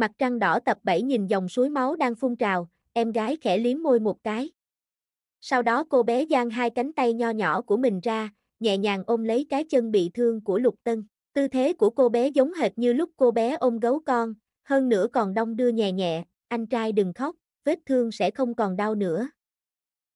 mặt trăng đỏ tập 7 nhìn dòng suối máu đang phun trào, em gái khẽ liếm môi một cái. Sau đó cô bé giang hai cánh tay nho nhỏ của mình ra, nhẹ nhàng ôm lấy cái chân bị thương của Lục Tân. Tư thế của cô bé giống hệt như lúc cô bé ôm gấu con, hơn nữa còn đong đưa nhẹ nhẹ, anh trai đừng khóc, vết thương sẽ không còn đau nữa.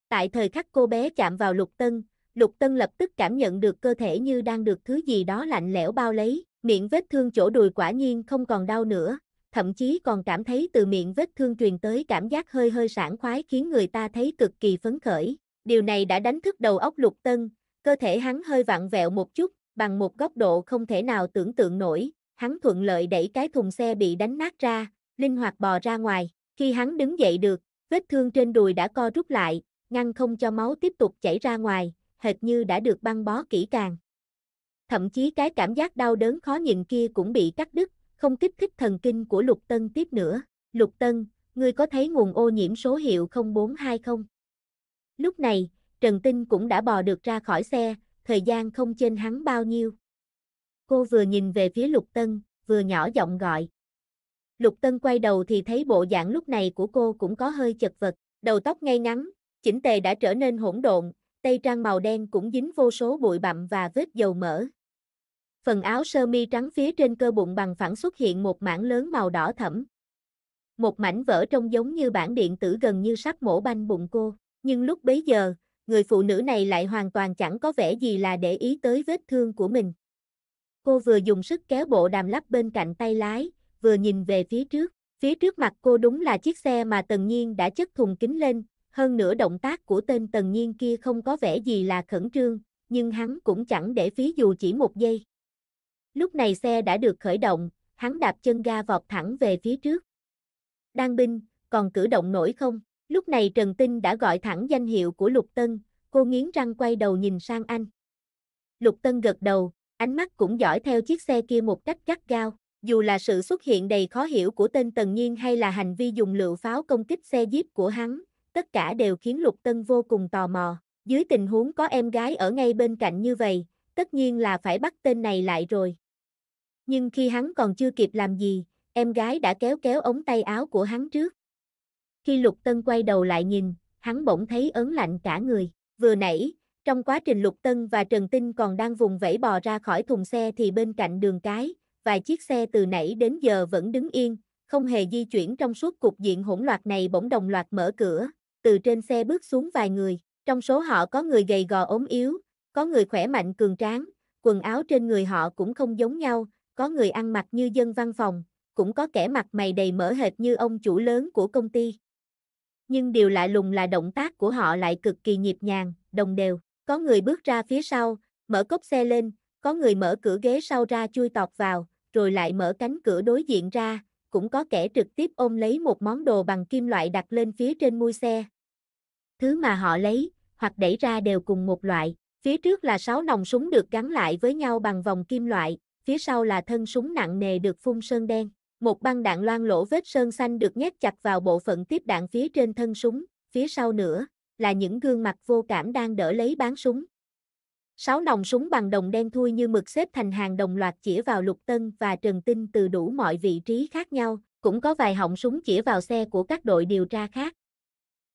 Tại thời khắc cô bé chạm vào Lục Tân, Lục Tân lập tức cảm nhận được cơ thể như đang được thứ gì đó lạnh lẽo bao lấy, miệng vết thương chỗ đùi quả nhiên không còn đau nữa, thậm chí còn cảm thấy từ miệng vết thương truyền tới cảm giác hơi hơi sảng khoái khiến người ta thấy cực kỳ phấn khởi. Điều này đã đánh thức đầu óc lục tân, cơ thể hắn hơi vặn vẹo một chút, bằng một góc độ không thể nào tưởng tượng nổi, hắn thuận lợi đẩy cái thùng xe bị đánh nát ra, linh hoạt bò ra ngoài, khi hắn đứng dậy được, vết thương trên đùi đã co rút lại, ngăn không cho máu tiếp tục chảy ra ngoài, hệt như đã được băng bó kỹ càng. Thậm chí cái cảm giác đau đớn khó nhịn kia cũng bị cắt đứt, không kích thích thần kinh của Lục Tân tiếp nữa. Lục Tân, ngươi có thấy nguồn ô nhiễm số hiệu 042 không? Lúc này, Trần Tinh cũng đã bò được ra khỏi xe, thời gian không trên hắn bao nhiêu. Cô vừa nhìn về phía Lục Tân, vừa nhỏ giọng gọi. Lục Tân quay đầu thì thấy bộ dạng lúc này của cô cũng có hơi chật vật, đầu tóc ngay ngắn, chỉnh tề đã trở nên hỗn độn, tay trang màu đen cũng dính vô số bụi bặm và vết dầu mỡ, Phần áo sơ mi trắng phía trên cơ bụng bằng phẳng xuất hiện một mảng lớn màu đỏ thẫm. Một mảnh vỡ trông giống như bản điện tử gần như sắp mổ banh bụng cô. Nhưng lúc bấy giờ, người phụ nữ này lại hoàn toàn chẳng có vẻ gì là để ý tới vết thương của mình. Cô vừa dùng sức kéo bộ đàm lắp bên cạnh tay lái, vừa nhìn về phía trước. Phía trước mặt cô đúng là chiếc xe mà Tần Nhiên đã chất thùng kính lên, hơn nữa động tác của tên Tần Nhiên kia không có vẻ gì là khẩn trương, nhưng hắn cũng chẳng để phí dù chỉ một giây. Lúc này xe đã được khởi động, hắn đạp chân ga vọt thẳng về phía trước. Đan binh, còn cử động nổi không? Lúc này Trần Tinh đã gọi thẳng danh hiệu của Lục Tân, cô nghiến răng quay đầu nhìn sang anh. Lục Tân gật đầu, ánh mắt cũng dõi theo chiếc xe kia một cách gắt gao. Dù là sự xuất hiện đầy khó hiểu của tên Tần Nhiên hay là hành vi dùng lựu pháo công kích xe jeep của hắn, tất cả đều khiến Lục Tân vô cùng tò mò. Dưới tình huống có em gái ở ngay bên cạnh như vậy, tất nhiên là phải bắt tên này lại rồi. Nhưng khi hắn còn chưa kịp làm gì, em gái đã kéo kéo ống tay áo của hắn trước. Khi Lục Tân quay đầu lại nhìn, hắn bỗng thấy ớn lạnh cả người. Vừa nãy, trong quá trình Lục Tân và Trần Tinh còn đang vùng vẫy bò ra khỏi thùng xe thì bên cạnh đường cái, vài chiếc xe từ nãy đến giờ vẫn đứng yên, không hề di chuyển trong suốt cục diện hỗn loạt này bỗng đồng loạt mở cửa, từ trên xe bước xuống vài người, trong số họ có người gầy gò ốm yếu, có người khỏe mạnh cường tráng, quần áo trên người họ cũng không giống nhau, có người ăn mặc như dân văn phòng, cũng có kẻ mặt mày đầy mỡ hệt như ông chủ lớn của công ty. Nhưng điều lạ lùng là động tác của họ lại cực kỳ nhịp nhàng, đồng đều. Có người bước ra phía sau, mở cốc xe lên, có người mở cửa ghế sau ra chui tọt vào, rồi lại mở cánh cửa đối diện ra, cũng có kẻ trực tiếp ôm lấy một món đồ bằng kim loại đặt lên phía trên mui xe. Thứ mà họ lấy, hoặc đẩy ra đều cùng một loại, phía trước là sáu nòng súng được gắn lại với nhau bằng vòng kim loại, phía sau là thân súng nặng nề được phun sơn đen. Một băng đạn loang lỗ vết sơn xanh được nhét chặt vào bộ phận tiếp đạn phía trên thân súng, phía sau nữa là những gương mặt vô cảm đang đỡ lấy bán súng. Sáu nòng súng bằng đồng đen thui như mực xếp thành hàng đồng loạt chĩa vào Lục Tân và Trần Tinh từ đủ mọi vị trí khác nhau, cũng có vài họng súng chĩa vào xe của các đội điều tra khác.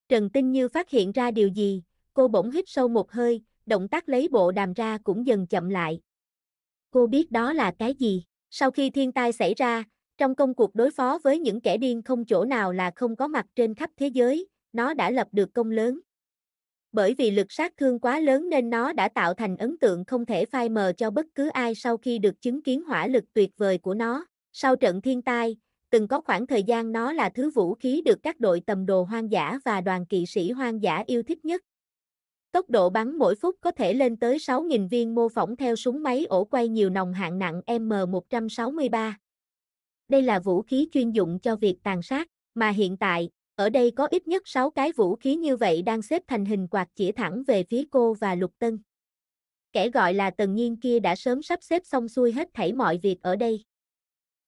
Trần Tinh như phát hiện ra điều gì, cô bỗng hít sâu một hơi, động tác lấy bộ đàm ra cũng dần chậm lại, cô biết đó là cái gì. Sau khi thiên tai xảy ra, trong công cuộc đối phó với những kẻ điên không chỗ nào là không có mặt trên khắp thế giới, nó đã lập được công lớn. Bởi vì lực sát thương quá lớn nên nó đã tạo thành ấn tượng không thể phai mờ cho bất cứ ai sau khi được chứng kiến hỏa lực tuyệt vời của nó. Sau trận thiên tai, từng có khoảng thời gian nó là thứ vũ khí được các đội tầm đồ hoang dã và đoàn kỵ sĩ hoang dã yêu thích nhất. Tốc độ bắn mỗi phút có thể lên tới 6.000 viên mô phỏng theo súng máy ổ quay nhiều nòng hạng nặng M163. Đây là vũ khí chuyên dụng cho việc tàn sát, mà hiện tại, ở đây có ít nhất 6 cái vũ khí như vậy đang xếp thành hình quạt chỉ thẳng về phía cô và Lục Tân. Kẻ gọi là Tần Nhiên kia đã sớm sắp xếp xong xuôi hết thảy mọi việc ở đây.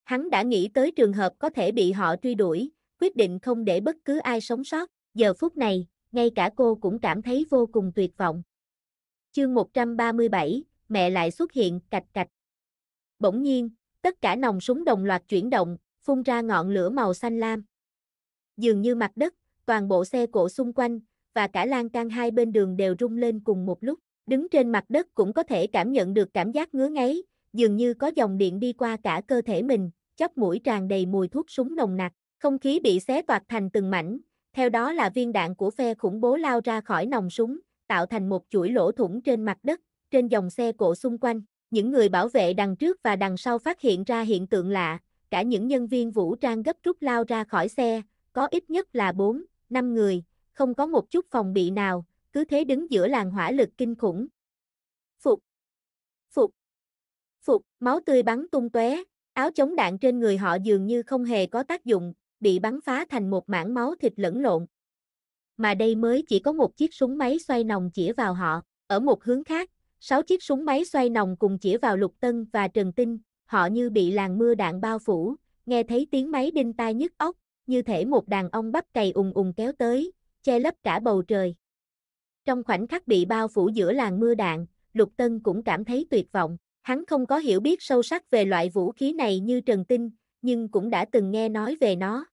Hắn đã nghĩ tới trường hợp có thể bị họ truy đuổi, quyết định không để bất cứ ai sống sót. Giờ phút này, ngay cả cô cũng cảm thấy vô cùng tuyệt vọng. Chương 137, mẹ lại xuất hiện, cạch cạch. Bỗng nhiên, tất cả nòng súng đồng loạt chuyển động, phun ra ngọn lửa màu xanh lam. Dường như mặt đất, toàn bộ xe cộ xung quanh, và cả lan can hai bên đường đều rung lên cùng một lúc. Đứng trên mặt đất cũng có thể cảm nhận được cảm giác ngứa ngáy, dường như có dòng điện đi qua cả cơ thể mình, chóp mũi tràn đầy mùi thuốc súng nồng nặc, không khí bị xé toạc thành từng mảnh, theo đó là viên đạn của phe khủng bố lao ra khỏi nòng súng, tạo thành một chuỗi lỗ thủng trên mặt đất, trên dòng xe cộ xung quanh. Những người bảo vệ đằng trước và đằng sau phát hiện ra hiện tượng lạ, cả những nhân viên vũ trang gấp rút lao ra khỏi xe, có ít nhất là 4, 5 người, không có một chút phòng bị nào, cứ thế đứng giữa làn hỏa lực kinh khủng. Phục, phục, phục, máu tươi bắn tung tóe, áo chống đạn trên người họ dường như không hề có tác dụng, bị bắn phá thành một mảng máu thịt lẫn lộn. Mà đây mới chỉ có một chiếc súng máy xoay nòng chỉ vào họ, ở một hướng khác, sáu chiếc súng máy xoay nòng cùng chỉ vào Lục Tân và Trần Tinh, họ như bị làn mưa đạn bao phủ, nghe thấy tiếng máy đinh tai nhức óc, như thể một đàn ông bắp cày ùng ùng kéo tới, che lấp cả bầu trời. Trong khoảnh khắc bị bao phủ giữa làn mưa đạn, Lục Tân cũng cảm thấy tuyệt vọng, hắn không có hiểu biết sâu sắc về loại vũ khí này như Trần Tinh, nhưng cũng đã từng nghe nói về nó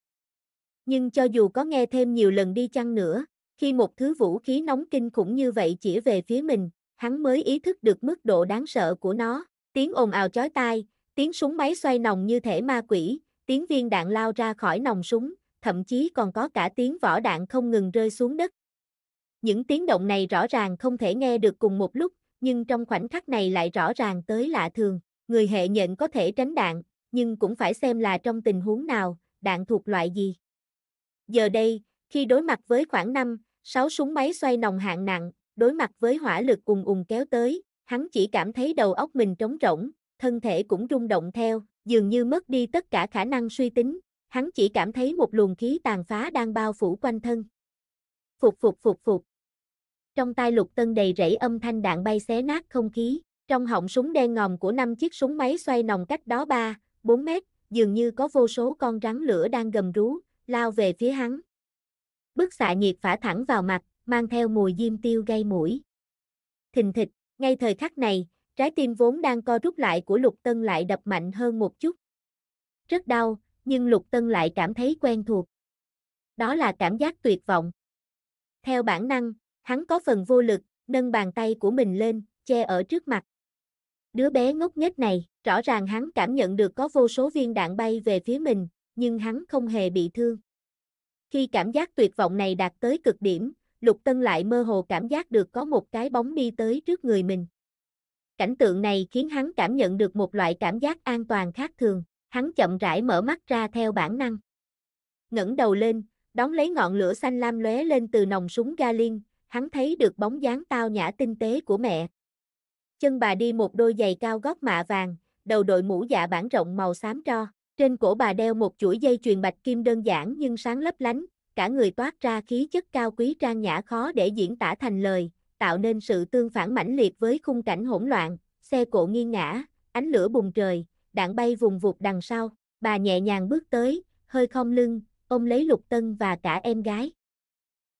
nhưng cho dù có nghe thêm nhiều lần đi chăng nữa, khi một thứ vũ khí nóng kinh khủng như vậy chỉ về phía mình, hắn mới ý thức được mức độ đáng sợ của nó, tiếng ồn ào chói tai, tiếng súng máy xoay nòng như thể ma quỷ, tiếng viên đạn lao ra khỏi nòng súng, thậm chí còn có cả tiếng vỏ đạn không ngừng rơi xuống đất. Những tiếng động này rõ ràng không thể nghe được cùng một lúc, nhưng trong khoảnh khắc này lại rõ ràng tới lạ thường, người hệ nhện có thể tránh đạn, nhưng cũng phải xem là trong tình huống nào, đạn thuộc loại gì. Giờ đây, khi đối mặt với khoảng 5, 6 súng máy xoay nòng hạng nặng, đối mặt với hỏa lực cùng ùng kéo tới, hắn chỉ cảm thấy đầu óc mình trống rỗng, thân thể cũng rung động theo, dường như mất đi tất cả khả năng suy tính, hắn chỉ cảm thấy một luồng khí tàn phá đang bao phủ quanh thân. Phục phục phục phục. Trong tai lục tân đầy rẫy âm thanh đạn bay xé nát không khí, trong họng súng đen ngòm của năm chiếc súng máy xoay nòng cách đó 3, 4 mét, dường như có vô số con rắn lửa đang gầm rú, lao về phía hắn. Bức xạ nhiệt phả thẳng vào mặt, mang theo mùi diêm tiêu gây mũi. Thình thịch, ngay thời khắc này, trái tim vốn đang co rút lại của Lục Tân lại đập mạnh hơn một chút. Rất đau, nhưng Lục Tân lại cảm thấy quen thuộc. Đó là cảm giác tuyệt vọng. Theo bản năng, hắn có phần vô lực, nâng bàn tay của mình lên, che ở trước mặt. Đứa bé ngốc nghếch này, rõ ràng hắn cảm nhận được có vô số viên đạn bay về phía mình, nhưng hắn không hề bị thương. Khi cảm giác tuyệt vọng này đạt tới cực điểm, Lục Tân lại mơ hồ cảm giác được có một cái bóng đi tới trước người mình. Cảnh tượng này khiến hắn cảm nhận được một loại cảm giác an toàn khác thường, hắn chậm rãi mở mắt ra theo bản năng. ngẩng đầu lên, đón lấy ngọn lửa xanh lam lóe lên từ nòng súng ga liên. hắn thấy được bóng dáng tao nhã tinh tế của mẹ. Chân bà đi một đôi giày cao gót mạ vàng, đầu đội mũ dạ bản rộng màu xám tro. Trên cổ bà đeo một chuỗi dây chuyền bạch kim đơn giản nhưng sáng lấp lánh, cả người toát ra khí chất cao quý trang nhã khó để diễn tả thành lời, tạo nên sự tương phản mãnh liệt với khung cảnh hỗn loạn, xe cộ nghiêng ngã, ánh lửa bùng trời, đạn bay vùng vụt đằng sau, bà nhẹ nhàng bước tới, hơi không lưng, ôm lấy Lục Tân và cả em gái.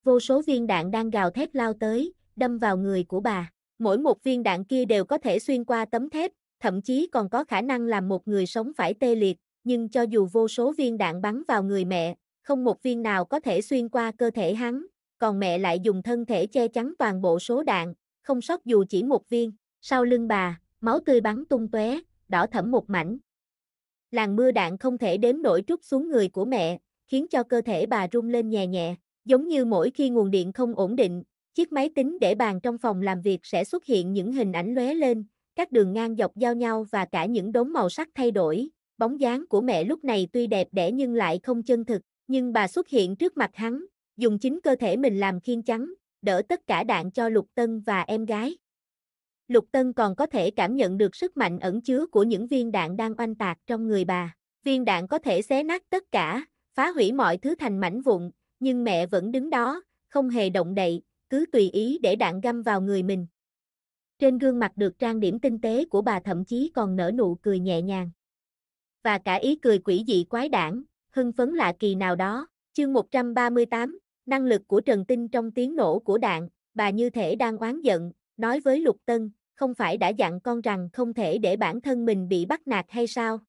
Vô số viên đạn đang gào thét lao tới, đâm vào người của bà. Mỗi một viên đạn kia đều có thể xuyên qua tấm thép, thậm chí còn có khả năng làm một người sống phải tê liệt, nhưng cho dù vô số viên đạn bắn vào người mẹ, không một viên nào có thể xuyên qua cơ thể hắn, còn mẹ lại dùng thân thể che chắn toàn bộ số đạn, không sót dù chỉ một viên. Sau lưng bà, máu tươi bắn tung tóe, đỏ thẫm một mảnh. Làn mưa đạn không thể đếm nổi trút xuống người của mẹ, khiến cho cơ thể bà run lên nhẹ nhẹ, giống như mỗi khi nguồn điện không ổn định, chiếc máy tính để bàn trong phòng làm việc sẽ xuất hiện những hình ảnh lóe lên, các đường ngang dọc giao nhau và cả những đốm màu sắc thay đổi, bóng dáng của mẹ lúc này tuy đẹp đẽ nhưng lại không chân thực, nhưng bà xuất hiện trước mặt hắn, dùng chính cơ thể mình làm khiên chắn, đỡ tất cả đạn cho Lục Tân và em gái. Lục Tân còn có thể cảm nhận được sức mạnh ẩn chứa của những viên đạn đang oanh tạc trong người bà. Viên đạn có thể xé nát tất cả, phá hủy mọi thứ thành mảnh vụn, nhưng mẹ vẫn đứng đó, không hề động đậy, cứ tùy ý để đạn găm vào người mình. Trên gương mặt được trang điểm tinh tế của bà thậm chí còn nở nụ cười nhẹ nhàng và cả ý cười quỷ dị quái đản, hưng phấn lạ kỳ nào đó. Chương 138, năng lực của Trần Tinh trong tiếng nổ của đạn, bà như thể đang oán giận, nói với Lục Tân, không phải đã dặn con rằng không thể để bản thân mình bị bắt nạt hay sao?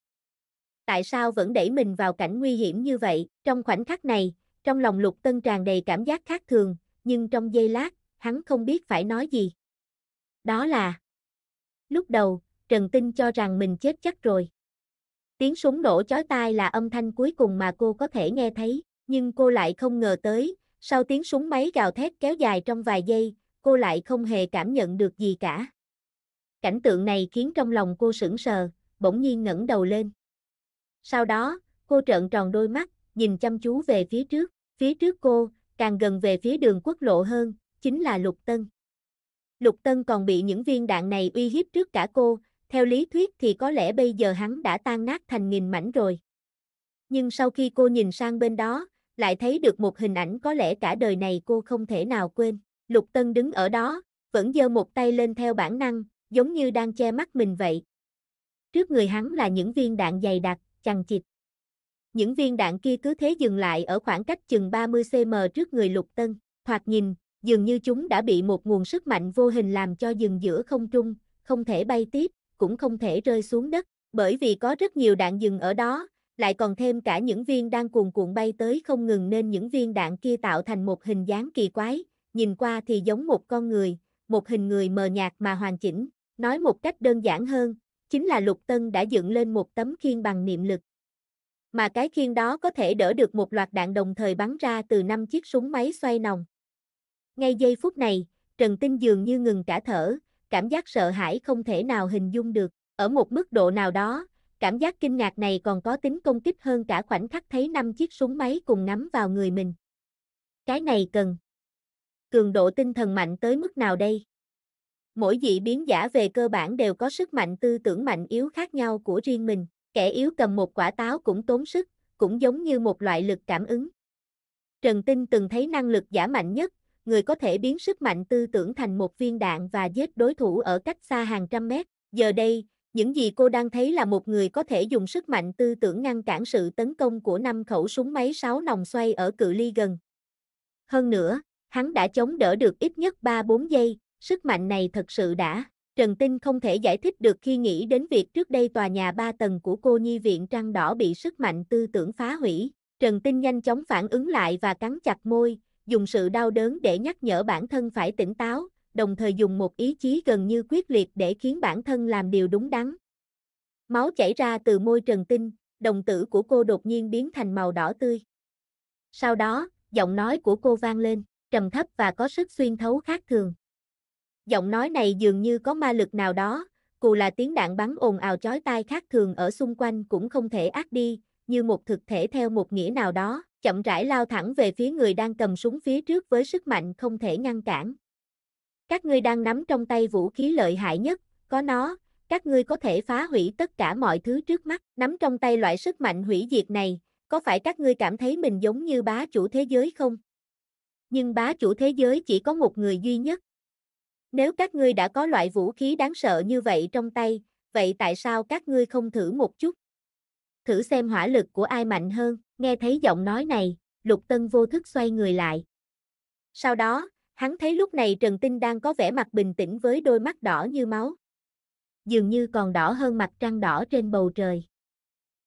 Tại sao vẫn đẩy mình vào cảnh nguy hiểm như vậy? Trong khoảnh khắc này, trong lòng Lục Tân tràn đầy cảm giác khác thường, nhưng trong giây lát, hắn không biết phải nói gì. Đó là Lúc đầu, Trần Tinh cho rằng mình chết chắc rồi. Tiếng súng nổ chói tai là âm thanh cuối cùng mà cô có thể nghe thấy, nhưng cô lại không ngờ tới, sau tiếng súng máy gào thét kéo dài trong vài giây, cô lại không hề cảm nhận được gì cả. Cảnh tượng này khiến trong lòng cô sững sờ, bỗng nhiên ngẩng đầu lên. Sau đó, cô trợn tròn đôi mắt, nhìn chăm chú về phía trước, phía trước cô, càng gần về phía đường quốc lộ hơn, chính là Lục Tân. Lục Tân còn bị những viên đạn này uy hiếp trước cả cô, theo lý thuyết thì có lẽ bây giờ hắn đã tan nát thành nghìn mảnh rồi. Nhưng sau khi cô nhìn sang bên đó, lại thấy được một hình ảnh có lẽ cả đời này cô không thể nào quên. Lục Tân đứng ở đó, vẫn giơ một tay lên theo bản năng, giống như đang che mắt mình vậy. Trước người hắn là những viên đạn dày đặc, chằng chịt. Những viên đạn kia cứ thế dừng lại ở khoảng cách chừng 30cm trước người Lục Tân, thoạt nhìn, dường như chúng đã bị một nguồn sức mạnh vô hình làm cho dừng giữa không trung, không thể bay tiếp cũng không thể rơi xuống đất, bởi vì có rất nhiều đạn dừng ở đó, lại còn thêm cả những viên đang cuồn cuộn bay tới không ngừng nên những viên đạn kia tạo thành một hình dáng kỳ quái, nhìn qua thì giống một con người, một hình người mờ nhạt mà hoàn chỉnh, nói một cách đơn giản hơn, chính là Lục Tân đã dựng lên một tấm khiên bằng niệm lực. Mà cái khiên đó có thể đỡ được một loạt đạn đồng thời bắn ra từ năm chiếc súng máy xoay nòng. Ngay giây phút này, Trần Tinh dường như ngừng cả thở, cảm giác sợ hãi không thể nào hình dung được. Ở một mức độ nào đó, cảm giác kinh ngạc này còn có tính công kích hơn cả khoảnh khắc thấy năm chiếc súng máy cùng nắm vào người mình. Cái này cần. Cường độ tinh thần mạnh tới mức nào đây? Mỗi dị biến giả về cơ bản đều có sức mạnh tư tưởng mạnh yếu khác nhau của riêng mình, kẻ yếu cầm một quả táo cũng tốn sức, cũng giống như một loại lực cảm ứng. Trần Tinh từng thấy năng lực giả mạnh nhất, người có thể biến sức mạnh tư tưởng thành một viên đạn và giết đối thủ ở cách xa hàng trăm mét. Giờ đây, những gì cô đang thấy là một người có thể dùng sức mạnh tư tưởng ngăn cản sự tấn công của năm khẩu súng máy 6 nòng xoay ở cự ly gần. Hơn nữa, hắn đã chống đỡ được ít nhất 3-4 giây, sức mạnh này thật sự đã. Trần Tinh không thể giải thích được khi nghĩ đến việc trước đây tòa nhà 3 tầng của cô nhi viện trăng đỏ bị sức mạnh tư tưởng phá hủy. Trần Tinh nhanh chóng phản ứng lại và cắn chặt môi, dùng sự đau đớn để nhắc nhở bản thân phải tỉnh táo, đồng thời dùng một ý chí gần như quyết liệt để khiến bản thân làm điều đúng đắn. Máu chảy ra từ môi Trần Tinh, đồng tử của cô đột nhiên biến thành màu đỏ tươi. Sau đó, giọng nói của cô vang lên, trầm thấp và có sức xuyên thấu khác thường. Giọng nói này dường như có ma lực nào đó, cù là tiếng đạn bắn ồn ào chói tai khác thường ở xung quanh cũng không thể ác đi, như một thực thể theo một nghĩa nào đó, chậm rãi lao thẳng về phía người đang cầm súng phía trước với sức mạnh không thể ngăn cản. Các ngươi đang nắm trong tay vũ khí lợi hại nhất, có nó, các ngươi có thể phá hủy tất cả mọi thứ trước mắt. Nắm trong tay loại sức mạnh hủy diệt này, có phải các ngươi cảm thấy mình giống như bá chủ thế giới không? Nhưng bá chủ thế giới chỉ có một người duy nhất. Nếu các ngươi đã có loại vũ khí đáng sợ như vậy trong tay, vậy tại sao các ngươi không thử một chút? Thử xem hỏa lực của ai mạnh hơn. Nghe thấy giọng nói này, Lục Tân vô thức xoay người lại. Sau đó, hắn thấy lúc này Trần Tinh đang có vẻ mặt bình tĩnh với đôi mắt đỏ như máu. Dường như còn đỏ hơn mặt trăng đỏ trên bầu trời.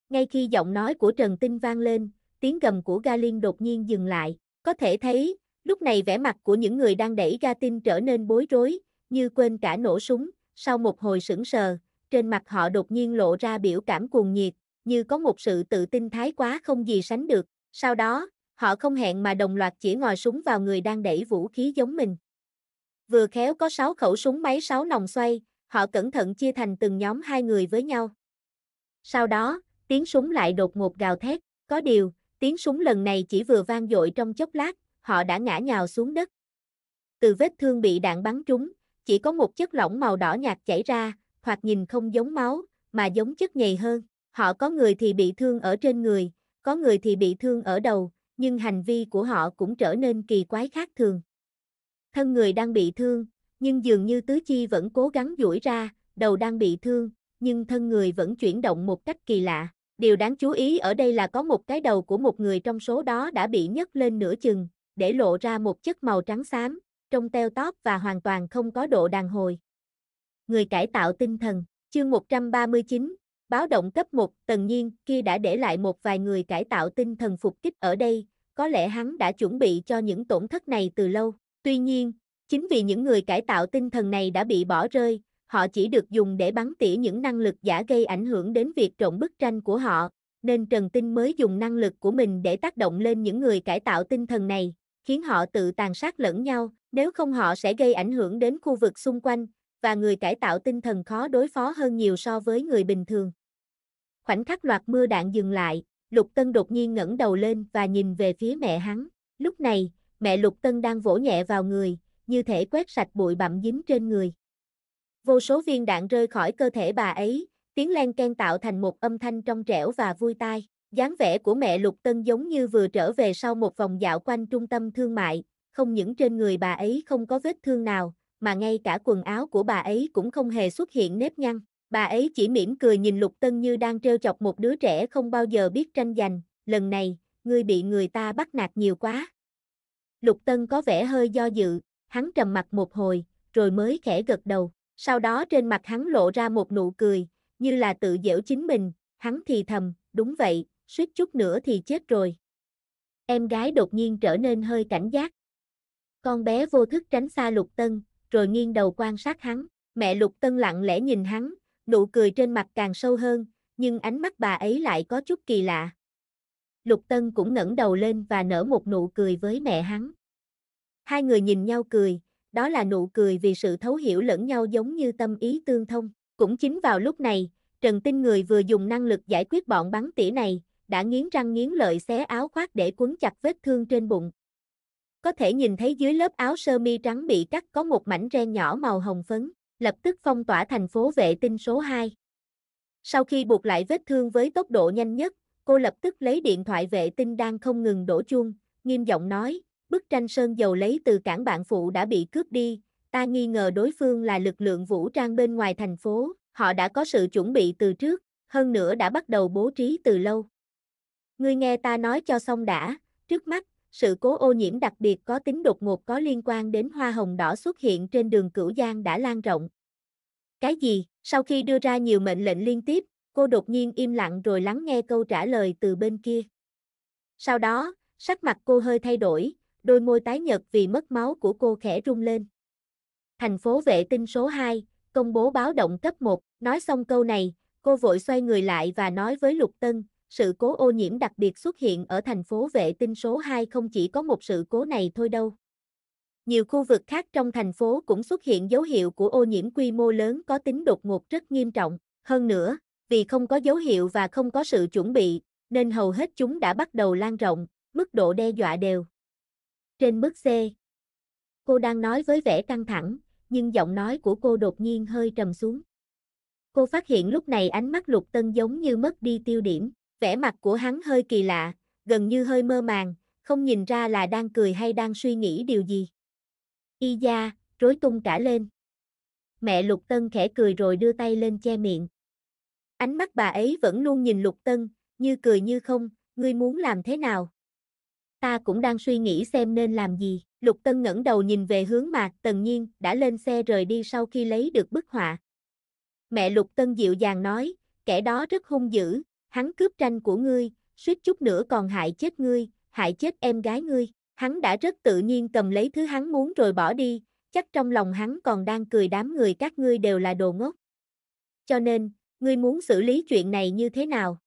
Ngay khi giọng nói của Trần Tinh vang lên, tiếng gầm của Ga Liên đột nhiên dừng lại. Có thể thấy, lúc này vẻ mặt của những người đang đẩy Ga Tinh trở nên bối rối, như quên cả nổ súng. Sau một hồi sững sờ, trên mặt họ đột nhiên lộ ra biểu cảm cuồng nhiệt, như có một sự tự tin thái quá không gì sánh được, sau đó, họ không hẹn mà đồng loạt chỉ ngòi súng vào người đang đẩy vũ khí giống mình. Vừa khéo có 6 khẩu súng máy 6 nòng xoay, họ cẩn thận chia thành từng nhóm hai người với nhau. Sau đó, tiếng súng lại đột ngột gào thét, có điều, tiếng súng lần này chỉ vừa vang dội trong chốc lát, họ đã ngã nhào xuống đất. Từ vết thương bị đạn bắn trúng, chỉ có một chất lỏng màu đỏ nhạt chảy ra, hoặc nhìn không giống máu, mà giống chất nhầy hơn. Họ có người thì bị thương ở trên người, có người thì bị thương ở đầu, nhưng hành vi của họ cũng trở nên kỳ quái khác thường. Thân người đang bị thương, nhưng dường như tứ chi vẫn cố gắng duỗi ra, đầu đang bị thương, nhưng thân người vẫn chuyển động một cách kỳ lạ. Điều đáng chú ý ở đây là có một cái đầu của một người trong số đó đã bị nhấc lên nửa chừng, để lộ ra một chất màu trắng xám, trong teo tóp và hoàn toàn không có độ đàn hồi. Người cải tạo tinh thần, chương 139, Báo động cấp 1, tần nhiên kia đã để lại một vài người cải tạo tinh thần phục kích ở đây, có lẽ hắn đã chuẩn bị cho những tổn thất này từ lâu. Tuy nhiên, chính vì những người cải tạo tinh thần này đã bị bỏ rơi, họ chỉ được dùng để bắn tỉa những năng lực giả gây ảnh hưởng đến việc trộn bức tranh của họ, nên Trần Tinh mới dùng năng lực của mình để tác động lên những người cải tạo tinh thần này, khiến họ tự tàn sát lẫn nhau, nếu không họ sẽ gây ảnh hưởng đến khu vực xung quanh, và người cải tạo tinh thần khó đối phó hơn nhiều so với người bình thường. Khoảnh khắc loạt mưa đạn dừng lại, Lục Tân đột nhiên ngẩng đầu lên và nhìn về phía mẹ hắn. Lúc này, mẹ Lục Tân đang vỗ nhẹ vào người, như thể quét sạch bụi bặm dính trên người. Vô số viên đạn rơi khỏi cơ thể bà ấy, tiếng len ken tạo thành một âm thanh trong trẻo và vui tai. dáng vẻ của mẹ Lục Tân giống như vừa trở về sau một vòng dạo quanh trung tâm thương mại, không những trên người bà ấy không có vết thương nào, mà ngay cả quần áo của bà ấy cũng không hề xuất hiện nếp nhăn. Bà ấy chỉ mỉm cười nhìn Lục Tân như đang trêu chọc một đứa trẻ không bao giờ biết tranh giành, lần này, ngươi bị người ta bắt nạt nhiều quá. Lục Tân có vẻ hơi do dự, hắn trầm mặt một hồi, rồi mới khẽ gật đầu, sau đó trên mặt hắn lộ ra một nụ cười, như là tự giễu chính mình, hắn thì thầm, đúng vậy, suýt chút nữa thì chết rồi. Em gái đột nhiên trở nên hơi cảnh giác. Con bé vô thức tránh xa Lục Tân, rồi nghiêng đầu quan sát hắn. Mẹ Lục Tân lặng lẽ nhìn hắn, nụ cười trên mặt càng sâu hơn, nhưng ánh mắt bà ấy lại có chút kỳ lạ. Lục Tân cũng ngẩng đầu lên và nở một nụ cười với mẹ hắn. Hai người nhìn nhau cười, đó là nụ cười vì sự thấu hiểu lẫn nhau giống như tâm ý tương thông. Cũng chính vào lúc này, Trần Tinh Người vừa dùng năng lực giải quyết bọn bắn tỉa này, đã nghiến răng nghiến lợi xé áo khoác để quấn chặt vết thương trên bụng có thể nhìn thấy dưới lớp áo sơ mi trắng bị cắt có một mảnh ren nhỏ màu hồng phấn, lập tức phong tỏa thành phố vệ tinh số 2. Sau khi buộc lại vết thương với tốc độ nhanh nhất, cô lập tức lấy điện thoại vệ tinh đang không ngừng đổ chuông, nghiêm giọng nói, bức tranh sơn dầu lấy từ cảng bạn phụ đã bị cướp đi, ta nghi ngờ đối phương là lực lượng vũ trang bên ngoài thành phố, họ đã có sự chuẩn bị từ trước, hơn nữa đã bắt đầu bố trí từ lâu. Ngươi nghe ta nói cho xong đã, trước mắt, sự cố ô nhiễm đặc biệt có tính đột ngột có liên quan đến hoa hồng đỏ xuất hiện trên đường Cửu Giang đã lan rộng. Cái gì? Sau khi đưa ra nhiều mệnh lệnh liên tiếp, cô đột nhiên im lặng rồi lắng nghe câu trả lời từ bên kia. Sau đó, sắc mặt cô hơi thay đổi, đôi môi tái nhợt vì mất máu của cô khẽ rung lên. Thành phố vệ tinh số 2, công bố báo động cấp 1, nói xong câu này, cô vội xoay người lại và nói với Lục Tân, sự cố ô nhiễm đặc biệt xuất hiện ở thành phố vệ tinh số 2 không chỉ có một sự cố này thôi đâu. Nhiều khu vực khác trong thành phố cũng xuất hiện dấu hiệu của ô nhiễm quy mô lớn có tính đột ngột rất nghiêm trọng. Hơn nữa, vì không có dấu hiệu và không có sự chuẩn bị, nên hầu hết chúng đã bắt đầu lan rộng, mức độ đe dọa đều. Trên mức C, cô đang nói với vẻ căng thẳng, nhưng giọng nói của cô đột nhiên hơi trầm xuống. Cô phát hiện lúc này ánh mắt lục tân giống như mất đi tiêu điểm vẻ mặt của hắn hơi kỳ lạ, gần như hơi mơ màng, không nhìn ra là đang cười hay đang suy nghĩ điều gì. Y gia, rối tung cả lên. Mẹ Lục Tân khẽ cười rồi đưa tay lên che miệng. Ánh mắt bà ấy vẫn luôn nhìn Lục Tân, như cười như không, ngươi muốn làm thế nào? Ta cũng đang suy nghĩ xem nên làm gì. Lục Tân ngẩng đầu nhìn về hướng mà Tần Nhiên đã lên xe rời đi sau khi lấy được bức họa. Mẹ Lục Tân dịu dàng nói, kẻ đó rất hung dữ, hắn cướp tranh của ngươi, suýt chút nữa còn hại chết ngươi, hại chết em gái ngươi. Hắn đã rất tự nhiên cầm lấy thứ hắn muốn rồi bỏ đi, chắc trong lòng hắn còn đang cười đám người các ngươi đều là đồ ngốc. Cho nên, ngươi muốn xử lý chuyện này như thế nào?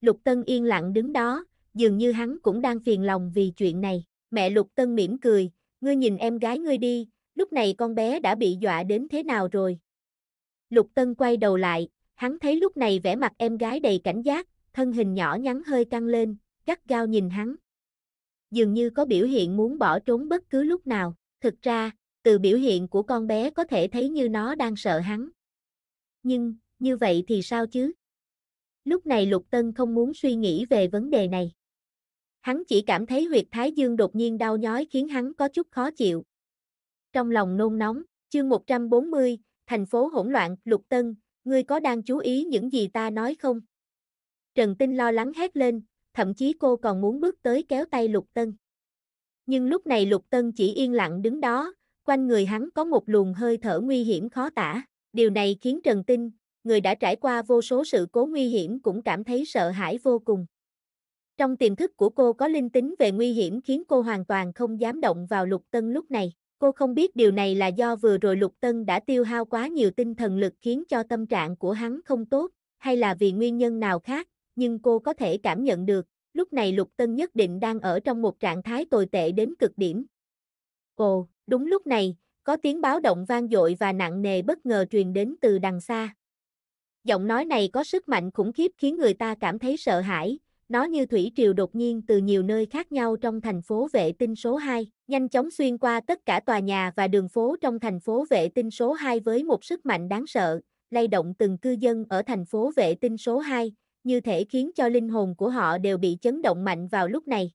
Lục Tân yên lặng đứng đó, dường như hắn cũng đang phiền lòng vì chuyện này. Mẹ Lục Tân mỉm cười, ngươi nhìn em gái ngươi đi, lúc này con bé đã bị dọa đến thế nào rồi? Lục Tân quay đầu lại, Hắn thấy lúc này vẻ mặt em gái đầy cảnh giác, thân hình nhỏ nhắn hơi căng lên, gắt gao nhìn hắn. Dường như có biểu hiện muốn bỏ trốn bất cứ lúc nào, thực ra, từ biểu hiện của con bé có thể thấy như nó đang sợ hắn. Nhưng, như vậy thì sao chứ? Lúc này Lục Tân không muốn suy nghĩ về vấn đề này. Hắn chỉ cảm thấy huyệt thái dương đột nhiên đau nhói khiến hắn có chút khó chịu. Trong lòng nôn nóng, chương 140, thành phố hỗn loạn, Lục Tân, ngươi có đang chú ý những gì ta nói không? Trần Tinh lo lắng hét lên, thậm chí cô còn muốn bước tới kéo tay Lục Tân. Nhưng lúc này Lục Tân chỉ yên lặng đứng đó, quanh người hắn có một luồng hơi thở nguy hiểm khó tả. Điều này khiến Trần Tinh, người đã trải qua vô số sự cố nguy hiểm cũng cảm thấy sợ hãi vô cùng. Trong tiềm thức của cô có linh tính về nguy hiểm khiến cô hoàn toàn không dám động vào Lục Tân lúc này. Cô không biết điều này là do vừa rồi Lục Tân đã tiêu hao quá nhiều tinh thần lực khiến cho tâm trạng của hắn không tốt, hay là vì nguyên nhân nào khác, nhưng cô có thể cảm nhận được, lúc này Lục Tân nhất định đang ở trong một trạng thái tồi tệ đến cực điểm. Cô đúng lúc này, có tiếng báo động vang dội và nặng nề bất ngờ truyền đến từ đằng xa. Giọng nói này có sức mạnh khủng khiếp khiến người ta cảm thấy sợ hãi, nó như thủy triều đột nhiên từ nhiều nơi khác nhau trong thành phố vệ tinh số 2, nhanh chóng xuyên qua tất cả tòa nhà và đường phố trong thành phố vệ tinh số 2 với một sức mạnh đáng sợ, lay động từng cư dân ở thành phố vệ tinh số 2, như thể khiến cho linh hồn của họ đều bị chấn động mạnh vào lúc này.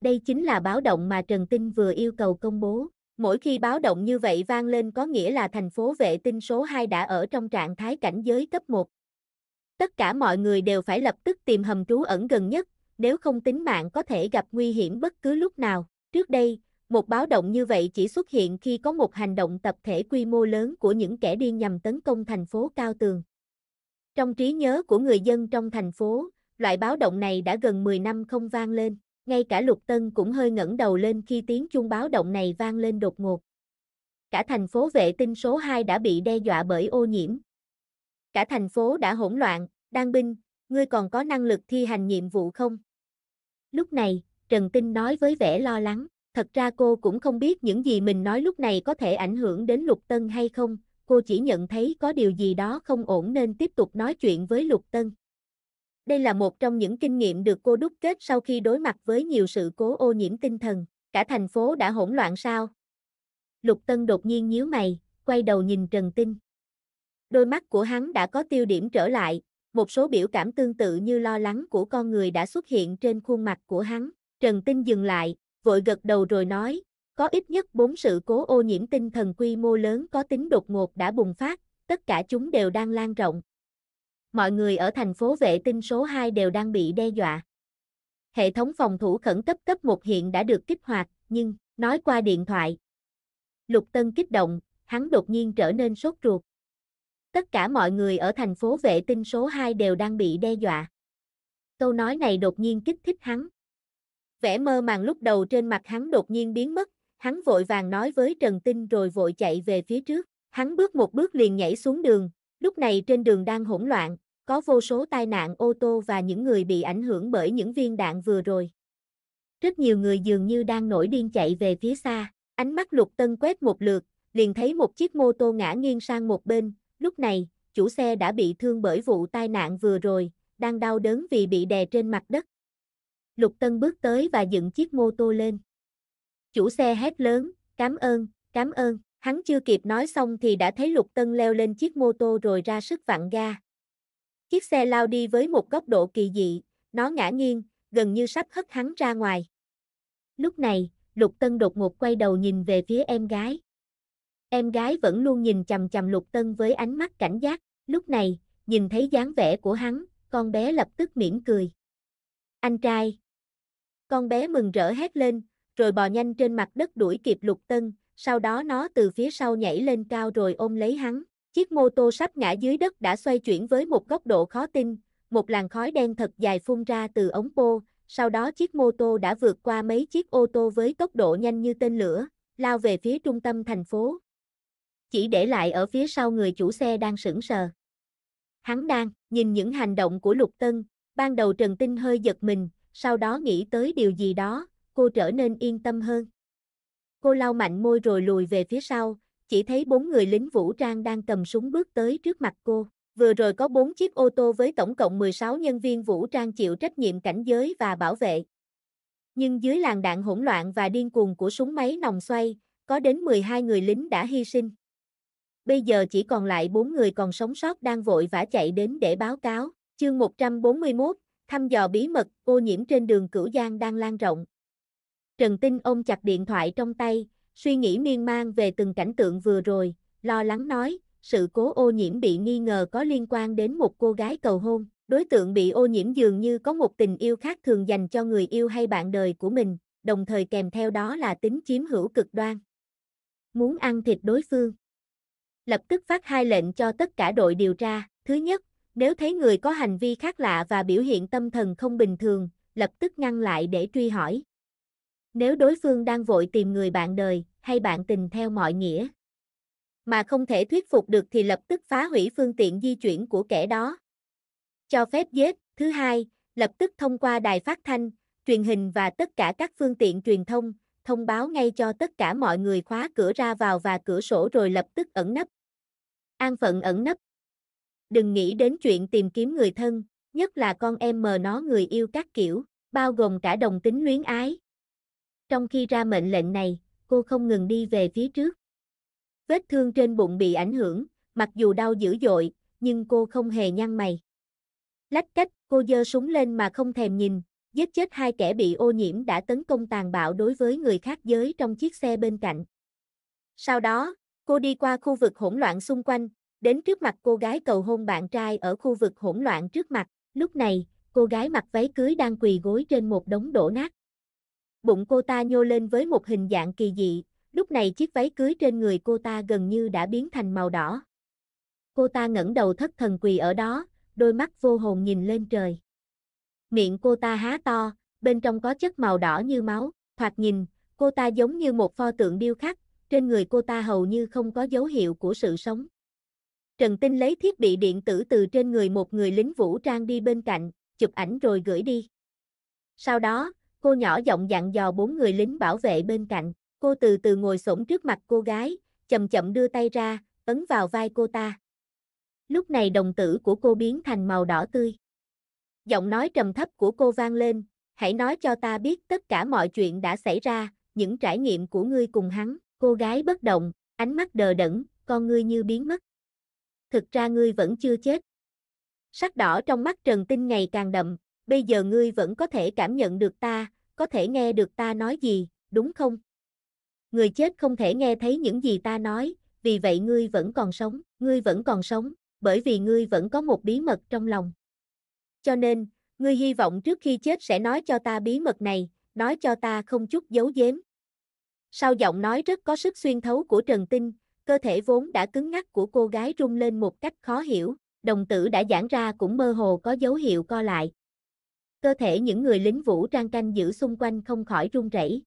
Đây chính là báo động mà Trần Tinh vừa yêu cầu công bố. Mỗi khi báo động như vậy vang lên có nghĩa là thành phố vệ tinh số 2 đã ở trong trạng thái cảnh giới cấp 1. Tất cả mọi người đều phải lập tức tìm hầm trú ẩn gần nhất, nếu không tính mạng có thể gặp nguy hiểm bất cứ lúc nào. Trước đây, một báo động như vậy chỉ xuất hiện khi có một hành động tập thể quy mô lớn của những kẻ điên nhằm tấn công thành phố Cao Tường. Trong trí nhớ của người dân trong thành phố, loại báo động này đã gần 10 năm không vang lên, ngay cả Lục Tân cũng hơi ngẩng đầu lên khi tiếng chuông báo động này vang lên đột ngột. Cả thành phố vệ tinh số 2 đã bị đe dọa bởi ô nhiễm, cả thành phố đã hỗn loạn, đang binh, ngươi còn có năng lực thi hành nhiệm vụ không? Lúc này, Trần Tinh nói với vẻ lo lắng, thật ra cô cũng không biết những gì mình nói lúc này có thể ảnh hưởng đến Lục Tân hay không, cô chỉ nhận thấy có điều gì đó không ổn nên tiếp tục nói chuyện với Lục Tân. Đây là một trong những kinh nghiệm được cô đúc kết sau khi đối mặt với nhiều sự cố ô nhiễm tinh thần, cả thành phố đã hỗn loạn sao? Lục Tân đột nhiên nhíu mày, quay đầu nhìn Trần Tinh. Đôi mắt của hắn đã có tiêu điểm trở lại, một số biểu cảm tương tự như lo lắng của con người đã xuất hiện trên khuôn mặt của hắn. Trần Tinh dừng lại, vội gật đầu rồi nói, có ít nhất bốn sự cố ô nhiễm tinh thần quy mô lớn có tính đột ngột đã bùng phát, tất cả chúng đều đang lan rộng. Mọi người ở thành phố vệ tinh số 2 đều đang bị đe dọa. Hệ thống phòng thủ khẩn cấp cấp 1 hiện đã được kích hoạt, nhưng, nói qua điện thoại. Lục Tân kích động, hắn đột nhiên trở nên sốt ruột tất cả mọi người ở thành phố vệ tinh số 2 đều đang bị đe dọa. Câu nói này đột nhiên kích thích hắn. Vẻ mơ màng lúc đầu trên mặt hắn đột nhiên biến mất, hắn vội vàng nói với Trần Tinh rồi vội chạy về phía trước. Hắn bước một bước liền nhảy xuống đường, lúc này trên đường đang hỗn loạn, có vô số tai nạn ô tô và những người bị ảnh hưởng bởi những viên đạn vừa rồi. Rất nhiều người dường như đang nổi điên chạy về phía xa, ánh mắt lục tân quét một lượt, liền thấy một chiếc mô tô ngã nghiêng sang một bên, Lúc này, chủ xe đã bị thương bởi vụ tai nạn vừa rồi, đang đau đớn vì bị đè trên mặt đất. Lục Tân bước tới và dựng chiếc mô tô lên. Chủ xe hét lớn, cảm ơn, cảm ơn. Hắn chưa kịp nói xong thì đã thấy Lục Tân leo lên chiếc mô tô rồi ra sức vặn ga. Chiếc xe lao đi với một góc độ kỳ dị, nó ngã nghiêng, gần như sắp hất hắn ra ngoài. Lúc này, Lục Tân đột ngột quay đầu nhìn về phía em gái. Em gái vẫn luôn nhìn chằm chằm Lục Tân với ánh mắt cảnh giác, lúc này, nhìn thấy dáng vẻ của hắn, con bé lập tức mỉm cười. Anh trai. Con bé mừng rỡ hét lên, rồi bò nhanh trên mặt đất đuổi kịp Lục Tân, sau đó nó từ phía sau nhảy lên cao rồi ôm lấy hắn. Chiếc mô tô sắp ngã dưới đất đã xoay chuyển với một góc độ khó tin, một làn khói đen thật dài phun ra từ ống pô, sau đó chiếc mô tô đã vượt qua mấy chiếc ô tô với tốc độ nhanh như tên lửa, lao về phía trung tâm thành phố chỉ để lại ở phía sau người chủ xe đang sững sờ. Hắn đang nhìn những hành động của Lục Tân, ban đầu Trần Tinh hơi giật mình, sau đó nghĩ tới điều gì đó, cô trở nên yên tâm hơn. Cô lau mạnh môi rồi lùi về phía sau, chỉ thấy bốn người lính vũ trang đang cầm súng bước tới trước mặt cô. Vừa rồi có bốn chiếc ô tô với tổng cộng 16 nhân viên vũ trang chịu trách nhiệm cảnh giới và bảo vệ. Nhưng dưới làn đạn hỗn loạn và điên cuồng của súng máy nòng xoay, có đến 12 người lính đã hy sinh bây giờ chỉ còn lại 4 người còn sống sót đang vội vã chạy đến để báo cáo. Chương 141, thăm dò bí mật, ô nhiễm trên đường Cửu Giang đang lan rộng. Trần Tinh ôm chặt điện thoại trong tay, suy nghĩ miên man về từng cảnh tượng vừa rồi, lo lắng nói, sự cố ô nhiễm bị nghi ngờ có liên quan đến một cô gái cầu hôn. Đối tượng bị ô nhiễm dường như có một tình yêu khác thường dành cho người yêu hay bạn đời của mình, đồng thời kèm theo đó là tính chiếm hữu cực đoan. Muốn ăn thịt đối phương lập tức phát hai lệnh cho tất cả đội điều tra. Thứ nhất, nếu thấy người có hành vi khác lạ và biểu hiện tâm thần không bình thường, lập tức ngăn lại để truy hỏi. Nếu đối phương đang vội tìm người bạn đời hay bạn tình theo mọi nghĩa, mà không thể thuyết phục được thì lập tức phá hủy phương tiện di chuyển của kẻ đó. Cho phép giết, thứ hai, lập tức thông qua đài phát thanh, truyền hình và tất cả các phương tiện truyền thông, thông báo ngay cho tất cả mọi người khóa cửa ra vào và cửa sổ rồi lập tức ẩn nấp An phận ẩn nấp. Đừng nghĩ đến chuyện tìm kiếm người thân, nhất là con em mờ nó người yêu các kiểu, bao gồm cả đồng tính luyến ái. Trong khi ra mệnh lệnh này, cô không ngừng đi về phía trước. Vết thương trên bụng bị ảnh hưởng, mặc dù đau dữ dội, nhưng cô không hề nhăn mày. Lách cách, cô giơ súng lên mà không thèm nhìn, giết chết hai kẻ bị ô nhiễm đã tấn công tàn bạo đối với người khác giới trong chiếc xe bên cạnh. Sau đó, Cô đi qua khu vực hỗn loạn xung quanh, đến trước mặt cô gái cầu hôn bạn trai ở khu vực hỗn loạn trước mặt, lúc này, cô gái mặc váy cưới đang quỳ gối trên một đống đổ nát. Bụng cô ta nhô lên với một hình dạng kỳ dị, lúc này chiếc váy cưới trên người cô ta gần như đã biến thành màu đỏ. Cô ta ngẩng đầu thất thần quỳ ở đó, đôi mắt vô hồn nhìn lên trời. Miệng cô ta há to, bên trong có chất màu đỏ như máu, thoạt nhìn, cô ta giống như một pho tượng điêu khắc, trên người cô ta hầu như không có dấu hiệu của sự sống. Trần Tinh lấy thiết bị điện tử từ trên người một người lính vũ trang đi bên cạnh, chụp ảnh rồi gửi đi. Sau đó, cô nhỏ giọng dặn dò bốn người lính bảo vệ bên cạnh, cô từ từ ngồi xổm trước mặt cô gái, chậm chậm đưa tay ra, ấn vào vai cô ta. Lúc này đồng tử của cô biến thành màu đỏ tươi. Giọng nói trầm thấp của cô vang lên, hãy nói cho ta biết tất cả mọi chuyện đã xảy ra, những trải nghiệm của ngươi cùng hắn. Cô gái bất động, ánh mắt đờ đẫn, con ngươi như biến mất. Thực ra ngươi vẫn chưa chết. Sắc đỏ trong mắt Trần Tinh ngày càng đậm, bây giờ ngươi vẫn có thể cảm nhận được ta, có thể nghe được ta nói gì, đúng không? Người chết không thể nghe thấy những gì ta nói, vì vậy ngươi vẫn còn sống, ngươi vẫn còn sống, bởi vì ngươi vẫn có một bí mật trong lòng. Cho nên, ngươi hy vọng trước khi chết sẽ nói cho ta bí mật này, nói cho ta không chút giấu giếm, sau giọng nói rất có sức xuyên thấu của Trần Tinh, cơ thể vốn đã cứng ngắc của cô gái rung lên một cách khó hiểu, đồng tử đã giãn ra cũng mơ hồ có dấu hiệu co lại. Cơ thể những người lính vũ trang canh giữ xung quanh không khỏi run rẩy.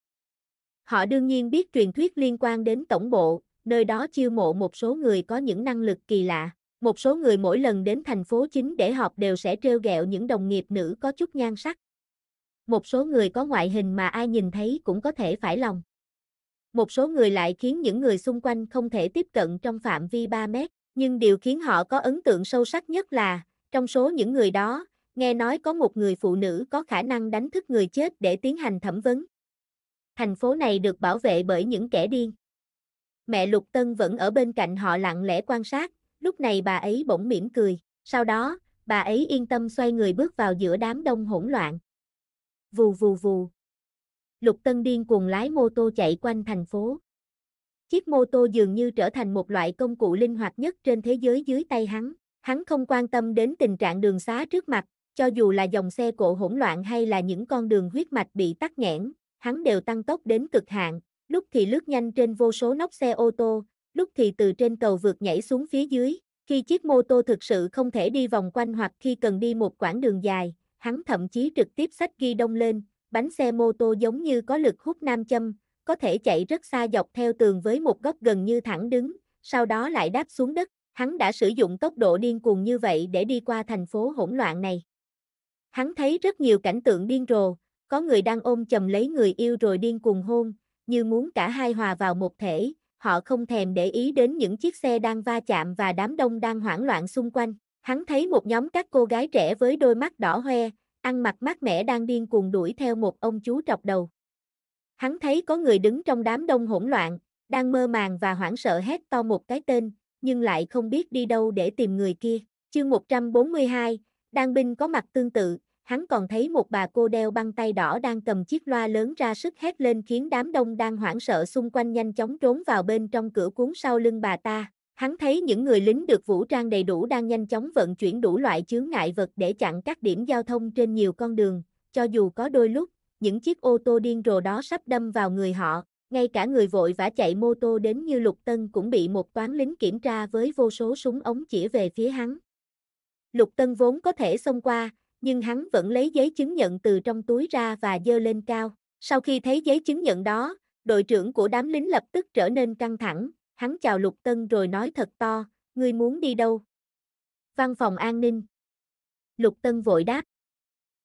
Họ đương nhiên biết truyền thuyết liên quan đến tổng bộ, nơi đó chiêu mộ một số người có những năng lực kỳ lạ. Một số người mỗi lần đến thành phố chính để họp đều sẽ trêu ghẹo những đồng nghiệp nữ có chút nhan sắc. Một số người có ngoại hình mà ai nhìn thấy cũng có thể phải lòng một số người lại khiến những người xung quanh không thể tiếp cận trong phạm vi 3 mét, nhưng điều khiến họ có ấn tượng sâu sắc nhất là, trong số những người đó, nghe nói có một người phụ nữ có khả năng đánh thức người chết để tiến hành thẩm vấn. Thành phố này được bảo vệ bởi những kẻ điên. Mẹ Lục Tân vẫn ở bên cạnh họ lặng lẽ quan sát, lúc này bà ấy bỗng mỉm cười, sau đó, bà ấy yên tâm xoay người bước vào giữa đám đông hỗn loạn. Vù vù vù, Lục Tân điên cuồng lái mô tô chạy quanh thành phố. Chiếc mô tô dường như trở thành một loại công cụ linh hoạt nhất trên thế giới dưới tay hắn. Hắn không quan tâm đến tình trạng đường xá trước mặt, cho dù là dòng xe cộ hỗn loạn hay là những con đường huyết mạch bị tắc nghẽn, hắn đều tăng tốc đến cực hạn, lúc thì lướt nhanh trên vô số nóc xe ô tô, lúc thì từ trên cầu vượt nhảy xuống phía dưới. Khi chiếc mô tô thực sự không thể đi vòng quanh hoặc khi cần đi một quãng đường dài, hắn thậm chí trực tiếp sách ghi đông lên, bánh xe mô tô giống như có lực hút nam châm, có thể chạy rất xa dọc theo tường với một góc gần như thẳng đứng, sau đó lại đáp xuống đất. Hắn đã sử dụng tốc độ điên cuồng như vậy để đi qua thành phố hỗn loạn này. Hắn thấy rất nhiều cảnh tượng điên rồ, có người đang ôm chầm lấy người yêu rồi điên cuồng hôn, như muốn cả hai hòa vào một thể, họ không thèm để ý đến những chiếc xe đang va chạm và đám đông đang hoảng loạn xung quanh. Hắn thấy một nhóm các cô gái trẻ với đôi mắt đỏ hoe, ăn mặc mát mẻ đang điên cuồng đuổi theo một ông chú trọc đầu. Hắn thấy có người đứng trong đám đông hỗn loạn, đang mơ màng và hoảng sợ hét to một cái tên, nhưng lại không biết đi đâu để tìm người kia. Chương 142, Đang binh có mặt tương tự, hắn còn thấy một bà cô đeo băng tay đỏ đang cầm chiếc loa lớn ra sức hét lên khiến đám đông đang hoảng sợ xung quanh nhanh chóng trốn vào bên trong cửa cuốn sau lưng bà ta. Hắn thấy những người lính được vũ trang đầy đủ đang nhanh chóng vận chuyển đủ loại chướng ngại vật để chặn các điểm giao thông trên nhiều con đường, cho dù có đôi lúc, những chiếc ô tô điên rồ đó sắp đâm vào người họ, ngay cả người vội vã chạy mô tô đến như Lục Tân cũng bị một toán lính kiểm tra với vô số súng ống chỉ về phía hắn. Lục Tân vốn có thể xông qua, nhưng hắn vẫn lấy giấy chứng nhận từ trong túi ra và dơ lên cao. Sau khi thấy giấy chứng nhận đó, đội trưởng của đám lính lập tức trở nên căng thẳng, hắn chào Lục Tân rồi nói thật to, ngươi muốn đi đâu? Văn phòng an ninh. Lục Tân vội đáp.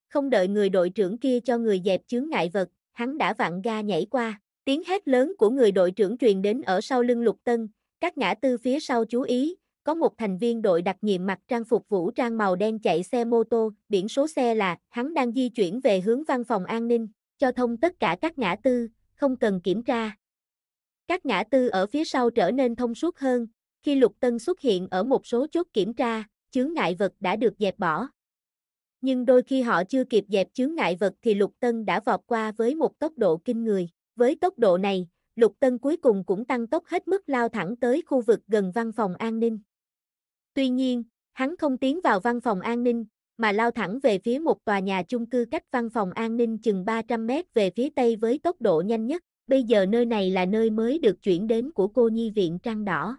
Không đợi người đội trưởng kia cho người dẹp chướng ngại vật, hắn đã vặn ga nhảy qua. Tiếng hét lớn của người đội trưởng truyền đến ở sau lưng Lục Tân, các ngã tư phía sau chú ý, có một thành viên đội đặc nhiệm mặc trang phục vũ trang màu đen chạy xe mô tô, biển số xe là, hắn đang di chuyển về hướng văn phòng an ninh, cho thông tất cả các ngã tư, không cần kiểm tra, các ngã tư ở phía sau trở nên thông suốt hơn, khi lục tân xuất hiện ở một số chốt kiểm tra, chướng ngại vật đã được dẹp bỏ. Nhưng đôi khi họ chưa kịp dẹp chướng ngại vật thì lục tân đã vọt qua với một tốc độ kinh người. Với tốc độ này, lục tân cuối cùng cũng tăng tốc hết mức lao thẳng tới khu vực gần văn phòng an ninh. Tuy nhiên, hắn không tiến vào văn phòng an ninh, mà lao thẳng về phía một tòa nhà chung cư cách văn phòng an ninh chừng 300 mét về phía tây với tốc độ nhanh nhất bây giờ nơi này là nơi mới được chuyển đến của cô nhi viện trăng đỏ.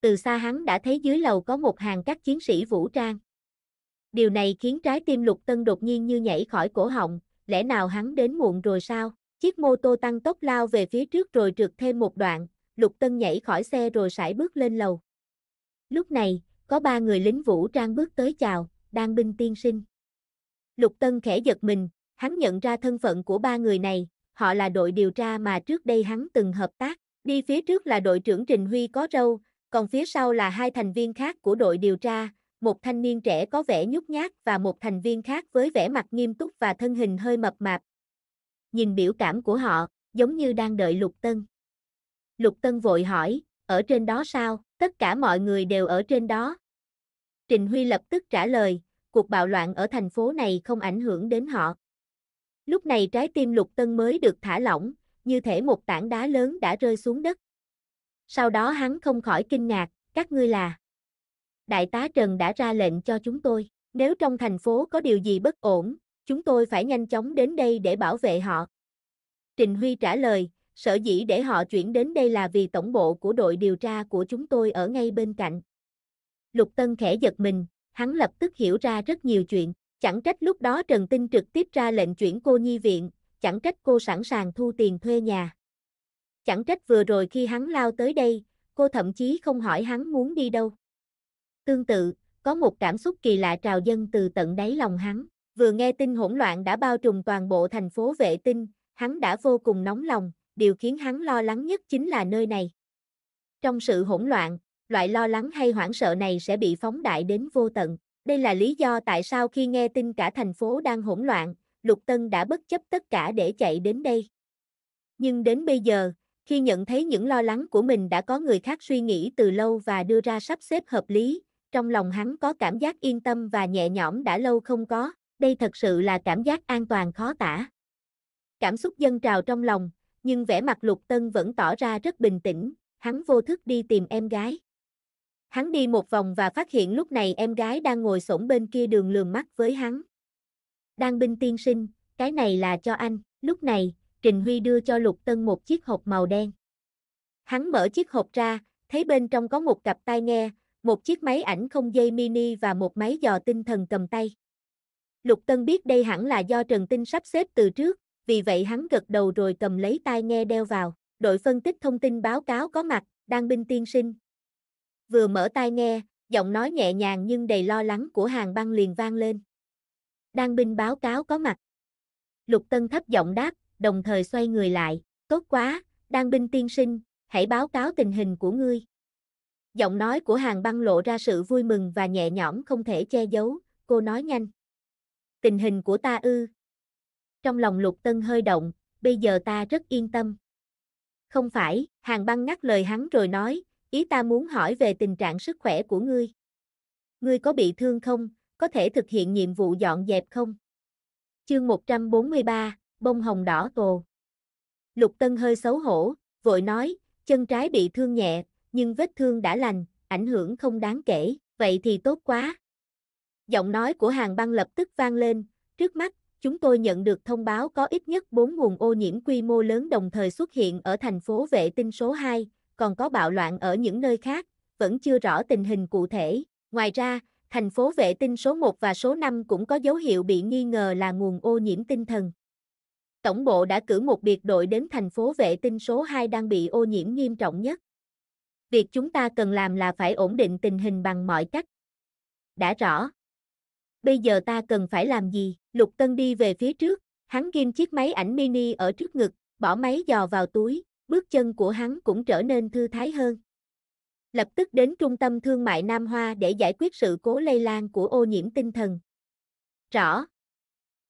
Từ xa hắn đã thấy dưới lầu có một hàng các chiến sĩ vũ trang. Điều này khiến trái tim lục tân đột nhiên như nhảy khỏi cổ họng, lẽ nào hắn đến muộn rồi sao? Chiếc mô tô tăng tốc lao về phía trước rồi trượt thêm một đoạn, lục tân nhảy khỏi xe rồi sải bước lên lầu. Lúc này, có ba người lính vũ trang bước tới chào, đang binh tiên sinh. Lục tân khẽ giật mình, hắn nhận ra thân phận của ba người này, họ là đội điều tra mà trước đây hắn từng hợp tác. Đi phía trước là đội trưởng Trình Huy có râu, còn phía sau là hai thành viên khác của đội điều tra, một thanh niên trẻ có vẻ nhút nhát và một thành viên khác với vẻ mặt nghiêm túc và thân hình hơi mập mạp. Nhìn biểu cảm của họ, giống như đang đợi Lục Tân. Lục Tân vội hỏi, ở trên đó sao, tất cả mọi người đều ở trên đó. Trình Huy lập tức trả lời, cuộc bạo loạn ở thành phố này không ảnh hưởng đến họ. Lúc này trái tim lục tân mới được thả lỏng, như thể một tảng đá lớn đã rơi xuống đất. Sau đó hắn không khỏi kinh ngạc, các ngươi là. Đại tá Trần đã ra lệnh cho chúng tôi, nếu trong thành phố có điều gì bất ổn, chúng tôi phải nhanh chóng đến đây để bảo vệ họ. Trình Huy trả lời, sở dĩ để họ chuyển đến đây là vì tổng bộ của đội điều tra của chúng tôi ở ngay bên cạnh. Lục Tân khẽ giật mình, hắn lập tức hiểu ra rất nhiều chuyện. Chẳng trách lúc đó Trần Tinh trực tiếp ra lệnh chuyển cô nhi viện, chẳng trách cô sẵn sàng thu tiền thuê nhà. Chẳng trách vừa rồi khi hắn lao tới đây, cô thậm chí không hỏi hắn muốn đi đâu. Tương tự, có một cảm xúc kỳ lạ trào dâng từ tận đáy lòng hắn. Vừa nghe tin hỗn loạn đã bao trùm toàn bộ thành phố vệ tinh, hắn đã vô cùng nóng lòng, điều khiến hắn lo lắng nhất chính là nơi này. Trong sự hỗn loạn, loại lo lắng hay hoảng sợ này sẽ bị phóng đại đến vô tận, đây là lý do tại sao khi nghe tin cả thành phố đang hỗn loạn, Lục Tân đã bất chấp tất cả để chạy đến đây. Nhưng đến bây giờ, khi nhận thấy những lo lắng của mình đã có người khác suy nghĩ từ lâu và đưa ra sắp xếp hợp lý, trong lòng hắn có cảm giác yên tâm và nhẹ nhõm đã lâu không có, đây thật sự là cảm giác an toàn khó tả. Cảm xúc dâng trào trong lòng, nhưng vẻ mặt Lục Tân vẫn tỏ ra rất bình tĩnh, hắn vô thức đi tìm em gái. Hắn đi một vòng và phát hiện lúc này em gái đang ngồi sổng bên kia đường lườm mắt với hắn. Đang binh tiên sinh, cái này là cho anh, lúc này, Trình Huy đưa cho Lục Tân một chiếc hộp màu đen. Hắn mở chiếc hộp ra, thấy bên trong có một cặp tai nghe, một chiếc máy ảnh không dây mini và một máy dò tinh thần cầm tay. Lục Tân biết đây hẳn là do Trần Tinh sắp xếp từ trước, vì vậy hắn gật đầu rồi cầm lấy tai nghe đeo vào. Đội phân tích thông tin báo cáo có mặt, đang binh tiên sinh, vừa mở tai nghe, giọng nói nhẹ nhàng nhưng đầy lo lắng của hàng băng liền vang lên. Đan binh báo cáo có mặt. Lục Tân thấp giọng đáp, đồng thời xoay người lại, tốt quá, đan binh tiên sinh, hãy báo cáo tình hình của ngươi. Giọng nói của hàng băng lộ ra sự vui mừng và nhẹ nhõm không thể che giấu, cô nói nhanh. Tình hình của ta ư. Trong lòng lục tân hơi động, bây giờ ta rất yên tâm. Không phải, hàng băng ngắt lời hắn rồi nói, ý ta muốn hỏi về tình trạng sức khỏe của ngươi. Ngươi có bị thương không, có thể thực hiện nhiệm vụ dọn dẹp không? Chương 143, bông hồng đỏ tồ. Lục Tân hơi xấu hổ, vội nói, chân trái bị thương nhẹ, nhưng vết thương đã lành, ảnh hưởng không đáng kể, vậy thì tốt quá. Giọng nói của hàng băng lập tức vang lên, trước mắt, chúng tôi nhận được thông báo có ít nhất 4 nguồn ô nhiễm quy mô lớn đồng thời xuất hiện ở thành phố vệ tinh số 2, còn có bạo loạn ở những nơi khác, vẫn chưa rõ tình hình cụ thể. Ngoài ra, thành phố vệ tinh số 1 và số 5 cũng có dấu hiệu bị nghi ngờ là nguồn ô nhiễm tinh thần. Tổng bộ đã cử một biệt đội đến thành phố vệ tinh số 2 đang bị ô nhiễm nghiêm trọng nhất. Việc chúng ta cần làm là phải ổn định tình hình bằng mọi cách. Đã rõ. Bây giờ ta cần phải làm gì? Lục Tân đi về phía trước, hắn ghim chiếc máy ảnh mini ở trước ngực, bỏ máy dò vào túi, bước chân của hắn cũng trở nên thư thái hơn. Lập tức đến trung tâm thương mại Nam Hoa để giải quyết sự cố lây lan của ô nhiễm tinh thần. Rõ.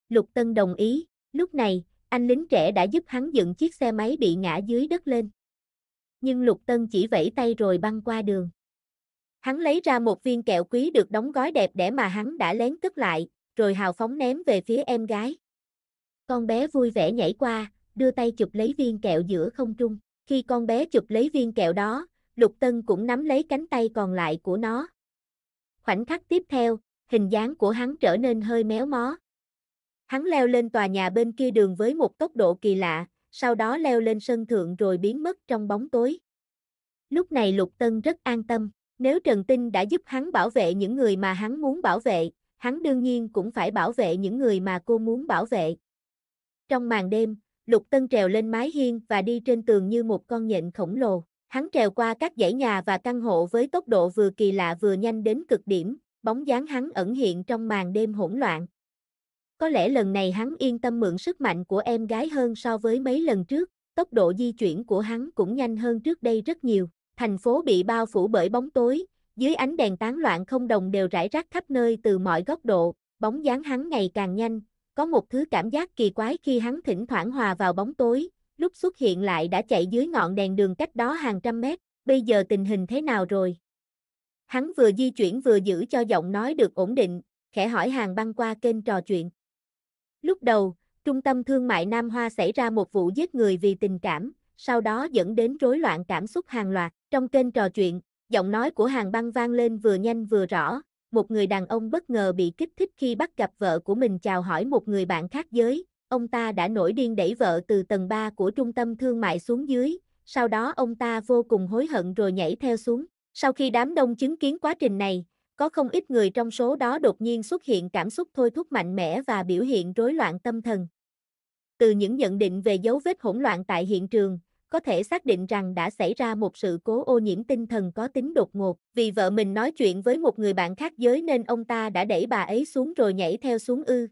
Lục Tân đồng ý, lúc này, anh lính trẻ đã giúp hắn dựng chiếc xe máy bị ngã dưới đất lên. Nhưng Lục Tân chỉ vẫy tay rồi băng qua đường. Hắn lấy ra một viên kẹo quý được đóng gói đẹp đẽ mà hắn đã lén cất lại, rồi hào phóng ném về phía em gái. Con bé vui vẻ nhảy qua, đưa tay chụp lấy viên kẹo giữa không trung. Khi con bé chụp lấy viên kẹo đó, Lục Tân cũng nắm lấy cánh tay còn lại của nó. Khoảnh khắc tiếp theo, hình dáng của hắn trở nên hơi méo mó. Hắn leo lên tòa nhà bên kia đường với một tốc độ kỳ lạ, sau đó leo lên sân thượng rồi biến mất trong bóng tối. Lúc này Lục Tân rất an tâm, nếu Trần Tinh đã giúp hắn bảo vệ những người mà hắn muốn bảo vệ, hắn đương nhiên cũng phải bảo vệ những người mà cô muốn bảo vệ. Trong màn đêm, Lục Tân trèo lên mái hiên và đi trên tường như một con nhện khổng lồ. Hắn trèo qua các dãy nhà và căn hộ với tốc độ vừa kỳ lạ vừa nhanh đến cực điểm, bóng dáng hắn ẩn hiện trong màn đêm hỗn loạn. Có lẽ lần này hắn yên tâm mượn sức mạnh của em gái hơn so với mấy lần trước, tốc độ di chuyển của hắn cũng nhanh hơn trước đây rất nhiều. Thành phố bị bao phủ bởi bóng tối, dưới ánh đèn tán loạn không đồng đều rải rác khắp nơi từ mọi góc độ, bóng dáng hắn ngày càng nhanh, có một thứ cảm giác kỳ quái khi hắn thỉnh thoảng hòa vào bóng tối, lúc xuất hiện lại đã chạy dưới ngọn đèn đường cách đó hàng trăm mét, bây giờ tình hình thế nào rồi? Hắn vừa di chuyển vừa giữ cho giọng nói được ổn định, khẽ hỏi hàng băng qua kênh trò chuyện. Lúc đầu, trung tâm thương mại Nam Hoa xảy ra một vụ giết người vì tình cảm, sau đó dẫn đến rối loạn cảm xúc hàng loạt. Trong kênh trò chuyện, giọng nói của hàng băng vang lên vừa nhanh vừa rõ, một người đàn ông bất ngờ bị kích thích khi bắt gặp vợ của mình chào hỏi một người bạn khác giới. Ông ta đã nổi điên đẩy vợ từ tầng 3 của trung tâm thương mại xuống dưới, sau đó ông ta vô cùng hối hận rồi nhảy theo xuống. Sau khi đám đông chứng kiến quá trình này, có không ít người trong số đó đột nhiên xuất hiện cảm xúc thôi thúc mạnh mẽ và biểu hiện rối loạn tâm thần. Từ những nhận định về dấu vết hỗn loạn tại hiện trường, có thể xác định rằng đã xảy ra một sự cố ô nhiễm tinh thần có tính đột ngột. Vì vợ mình nói chuyện với một người bạn khác giới nên ông ta đã đẩy bà ấy xuống rồi nhảy theo xuống ư.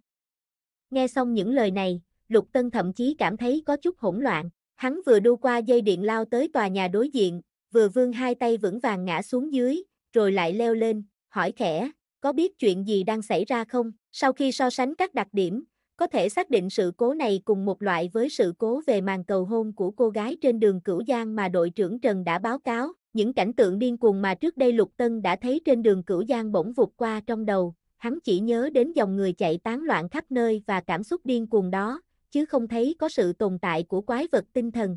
Nghe xong những lời này, Lục Tân thậm chí cảm thấy có chút hỗn loạn. Hắn vừa đu qua dây điện lao tới tòa nhà đối diện, vừa vươn hai tay vững vàng ngã xuống dưới, rồi lại leo lên, hỏi khẽ, có biết chuyện gì đang xảy ra không? Sau khi so sánh các đặc điểm, có thể xác định sự cố này cùng một loại với sự cố về màn cầu hôn của cô gái trên đường Cửu Giang mà đội trưởng Trần đã báo cáo. Những cảnh tượng điên cuồng mà trước đây Lục Tân đã thấy trên đường Cửu Giang bỗng vụt qua trong đầu, hắn chỉ nhớ đến dòng người chạy tán loạn khắp nơi và cảm xúc điên cuồng đó, chứ không thấy có sự tồn tại của quái vật tinh thần.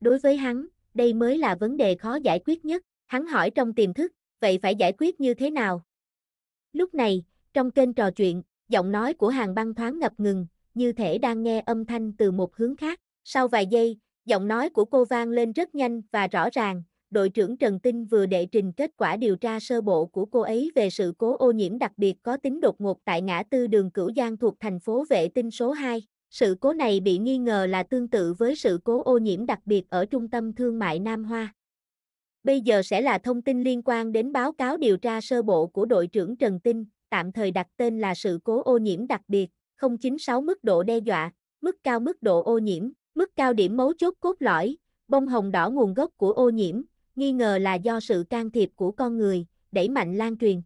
Đối với hắn, đây mới là vấn đề khó giải quyết nhất, hắn hỏi trong tiềm thức, vậy phải giải quyết như thế nào? Lúc này, trong kênh trò chuyện, giọng nói của hàng băng thoáng ngập ngừng, như thể đang nghe âm thanh từ một hướng khác. Sau vài giây, giọng nói của cô vang lên rất nhanh và rõ ràng, đội trưởng Trần Tinh vừa đệ trình kết quả điều tra sơ bộ của cô ấy về sự cố ô nhiễm đặc biệt có tính đột ngột tại ngã tư đường Cửu Giang thuộc thành phố Vệ Tinh số 2. Sự cố này bị nghi ngờ là tương tự với sự cố ô nhiễm đặc biệt ở trung tâm thương mại Nam Hoa. Bây giờ sẽ là thông tin liên quan đến báo cáo điều tra sơ bộ của đội trưởng Trần Tinh, tạm thời đặt tên là sự cố ô nhiễm đặc biệt, 096 mức độ đe dọa, mức cao mức độ ô nhiễm, mức cao điểm mấu chốt cốt lõi, bông hồng đỏ nguồn gốc của ô nhiễm, nghi ngờ là do sự can thiệp của con người, đẩy mạnh lan truyền.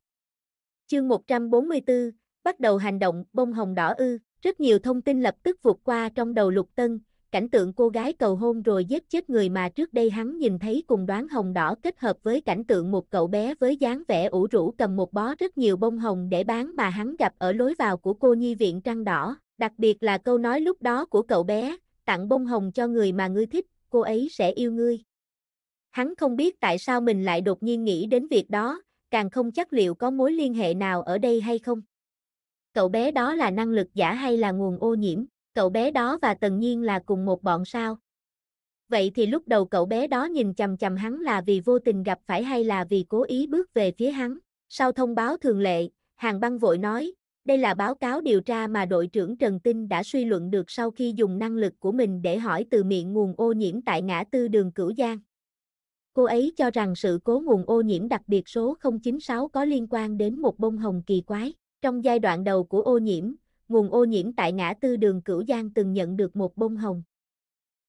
Chương 144, bắt đầu hành động bông hồng đỏ ư, rất nhiều thông tin lập tức vụt qua trong đầu Lục Tân, cảnh tượng cô gái cầu hôn rồi giết chết người mà trước đây hắn nhìn thấy cùng đoán hồng đỏ kết hợp với cảnh tượng một cậu bé với dáng vẻ ủ rũ cầm một bó rất nhiều bông hồng để bán mà hắn gặp ở lối vào của cô nhi viện trăng đỏ, đặc biệt là câu nói lúc đó của cậu bé, tặng bông hồng cho người mà ngươi thích, cô ấy sẽ yêu ngươi. Hắn không biết tại sao mình lại đột nhiên nghĩ đến việc đó, càng không chắc liệu có mối liên hệ nào ở đây hay không. Cậu bé đó là năng lực giả hay là nguồn ô nhiễm? Cậu bé đó và Tần Nhiên là cùng một bọn sao? Vậy thì lúc đầu cậu bé đó nhìn chầm chầm hắn là vì vô tình gặp phải hay là vì cố ý bước về phía hắn? Sau thông báo thường lệ, Hàng Băng vội nói, đây là báo cáo điều tra mà đội trưởng Trần Tinh đã suy luận được sau khi dùng năng lực của mình để hỏi từ miệng nguồn ô nhiễm tại ngã tư đường Cửu Giang. Cô ấy cho rằng sự cố nguồn ô nhiễm đặc biệt số 096 có liên quan đến một bông hồng kỳ quái. Trong giai đoạn đầu của ô nhiễm, nguồn ô nhiễm tại ngã tư đường Cửu Giang từng nhận được một bông hồng.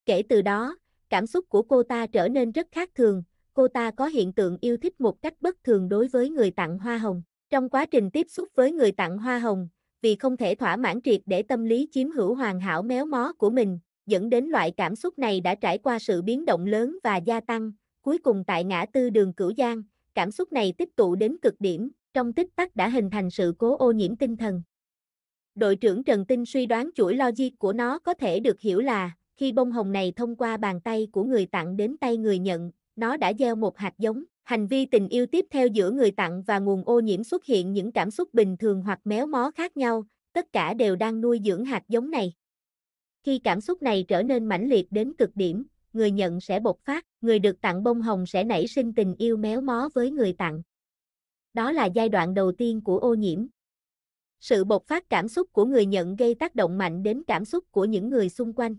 Kể từ đó, cảm xúc của cô ta trở nên rất khác thường, cô ta có hiện tượng yêu thích một cách bất thường đối với người tặng hoa hồng. Trong quá trình tiếp xúc với người tặng hoa hồng, vì không thể thỏa mãn triệt để tâm lý chiếm hữu hoàn hảo méo mó của mình, dẫn đến loại cảm xúc này đã trải qua sự biến động lớn và gia tăng, cuối cùng tại ngã tư đường Cửu Giang, cảm xúc này tích tụ đến cực điểm, trong tích tắc đã hình thành sự cố ô nhiễm tinh thần đội trưởng Trần Tinh suy đoán chuỗi logic của nó có thể được hiểu là, khi bông hồng này thông qua bàn tay của người tặng đến tay người nhận, nó đã gieo một hạt giống. Hành vi tình yêu tiếp theo giữa người tặng và nguồn ô nhiễm xuất hiện những cảm xúc bình thường hoặc méo mó khác nhau, tất cả đều đang nuôi dưỡng hạt giống này. Khi cảm xúc này trở nên mãnh liệt đến cực điểm, người nhận sẽ bộc phát, người được tặng bông hồng sẽ nảy sinh tình yêu méo mó với người tặng. Đó là giai đoạn đầu tiên của ô nhiễm, sự bộc phát cảm xúc của người nhận gây tác động mạnh đến cảm xúc của những người xung quanh.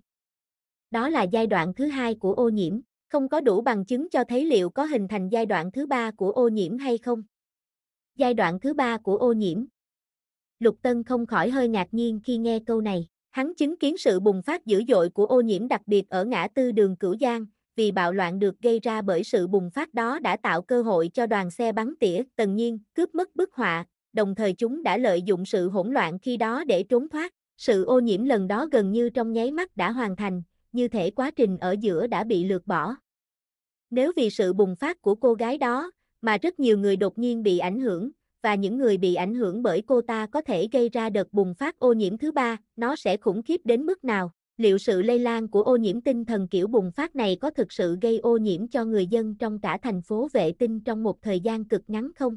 Đó là giai đoạn thứ hai của ô nhiễm, không có đủ bằng chứng cho thấy liệu có hình thành giai đoạn thứ ba của ô nhiễm hay không. Giai đoạn thứ ba của ô nhiễm Lục Tân không khỏi hơi ngạc nhiên khi nghe câu này. Hắn chứng kiến sự bùng phát dữ dội của ô nhiễm đặc biệt ở ngã tư đường Cửu Giang, vì bạo loạn được gây ra bởi sự bùng phát đó đã tạo cơ hội cho đoàn xe bắn tỉa, tần nhiên, cướp mất bức họa, đồng thời chúng đã lợi dụng sự hỗn loạn khi đó để trốn thoát. Sự ô nhiễm lần đó gần như trong nháy mắt đã hoàn thành, như thể quá trình ở giữa đã bị lược bỏ. Nếu vì sự bùng phát của cô gái đó, mà rất nhiều người đột nhiên bị ảnh hưởng, và những người bị ảnh hưởng bởi cô ta có thể gây ra đợt bùng phát ô nhiễm thứ ba, nó sẽ khủng khiếp đến mức nào? Liệu sự lây lan của ô nhiễm tinh thần kiểu bùng phát này có thực sự gây ô nhiễm cho người dân trong cả thành phố vệ tinh trong một thời gian cực ngắn không?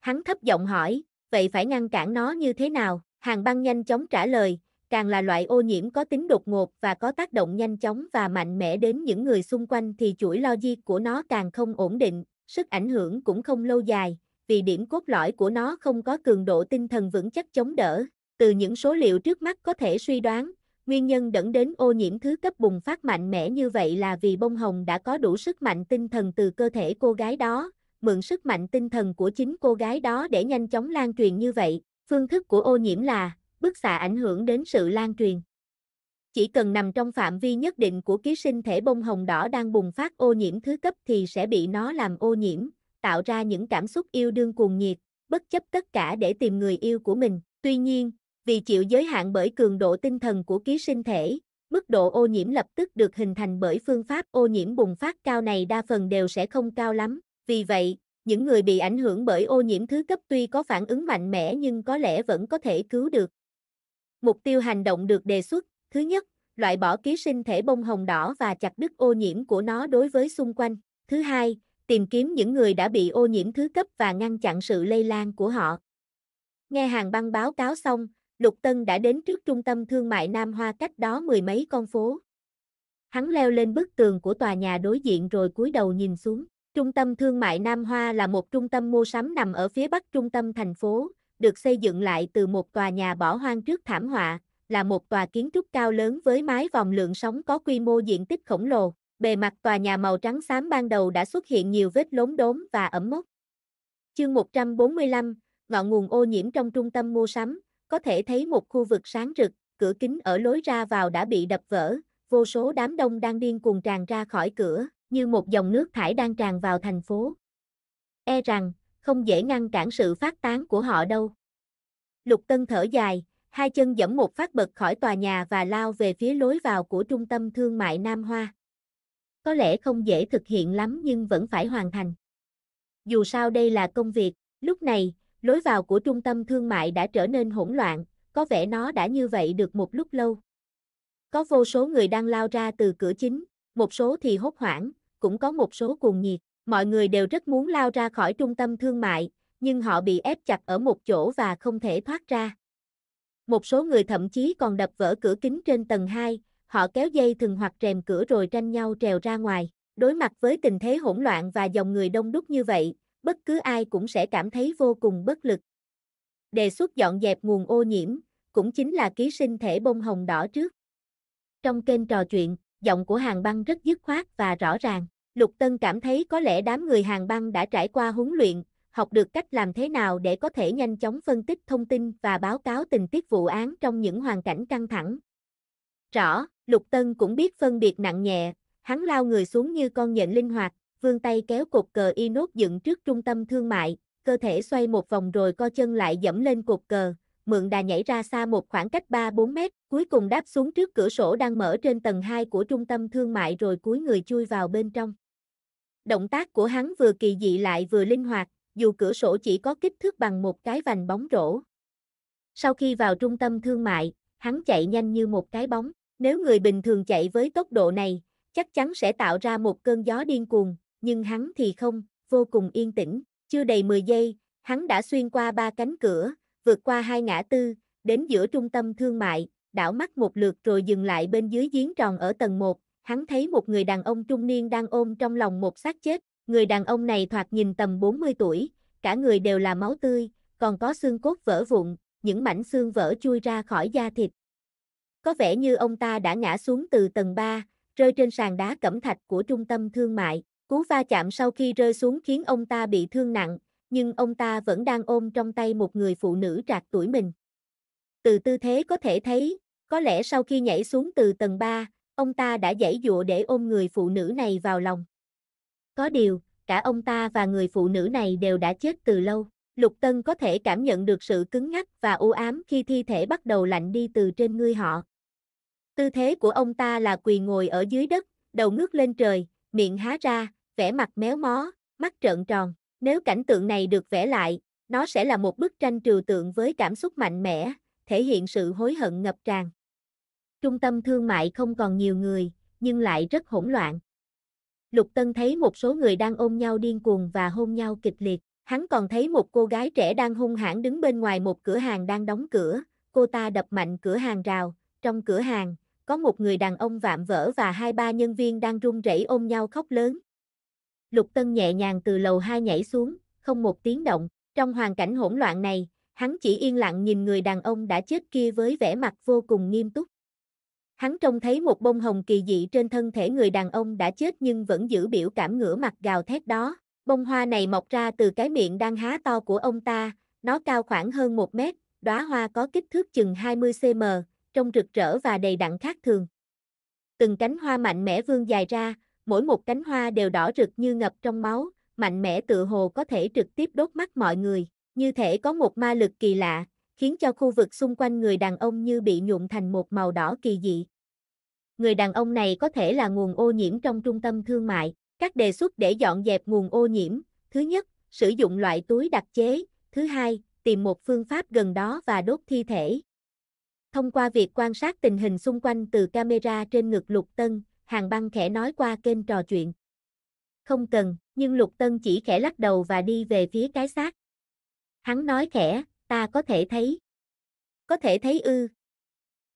Hắn thấp giọng hỏi, vậy phải ngăn cản nó như thế nào? Hàng băng nhanh chóng trả lời, càng là loại ô nhiễm có tính đột ngột và có tác động nhanh chóng và mạnh mẽ đến những người xung quanh thì chuỗi logic của nó càng không ổn định, sức ảnh hưởng cũng không lâu dài, vì điểm cốt lõi của nó không có cường độ tinh thần vững chắc chống đỡ. Từ những số liệu trước mắt có thể suy đoán, nguyên nhân dẫn đến ô nhiễm thứ cấp bùng phát mạnh mẽ như vậy là vì bông hồng đã có đủ sức mạnh tinh thần từ cơ thể cô gái đó, mượn sức mạnh tinh thần của chính cô gái đó để nhanh chóng lan truyền như vậy, phương thức của ô nhiễm là bức xạ ảnh hưởng đến sự lan truyền. Chỉ cần nằm trong phạm vi nhất định của ký sinh thể bông hồng đỏ đang bùng phát ô nhiễm thứ cấp thì sẽ bị nó làm ô nhiễm, tạo ra những cảm xúc yêu đương cuồng nhiệt, bất chấp tất cả để tìm người yêu của mình. Tuy nhiên, vì chịu giới hạn bởi cường độ tinh thần của ký sinh thể, mức độ ô nhiễm lập tức được hình thành bởi phương pháp ô nhiễm bùng phát cao này đa phần đều sẽ không cao lắm. Vì vậy, những người bị ảnh hưởng bởi ô nhiễm thứ cấp tuy có phản ứng mạnh mẽ nhưng có lẽ vẫn có thể cứu được. Mục tiêu hành động được đề xuất, thứ nhất, loại bỏ ký sinh thể bông hồng đỏ và chặt đứt ô nhiễm của nó đối với xung quanh. Thứ hai, tìm kiếm những người đã bị ô nhiễm thứ cấp và ngăn chặn sự lây lan của họ. Nghe hàng băng báo cáo xong, Lục Tân đã đến trước trung tâm thương mại Nam Hoa cách đó mười mấy con phố. Hắn leo lên bức tường của tòa nhà đối diện rồi cúi đầu nhìn xuống. Trung tâm thương mại Nam Hoa là một trung tâm mua sắm nằm ở phía bắc trung tâm thành phố, được xây dựng lại từ một tòa nhà bỏ hoang trước thảm họa, là một tòa kiến trúc cao lớn với mái vòng lượng sóng có quy mô diện tích khổng lồ. Bề mặt tòa nhà màu trắng xám ban đầu đã xuất hiện nhiều vết lốm đốm và ẩm mốc. Chương 145, ngọn nguồn ô nhiễm trong trung tâm mua sắm, có thể thấy một khu vực sáng rực, cửa kính ở lối ra vào đã bị đập vỡ, vô số đám đông đang điên cuồng tràn ra khỏi cửa, như một dòng nước thải đang tràn vào thành phố. E rằng, không dễ ngăn cản sự phát tán của họ đâu. Lục Tân thở dài, hai chân dẫm một phát bật khỏi tòa nhà và lao về phía lối vào của trung tâm thương mại Nam Hoa. Có lẽ không dễ thực hiện lắm nhưng vẫn phải hoàn thành. Dù sao đây là công việc, lúc này, lối vào của trung tâm thương mại đã trở nên hỗn loạn, có vẻ nó đã như vậy được một lúc lâu. Có vô số người đang lao ra từ cửa chính, một số thì hốt hoảng, cũng có một số cuồng nhiệt. Mọi người đều rất muốn lao ra khỏi trung tâm thương mại, nhưng họ bị ép chặt ở một chỗ và không thể thoát ra. Một số người thậm chí còn đập vỡ cửa kính trên tầng 2, họ kéo dây thừng hoặc rèm cửa rồi tranh nhau trèo ra ngoài. Đối mặt với tình thế hỗn loạn và dòng người đông đúc như vậy, bất cứ ai cũng sẽ cảm thấy vô cùng bất lực. Đề xuất dọn dẹp nguồn ô nhiễm, cũng chính là ký sinh thể bông hồng đỏ trước. Trong kênh trò chuyện, giọng của hàng băng rất dứt khoát và rõ ràng. Lục Tân cảm thấy có lẽ đám người hàng băng đã trải qua huấn luyện, học được cách làm thế nào để có thể nhanh chóng phân tích thông tin và báo cáo tình tiết vụ án trong những hoàn cảnh căng thẳng. Rõ, Lục Tân cũng biết phân biệt nặng nhẹ, hắn lao người xuống như con nhện linh hoạt, vươn tay kéo cột cờ y nốt dựng trước trung tâm thương mại, cơ thể xoay một vòng rồi co chân lại dẫm lên cột cờ, mượn đà nhảy ra xa một khoảng cách 3-4 mét, cuối cùng đáp xuống trước cửa sổ đang mở trên tầng 2 của trung tâm thương mại rồi cúi người chui vào bên trong. Động tác của hắn vừa kỳ dị lại vừa linh hoạt, dù cửa sổ chỉ có kích thước bằng một cái vành bóng rổ. Sau khi vào trung tâm thương mại, hắn chạy nhanh như một cái bóng, nếu người bình thường chạy với tốc độ này, chắc chắn sẽ tạo ra một cơn gió điên cuồng, nhưng hắn thì không, vô cùng yên tĩnh, chưa đầy 10 giây, hắn đã xuyên qua ba cánh cửa, vượt qua hai ngã tư, đến giữa trung tâm thương mại, đảo mắt một lượt rồi dừng lại bên dưới giếng tròn ở tầng 1, hắn thấy một người đàn ông trung niên đang ôm trong lòng một xác chết, người đàn ông này thoạt nhìn tầm 40 tuổi, cả người đều là máu tươi, còn có xương cốt vỡ vụn, những mảnh xương vỡ chui ra khỏi da thịt. Có vẻ như ông ta đã ngã xuống từ tầng 3, rơi trên sàn đá cẩm thạch của trung tâm thương mại. Cú va chạm sau khi rơi xuống khiến ông ta bị thương nặng, nhưng ông ta vẫn đang ôm trong tay một người phụ nữ trạc tuổi mình. Từ tư thế có thể thấy, có lẽ sau khi nhảy xuống từ tầng 3, ông ta đã dãy dụa để ôm người phụ nữ này vào lòng. Có điều, cả ông ta và người phụ nữ này đều đã chết từ lâu. Lục Tân có thể cảm nhận được sự cứng ngắc và u ám khi thi thể bắt đầu lạnh đi từ trên người họ. Tư thế của ông ta là quỳ ngồi ở dưới đất, đầu ngước lên trời, miệng há ra, vẻ mặt méo mó, mắt trợn tròn. Nếu cảnh tượng này được vẽ lại, nó sẽ là một bức tranh trừu tượng với cảm xúc mạnh mẽ, thể hiện sự hối hận ngập tràn. Trung tâm thương mại không còn nhiều người, nhưng lại rất hỗn loạn. Lục Tân thấy một số người đang ôm nhau điên cuồng và hôn nhau kịch liệt. Hắn còn thấy một cô gái trẻ đang hung hãn đứng bên ngoài một cửa hàng đang đóng cửa. Cô ta đập mạnh cửa hàng rào. Trong cửa hàng, có một người đàn ông vạm vỡ và hai ba nhân viên đang run rẩy ôm nhau khóc lớn. Lục Tân nhẹ nhàng từ lầu hai nhảy xuống, không một tiếng động, trong hoàn cảnh hỗn loạn này, hắn chỉ yên lặng nhìn người đàn ông đã chết kia với vẻ mặt vô cùng nghiêm túc. Hắn trông thấy một bông hồng kỳ dị trên thân thể người đàn ông đã chết nhưng vẫn giữ biểu cảm ngửa mặt gào thét đó. Bông hoa này mọc ra từ cái miệng đang há to của ông ta, nó cao khoảng hơn 1 mét, đóa hoa có kích thước chừng 20cm, trông rực rỡ và đầy đặn khác thường. Từng cánh hoa mạnh mẽ vươn dài ra, mỗi một cánh hoa đều đỏ rực như ngập trong máu, mạnh mẽ tựa hồ có thể trực tiếp đốt mắt mọi người, như thể có một ma lực kỳ lạ, khiến cho khu vực xung quanh người đàn ông như bị nhuộm thành một màu đỏ kỳ dị. Người đàn ông này có thể là nguồn ô nhiễm trong trung tâm thương mại, các đề xuất để dọn dẹp nguồn ô nhiễm, thứ nhất, sử dụng loại túi đặc chế, thứ hai, tìm một phương pháp gần đó và đốt thi thể. Thông qua việc quan sát tình hình xung quanh từ camera trên ngực Lục Tân, Hàng băng khẽ nói qua kênh trò chuyện. Không cần, nhưng Lục Tân chỉ khẽ lắc đầu và đi về phía cái xác. Hắn nói khẽ, ta có thể thấy. Có thể thấy ư.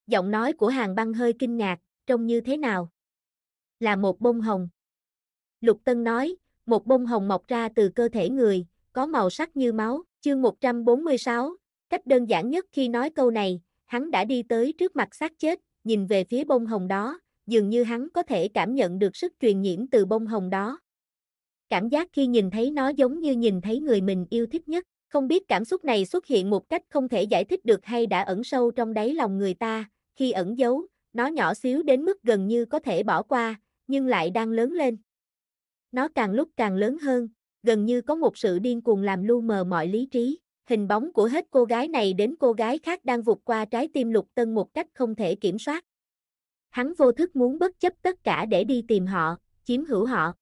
Giọng nói của hàng băng hơi kinh ngạc, trông như thế nào? Là một bông hồng. Lục Tân nói, một bông hồng mọc ra từ cơ thể người, có màu sắc như máu, chương 146. Cách đơn giản nhất khi nói câu này, hắn đã đi tới trước mặt xác chết, nhìn về phía bông hồng đó, dường như hắn có thể cảm nhận được sức truyền nhiễm từ bông hồng đó. Cảm giác khi nhìn thấy nó giống như nhìn thấy người mình yêu thích nhất, không biết cảm xúc này xuất hiện một cách không thể giải thích được hay đã ẩn sâu trong đáy lòng người ta, khi ẩn giấu, nó nhỏ xíu đến mức gần như có thể bỏ qua, nhưng lại đang lớn lên. Nó càng lúc càng lớn hơn, gần như có một sự điên cuồng làm lu mờ mọi lý trí, hình bóng của hết cô gái này đến cô gái khác đang vụt qua trái tim lục tân một cách không thể kiểm soát hắn vô thức muốn bất chấp tất cả để đi tìm họ, chiếm hữu họ.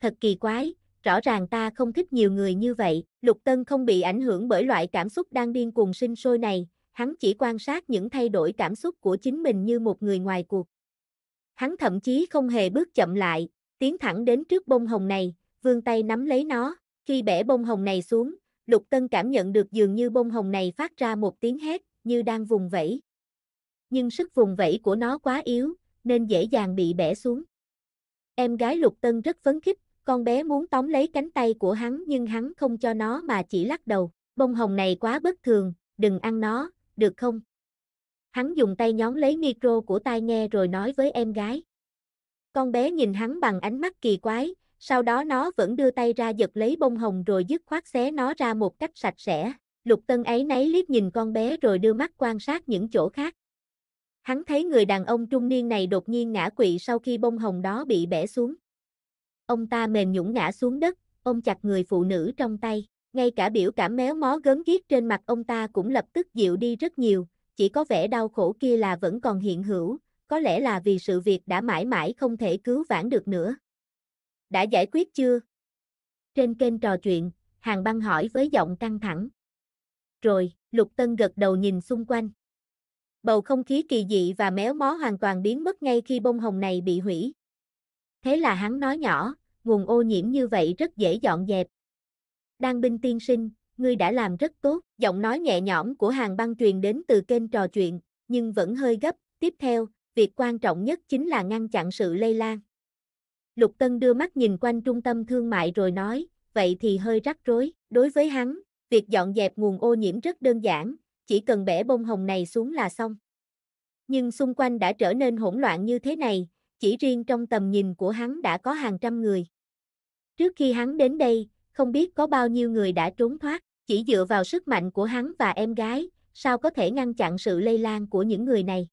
Thật kỳ quái, rõ ràng ta không thích nhiều người như vậy, Lục Tân không bị ảnh hưởng bởi loại cảm xúc đang điên cuồng sinh sôi này, hắn chỉ quan sát những thay đổi cảm xúc của chính mình như một người ngoài cuộc. Hắn thậm chí không hề bước chậm lại, tiến thẳng đến trước bông hồng này, vươn tay nắm lấy nó, khi bẻ bông hồng này xuống, Lục Tân cảm nhận được dường như bông hồng này phát ra một tiếng hét, như đang vùng vẫy nhưng sức vùng vẫy của nó quá yếu, nên dễ dàng bị bẻ xuống. Em gái Lục Tân rất phấn khích, con bé muốn tóm lấy cánh tay của hắn nhưng hắn không cho nó mà chỉ lắc đầu, bông hồng này quá bất thường, đừng ăn nó, được không? Hắn dùng tay nhón lấy micro của tai nghe rồi nói với em gái. Con bé nhìn hắn bằng ánh mắt kỳ quái, sau đó nó vẫn đưa tay ra giật lấy bông hồng rồi dứt khoát xé nó ra một cách sạch sẽ. Lục Tân ấy nấy liếc nhìn con bé rồi đưa mắt quan sát những chỗ khác. Hắn thấy người đàn ông trung niên này đột nhiên ngã quỵ sau khi bông hồng đó bị bẻ xuống. Ông ta mềm nhũn ngã xuống đất, ôm chặt người phụ nữ trong tay, ngay cả biểu cảm méo mó gớm ghiếc trên mặt ông ta cũng lập tức dịu đi rất nhiều, chỉ có vẻ đau khổ kia là vẫn còn hiện hữu, có lẽ là vì sự việc đã mãi mãi không thể cứu vãn được nữa. Đã giải quyết chưa? Trên kênh trò chuyện, Hàng Băng hỏi với giọng căng thẳng. Rồi, Lục Tân gật đầu nhìn xung quanh bầu không khí kỳ dị và méo mó hoàn toàn biến mất ngay khi bông hồng này bị hủy. Thế là hắn nói nhỏ, nguồn ô nhiễm như vậy rất dễ dọn dẹp. Đan binh tiên sinh, ngươi đã làm rất tốt, giọng nói nhẹ nhõm của hàng băng truyền đến từ kênh trò chuyện, nhưng vẫn hơi gấp. Tiếp theo, việc quan trọng nhất chính là ngăn chặn sự lây lan. Lục Tân đưa mắt nhìn quanh trung tâm thương mại rồi nói, vậy thì hơi rắc rối. Đối với hắn, việc dọn dẹp nguồn ô nhiễm rất đơn giản, chỉ cần bẻ bông hồng này xuống là xong. Nhưng xung quanh đã trở nên hỗn loạn như thế này, chỉ riêng trong tầm nhìn của hắn đã có hàng trăm người. Trước khi hắn đến đây, không biết có bao nhiêu người đã trốn thoát, chỉ dựa vào sức mạnh của hắn và em gái, sao có thể ngăn chặn sự lây lan của những người này.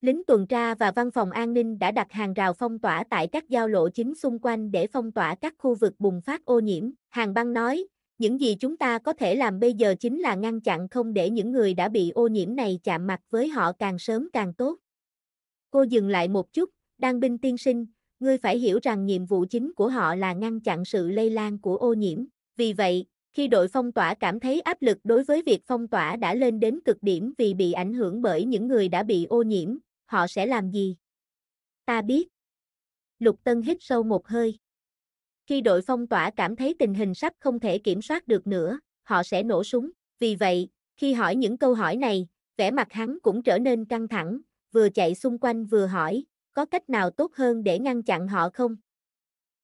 Lính tuần tra và văn phòng an ninh đã đặt hàng rào phong tỏa tại các giao lộ chính xung quanh để phong tỏa các khu vực bùng phát ô nhiễm. Hàng băng nói, những gì chúng ta có thể làm bây giờ chính là ngăn chặn không để những người đã bị ô nhiễm này chạm mặt với họ càng sớm càng tốt. Cô dừng lại một chút, đang binh tiên sinh, ngươi phải hiểu rằng nhiệm vụ chính của họ là ngăn chặn sự lây lan của ô nhiễm. Vì vậy, khi đội phong tỏa cảm thấy áp lực đối với việc phong tỏa đã lên đến cực điểm vì bị ảnh hưởng bởi những người đã bị ô nhiễm, họ sẽ làm gì? Ta biết. Lục Tân hít sâu một hơi. Khi đội phong tỏa cảm thấy tình hình sắp không thể kiểm soát được nữa, họ sẽ nổ súng. Vì vậy, khi hỏi những câu hỏi này, vẻ mặt hắn cũng trở nên căng thẳng, vừa chạy xung quanh vừa hỏi, có cách nào tốt hơn để ngăn chặn họ không?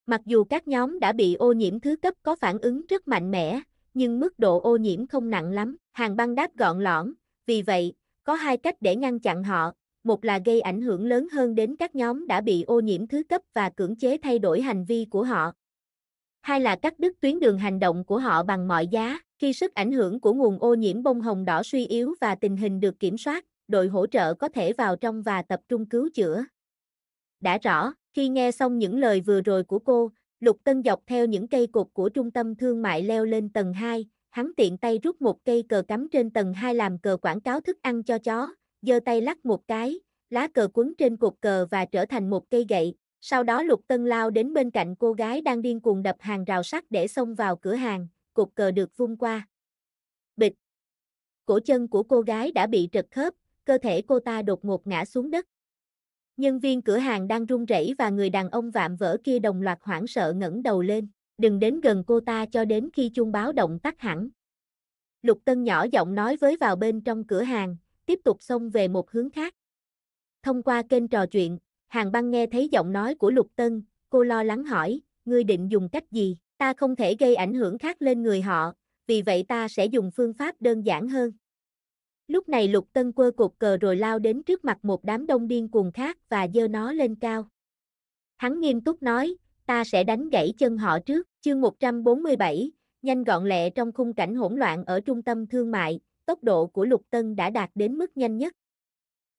Mặc dù các nhóm đã bị ô nhiễm thứ cấp có phản ứng rất mạnh mẽ, nhưng mức độ ô nhiễm không nặng lắm, hàng băng đáp gọn lõn, vì vậy, có hai cách để ngăn chặn họ, một là gây ảnh hưởng lớn hơn đến các nhóm đã bị ô nhiễm thứ cấp và cưỡng chế thay đổi hành vi của họ, hai là cắt đứt tuyến đường hành động của họ bằng mọi giá. Khi sức ảnh hưởng của nguồn ô nhiễm bông hồng đỏ suy yếu và tình hình được kiểm soát, đội hỗ trợ có thể vào trong và tập trung cứu chữa. Đã rõ, khi nghe xong những lời vừa rồi của cô, Lục Tân dọc theo những cây cột của trung tâm thương mại leo lên tầng 2, hắn tiện tay rút một cây cờ cắm trên tầng 2 làm cờ quảng cáo thức ăn cho chó, giơ tay lắc một cái, lá cờ quấn trên cột cờ và trở thành một cây gậy, sau đó Lục Tân lao đến bên cạnh cô gái đang điên cuồng đập hàng rào sắt để xông vào cửa hàng, cục cờ được vung qua. Bịch! Cổ chân của cô gái đã bị trật khớp, cơ thể cô ta đột ngột ngã xuống đất. Nhân viên cửa hàng đang run rẩy và người đàn ông vạm vỡ kia đồng loạt hoảng sợ ngẩng đầu lên, đừng đến gần cô ta cho đến khi chuông báo động tắt hẳn. Lục Tân nhỏ giọng nói với vào bên trong cửa hàng, tiếp tục xông về một hướng khác. Thông qua kênh trò chuyện, Hàng băng nghe thấy giọng nói của Lục Tân, cô lo lắng hỏi, ngươi định dùng cách gì? Ta không thể gây ảnh hưởng khác lên người họ, vì vậy ta sẽ dùng phương pháp đơn giản hơn. Lúc này Lục Tân quơ cột cờ rồi lao đến trước mặt một đám đông điên cuồng khác và dơ nó lên cao. Hắn nghiêm túc nói, ta sẽ đánh gãy chân họ trước, chương 147, nhanh gọn lẹ trong khung cảnh hỗn loạn ở trung tâm thương mại, tốc độ của Lục Tân đã đạt đến mức nhanh nhất.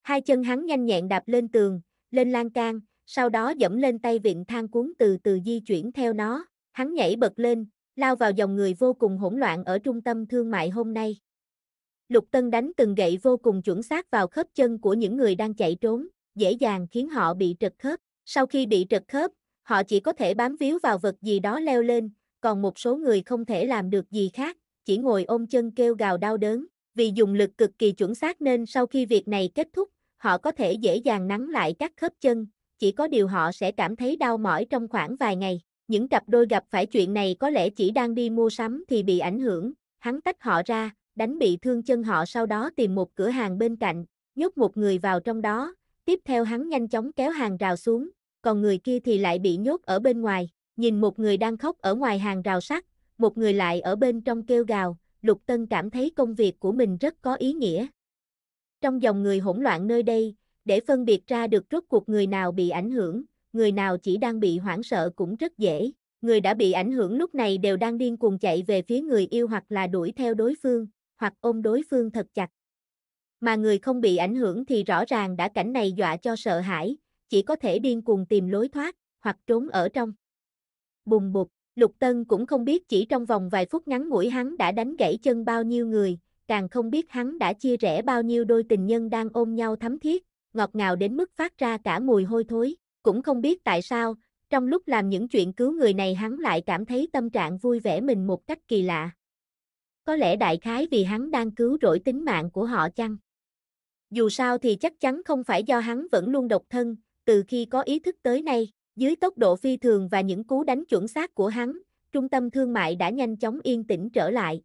Hai chân hắn nhanh nhẹn đạp lên tường, lên lan can, sau đó dẫm lên tay vịn thang cuốn từ từ di chuyển theo nó, hắn nhảy bật lên, lao vào dòng người vô cùng hỗn loạn ở trung tâm thương mại hôm nay. Lục Tân đánh từng gậy vô cùng chuẩn xác vào khớp chân của những người đang chạy trốn, dễ dàng khiến họ bị trật khớp. Sau khi bị trật khớp, họ chỉ có thể bám víu vào vật gì đó leo lên, còn một số người không thể làm được gì khác, chỉ ngồi ôm chân kêu gào đau đớn. Vì dùng lực cực kỳ chuẩn xác nên sau khi việc này kết thúc, họ có thể dễ dàng nắn lại các khớp chân, chỉ có điều họ sẽ cảm thấy đau mỏi trong khoảng vài ngày. Những cặp đôi gặp phải chuyện này có lẽ chỉ đang đi mua sắm thì bị ảnh hưởng, hắn tách họ ra, đánh bị thương chân họ sau đó tìm một cửa hàng bên cạnh, nhốt một người vào trong đó, tiếp theo hắn nhanh chóng kéo hàng rào xuống, còn người kia thì lại bị nhốt ở bên ngoài, nhìn một người đang khóc ở ngoài hàng rào sắt, một người lại ở bên trong kêu gào, Lục Tân cảm thấy công việc của mình rất có ý nghĩa, trong dòng người hỗn loạn nơi đây, để phân biệt ra được rốt cuộc người nào bị ảnh hưởng, người nào chỉ đang bị hoảng sợ cũng rất dễ. Người đã bị ảnh hưởng lúc này đều đang điên cuồng chạy về phía người yêu hoặc là đuổi theo đối phương, hoặc ôm đối phương thật chặt. Mà người không bị ảnh hưởng thì rõ ràng đã cảnh này dọa cho sợ hãi, chỉ có thể điên cuồng tìm lối thoát, hoặc trốn ở trong. Bùng bục, Lục Tân cũng không biết chỉ trong vòng vài phút ngắn ngủi hắn đã đánh gãy chân bao nhiêu người, càng không biết hắn đã chia rẽ bao nhiêu đôi tình nhân đang ôm nhau thắm thiết, ngọt ngào đến mức phát ra cả mùi hôi thối, cũng không biết tại sao, trong lúc làm những chuyện cứu người này hắn lại cảm thấy tâm trạng vui vẻ mình một cách kỳ lạ. Có lẽ đại khái vì hắn đang cứu rỗi tính mạng của họ chăng? Dù sao thì chắc chắn không phải do hắn vẫn luôn độc thân, từ khi có ý thức tới nay, dưới tốc độ phi thường và những cú đánh chuẩn xác của hắn, trung tâm thương mại đã nhanh chóng yên tĩnh trở lại,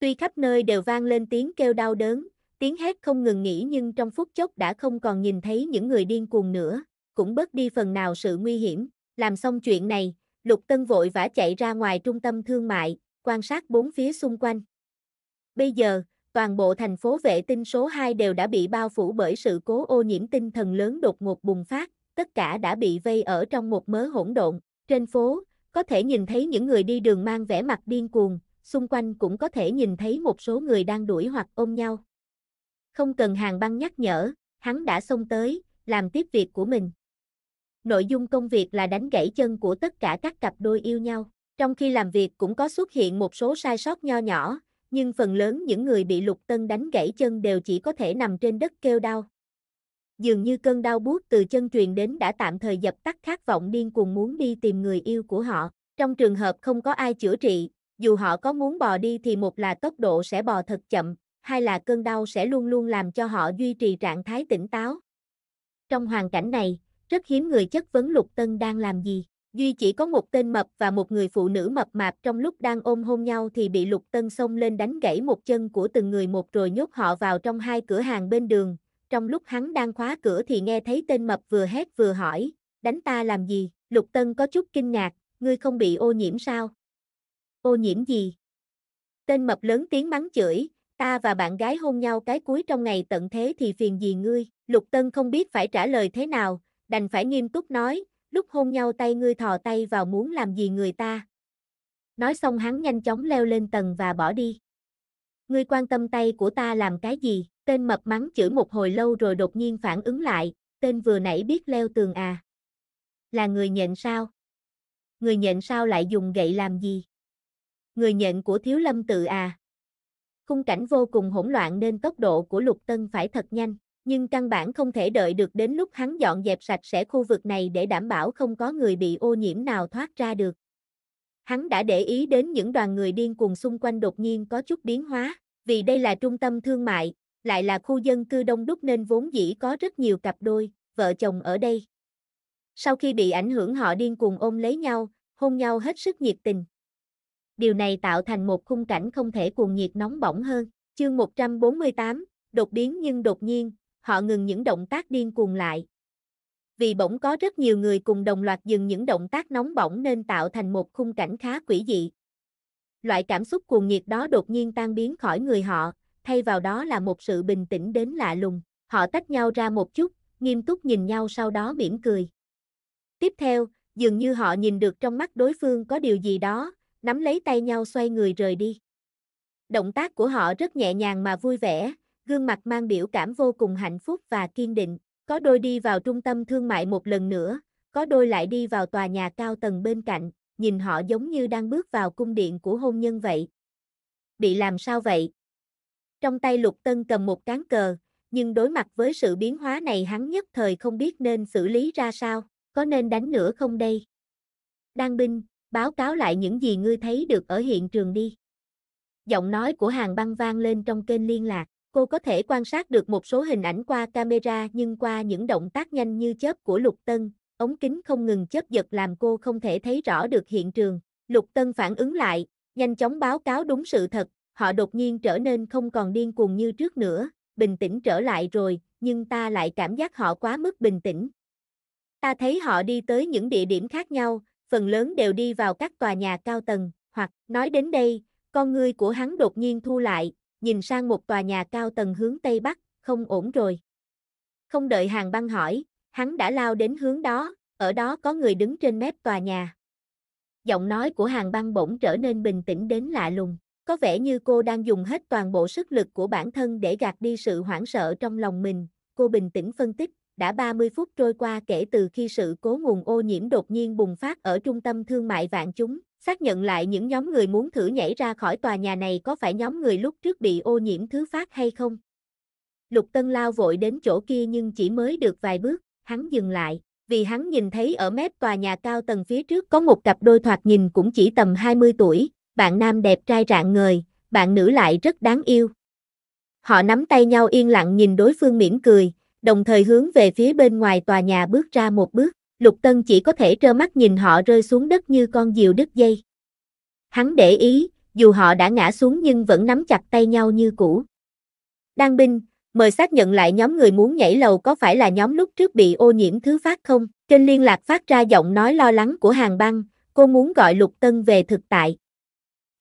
Tuy khắp nơi đều vang lên tiếng kêu đau đớn, tiếng hét không ngừng nghỉ nhưng trong phút chốc đã không còn nhìn thấy những người điên cuồng nữa, cũng bớt đi phần nào sự nguy hiểm. Làm xong chuyện này, Lục Tân vội vã chạy ra ngoài trung tâm thương mại, quan sát bốn phía xung quanh. Bây giờ, toàn bộ thành phố vệ tinh số 2 đều đã bị bao phủ bởi sự cố ô nhiễm tinh thần lớn đột ngột bùng phát, tất cả đã bị vây ở trong một mớ hỗn độn. Trên phố, có thể nhìn thấy những người đi đường mang vẻ mặt điên cuồng, xung quanh cũng có thể nhìn thấy một số người đang đuổi hoặc ôm nhau. Không cần hàng băng nhắc nhở, hắn đã xông tới, làm tiếp việc của mình. Nội dung công việc là đánh gãy chân của tất cả các cặp đôi yêu nhau. Trong khi làm việc cũng có xuất hiện một số sai sót nho nhỏ, nhưng phần lớn những người bị lục tân đánh gãy chân đều chỉ có thể nằm trên đất kêu đau. Dường như cơn đau buốt từ chân truyền đến đã tạm thời dập tắt khát vọng điên cuồng muốn đi tìm người yêu của họ. Trong trường hợp không có ai chữa trị, dù họ có muốn bò đi thì một là tốc độ sẽ bò thật chậm, hai là cơn đau sẽ luôn luôn làm cho họ duy trì trạng thái tỉnh táo. Trong hoàn cảnh này, rất hiếm người chất vấn Lục Tân đang làm gì. Duy chỉ có một tên mập và một người phụ nữ mập mạp trong lúc đang ôm hôn nhau thì bị Lục Tân xông lên đánh gãy một chân của từng người một rồi nhốt họ vào trong hai cửa hàng bên đường. Trong lúc hắn đang khóa cửa thì nghe thấy tên mập vừa hét vừa hỏi, đánh ta làm gì? Lục Tân có chút kinh ngạc, ngươi không bị ô nhiễm sao? ô nhiễm gì? Tên mập lớn tiếng mắng chửi, ta và bạn gái hôn nhau cái cuối trong ngày tận thế thì phiền gì ngươi, lục tân không biết phải trả lời thế nào, đành phải nghiêm túc nói, lúc hôn nhau tay ngươi thò tay vào muốn làm gì người ta. Nói xong hắn nhanh chóng leo lên tầng và bỏ đi. Ngươi quan tâm tay của ta làm cái gì? Tên mập mắng chửi một hồi lâu rồi đột nhiên phản ứng lại, tên vừa nãy biết leo tường à. Là người nhện sao? Người nhện sao lại dùng gậy làm gì? người nhện của thiếu lâm tự à. Khung cảnh vô cùng hỗn loạn nên tốc độ của lục tân phải thật nhanh, nhưng căn bản không thể đợi được đến lúc hắn dọn dẹp sạch sẽ khu vực này để đảm bảo không có người bị ô nhiễm nào thoát ra được. Hắn đã để ý đến những đoàn người điên cuồng xung quanh đột nhiên có chút biến hóa, vì đây là trung tâm thương mại, lại là khu dân cư đông đúc nên vốn dĩ có rất nhiều cặp đôi, vợ chồng ở đây. Sau khi bị ảnh hưởng họ điên cuồng ôm lấy nhau, hôn nhau hết sức nhiệt tình, điều này tạo thành một khung cảnh không thể cuồng nhiệt nóng bỏng hơn. Chương 148, đột biến nhưng đột nhiên, họ ngừng những động tác điên cuồng lại. Vì bỗng có rất nhiều người cùng đồng loạt dừng những động tác nóng bỏng nên tạo thành một khung cảnh khá quỷ dị. Loại cảm xúc cuồng nhiệt đó đột nhiên tan biến khỏi người họ, thay vào đó là một sự bình tĩnh đến lạ lùng. Họ tách nhau ra một chút, nghiêm túc nhìn nhau sau đó mỉm cười. Tiếp theo, dường như họ nhìn được trong mắt đối phương có điều gì đó, nắm lấy tay nhau xoay người rời đi. Động tác của họ rất nhẹ nhàng mà vui vẻ, gương mặt mang biểu cảm vô cùng hạnh phúc và kiên định, có đôi đi vào trung tâm thương mại một lần nữa, có đôi lại đi vào tòa nhà cao tầng bên cạnh, nhìn họ giống như đang bước vào cung điện của hôn nhân vậy. Bị làm sao vậy? Trong tay Lục Tân cầm một cán cờ, nhưng đối mặt với sự biến hóa này hắn nhất thời không biết nên xử lý ra sao, có nên đánh nữa không đây? Đang binh, báo cáo lại những gì ngươi thấy được ở hiện trường đi. Giọng nói của hàng băng vang lên trong kênh liên lạc, cô có thể quan sát được một số hình ảnh qua camera nhưng qua những động tác nhanh như chớp của Lục Tân, ống kính không ngừng chớp giật làm cô không thể thấy rõ được hiện trường. Lục Tân phản ứng lại, nhanh chóng báo cáo đúng sự thật, họ đột nhiên trở nên không còn điên cuồng như trước nữa, bình tĩnh trở lại rồi, nhưng ta lại cảm giác họ quá mức bình tĩnh. Ta thấy họ đi tới những địa điểm khác nhau, phần lớn đều đi vào các tòa nhà cao tầng, hoặc, nói đến đây, con ngươi của hắn đột nhiên thu lại, nhìn sang một tòa nhà cao tầng hướng Tây Bắc, không ổn rồi. Không đợi hàng băng hỏi, hắn đã lao đến hướng đó, ở đó có người đứng trên mép tòa nhà. Giọng nói của hàng băng bỗng trở nên bình tĩnh đến lạ lùng, có vẻ như cô đang dùng hết toàn bộ sức lực của bản thân để gạt đi sự hoảng sợ trong lòng mình, cô bình tĩnh phân tích đã 30 phút trôi qua kể từ khi sự cố nguồn ô nhiễm đột nhiên bùng phát ở trung tâm thương mại vạn chúng, xác nhận lại những nhóm người muốn thử nhảy ra khỏi tòa nhà này có phải nhóm người lúc trước bị ô nhiễm thứ phát hay không. Lục Tân lao vội đến chỗ kia nhưng chỉ mới được vài bước, hắn dừng lại, vì hắn nhìn thấy ở mép tòa nhà cao tầng phía trước có một cặp đôi thoạt nhìn cũng chỉ tầm 20 tuổi, bạn nam đẹp trai rạng ngời, bạn nữ lại rất đáng yêu. Họ nắm tay nhau yên lặng nhìn đối phương mỉm cười, đồng thời hướng về phía bên ngoài tòa nhà bước ra một bước, Lục Tân chỉ có thể trơ mắt nhìn họ rơi xuống đất như con diều đứt dây. Hắn để ý, dù họ đã ngã xuống nhưng vẫn nắm chặt tay nhau như cũ. Đan binh, mời xác nhận lại nhóm người muốn nhảy lầu có phải là nhóm lúc trước bị ô nhiễm thứ phát không? Kênh liên lạc phát ra giọng nói lo lắng của hàng băng, cô muốn gọi Lục Tân về thực tại.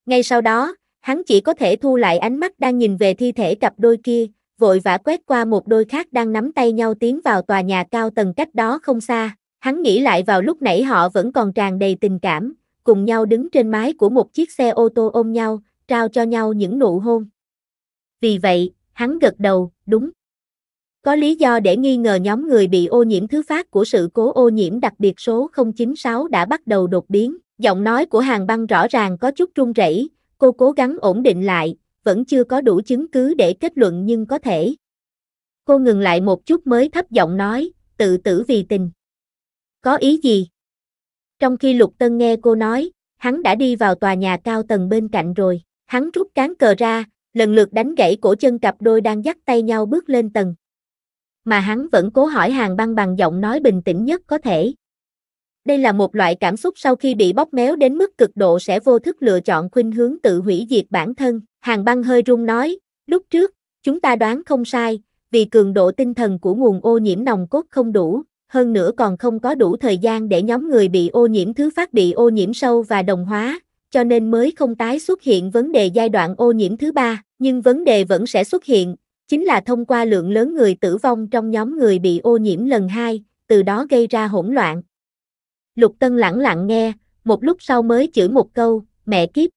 Ngay sau đó, hắn chỉ có thể thu lại ánh mắt đang nhìn về thi thể cặp đôi kia, vội vã quét qua một đôi khác đang nắm tay nhau tiến vào tòa nhà cao tầng cách đó không xa. Hắn nghĩ lại vào lúc nãy họ vẫn còn tràn đầy tình cảm, cùng nhau đứng trên mái của một chiếc xe ô tô ôm nhau, trao cho nhau những nụ hôn. Vì vậy, hắn gật đầu, đúng. Có lý do để nghi ngờ nhóm người bị ô nhiễm thứ phát của sự cố ô nhiễm đặc biệt số 096 đã bắt đầu đột biến. Giọng nói của hàng băng rõ ràng có chút run rẩy, cô cố gắng ổn định lại, vẫn chưa có đủ chứng cứ để kết luận nhưng có thể. Cô ngừng lại một chút mới thấp giọng nói, tự tử vì tình. Có ý gì? Trong khi Lục Tân nghe cô nói, hắn đã đi vào tòa nhà cao tầng bên cạnh rồi, hắn rút cán cờ ra, lần lượt đánh gãy cổ chân cặp đôi đang dắt tay nhau bước lên tầng. Mà hắn vẫn cố hỏi hàng băng bằng giọng nói bình tĩnh nhất có thể, đây là một loại cảm xúc sau khi bị bóp méo đến mức cực độ sẽ vô thức lựa chọn khuynh hướng tự hủy diệt bản thân. Hàng băng hơi rung nói, lúc trước, chúng ta đoán không sai, vì cường độ tinh thần của nguồn ô nhiễm nồng cốt không đủ, hơn nữa còn không có đủ thời gian để nhóm người bị ô nhiễm thứ phát bị ô nhiễm sâu và đồng hóa, cho nên mới không tái xuất hiện vấn đề giai đoạn ô nhiễm thứ ba, nhưng vấn đề vẫn sẽ xuất hiện, chính là thông qua lượng lớn người tử vong trong nhóm người bị ô nhiễm lần hai, từ đó gây ra hỗn loạn. Lục Tân lẳng lặng nghe, một lúc sau mới chửi một câu, mẹ kiếp.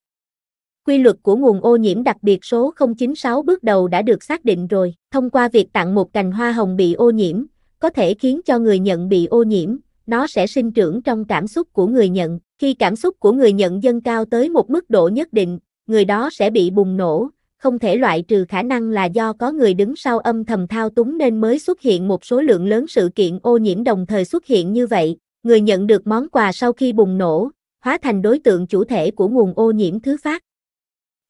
Quy luật của nguồn ô nhiễm đặc biệt số 096 bước đầu đã được xác định rồi, thông qua việc tặng một cành hoa hồng bị ô nhiễm, có thể khiến cho người nhận bị ô nhiễm, nó sẽ sinh trưởng trong cảm xúc của người nhận. Khi cảm xúc của người nhận dâng cao tới một mức độ nhất định, người đó sẽ bị bùng nổ, không thể loại trừ khả năng là do có người đứng sau âm thầm thao túng nên mới xuất hiện một số lượng lớn sự kiện ô nhiễm đồng thời xuất hiện như vậy. Người nhận được món quà sau khi bùng nổ, hóa thành đối tượng chủ thể của nguồn ô nhiễm thứ phát.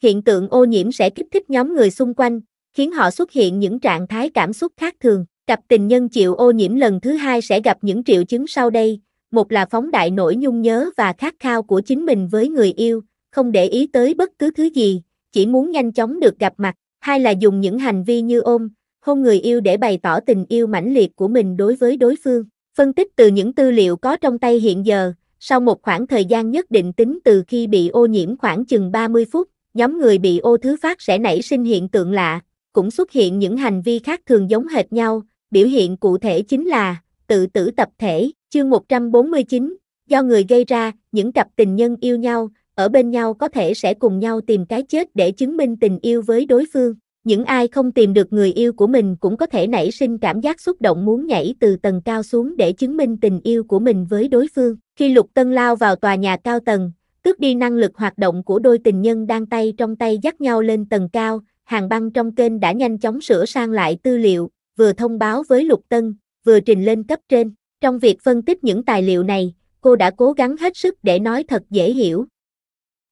Hiện tượng ô nhiễm sẽ kích thích nhóm người xung quanh, khiến họ xuất hiện những trạng thái cảm xúc khác thường. Cặp tình nhân chịu ô nhiễm lần thứ hai sẽ gặp những triệu chứng sau đây. Một là phóng đại nỗi nhung nhớ và khát khao của chính mình với người yêu, không để ý tới bất cứ thứ gì, chỉ muốn nhanh chóng được gặp mặt. Hai là dùng những hành vi như ôm, hôn người yêu để bày tỏ tình yêu mãnh liệt của mình đối với đối phương. Phân tích từ những tư liệu có trong tay hiện giờ, sau một khoảng thời gian nhất định tính từ khi bị ô nhiễm khoảng chừng 30 phút, nhóm người bị ô thứ phát sẽ nảy sinh hiện tượng lạ, cũng xuất hiện những hành vi khác thường giống hệt nhau, biểu hiện cụ thể chính là tự tử tập thể, chương 149, do người gây ra, những cặp tình nhân yêu nhau, ở bên nhau có thể sẽ cùng nhau tìm cái chết để chứng minh tình yêu với đối phương những ai không tìm được người yêu của mình cũng có thể nảy sinh cảm giác xúc động muốn nhảy từ tầng cao xuống để chứng minh tình yêu của mình với đối phương. Khi Lục Tân lao vào tòa nhà cao tầng, cướp đi năng lực hoạt động của đôi tình nhân đang tay trong tay dắt nhau lên tầng cao, hàng băng trong kênh đã nhanh chóng sửa sang lại tư liệu, vừa thông báo với Lục Tân, vừa trình lên cấp trên. Trong việc phân tích những tài liệu này, cô đã cố gắng hết sức để nói thật dễ hiểu.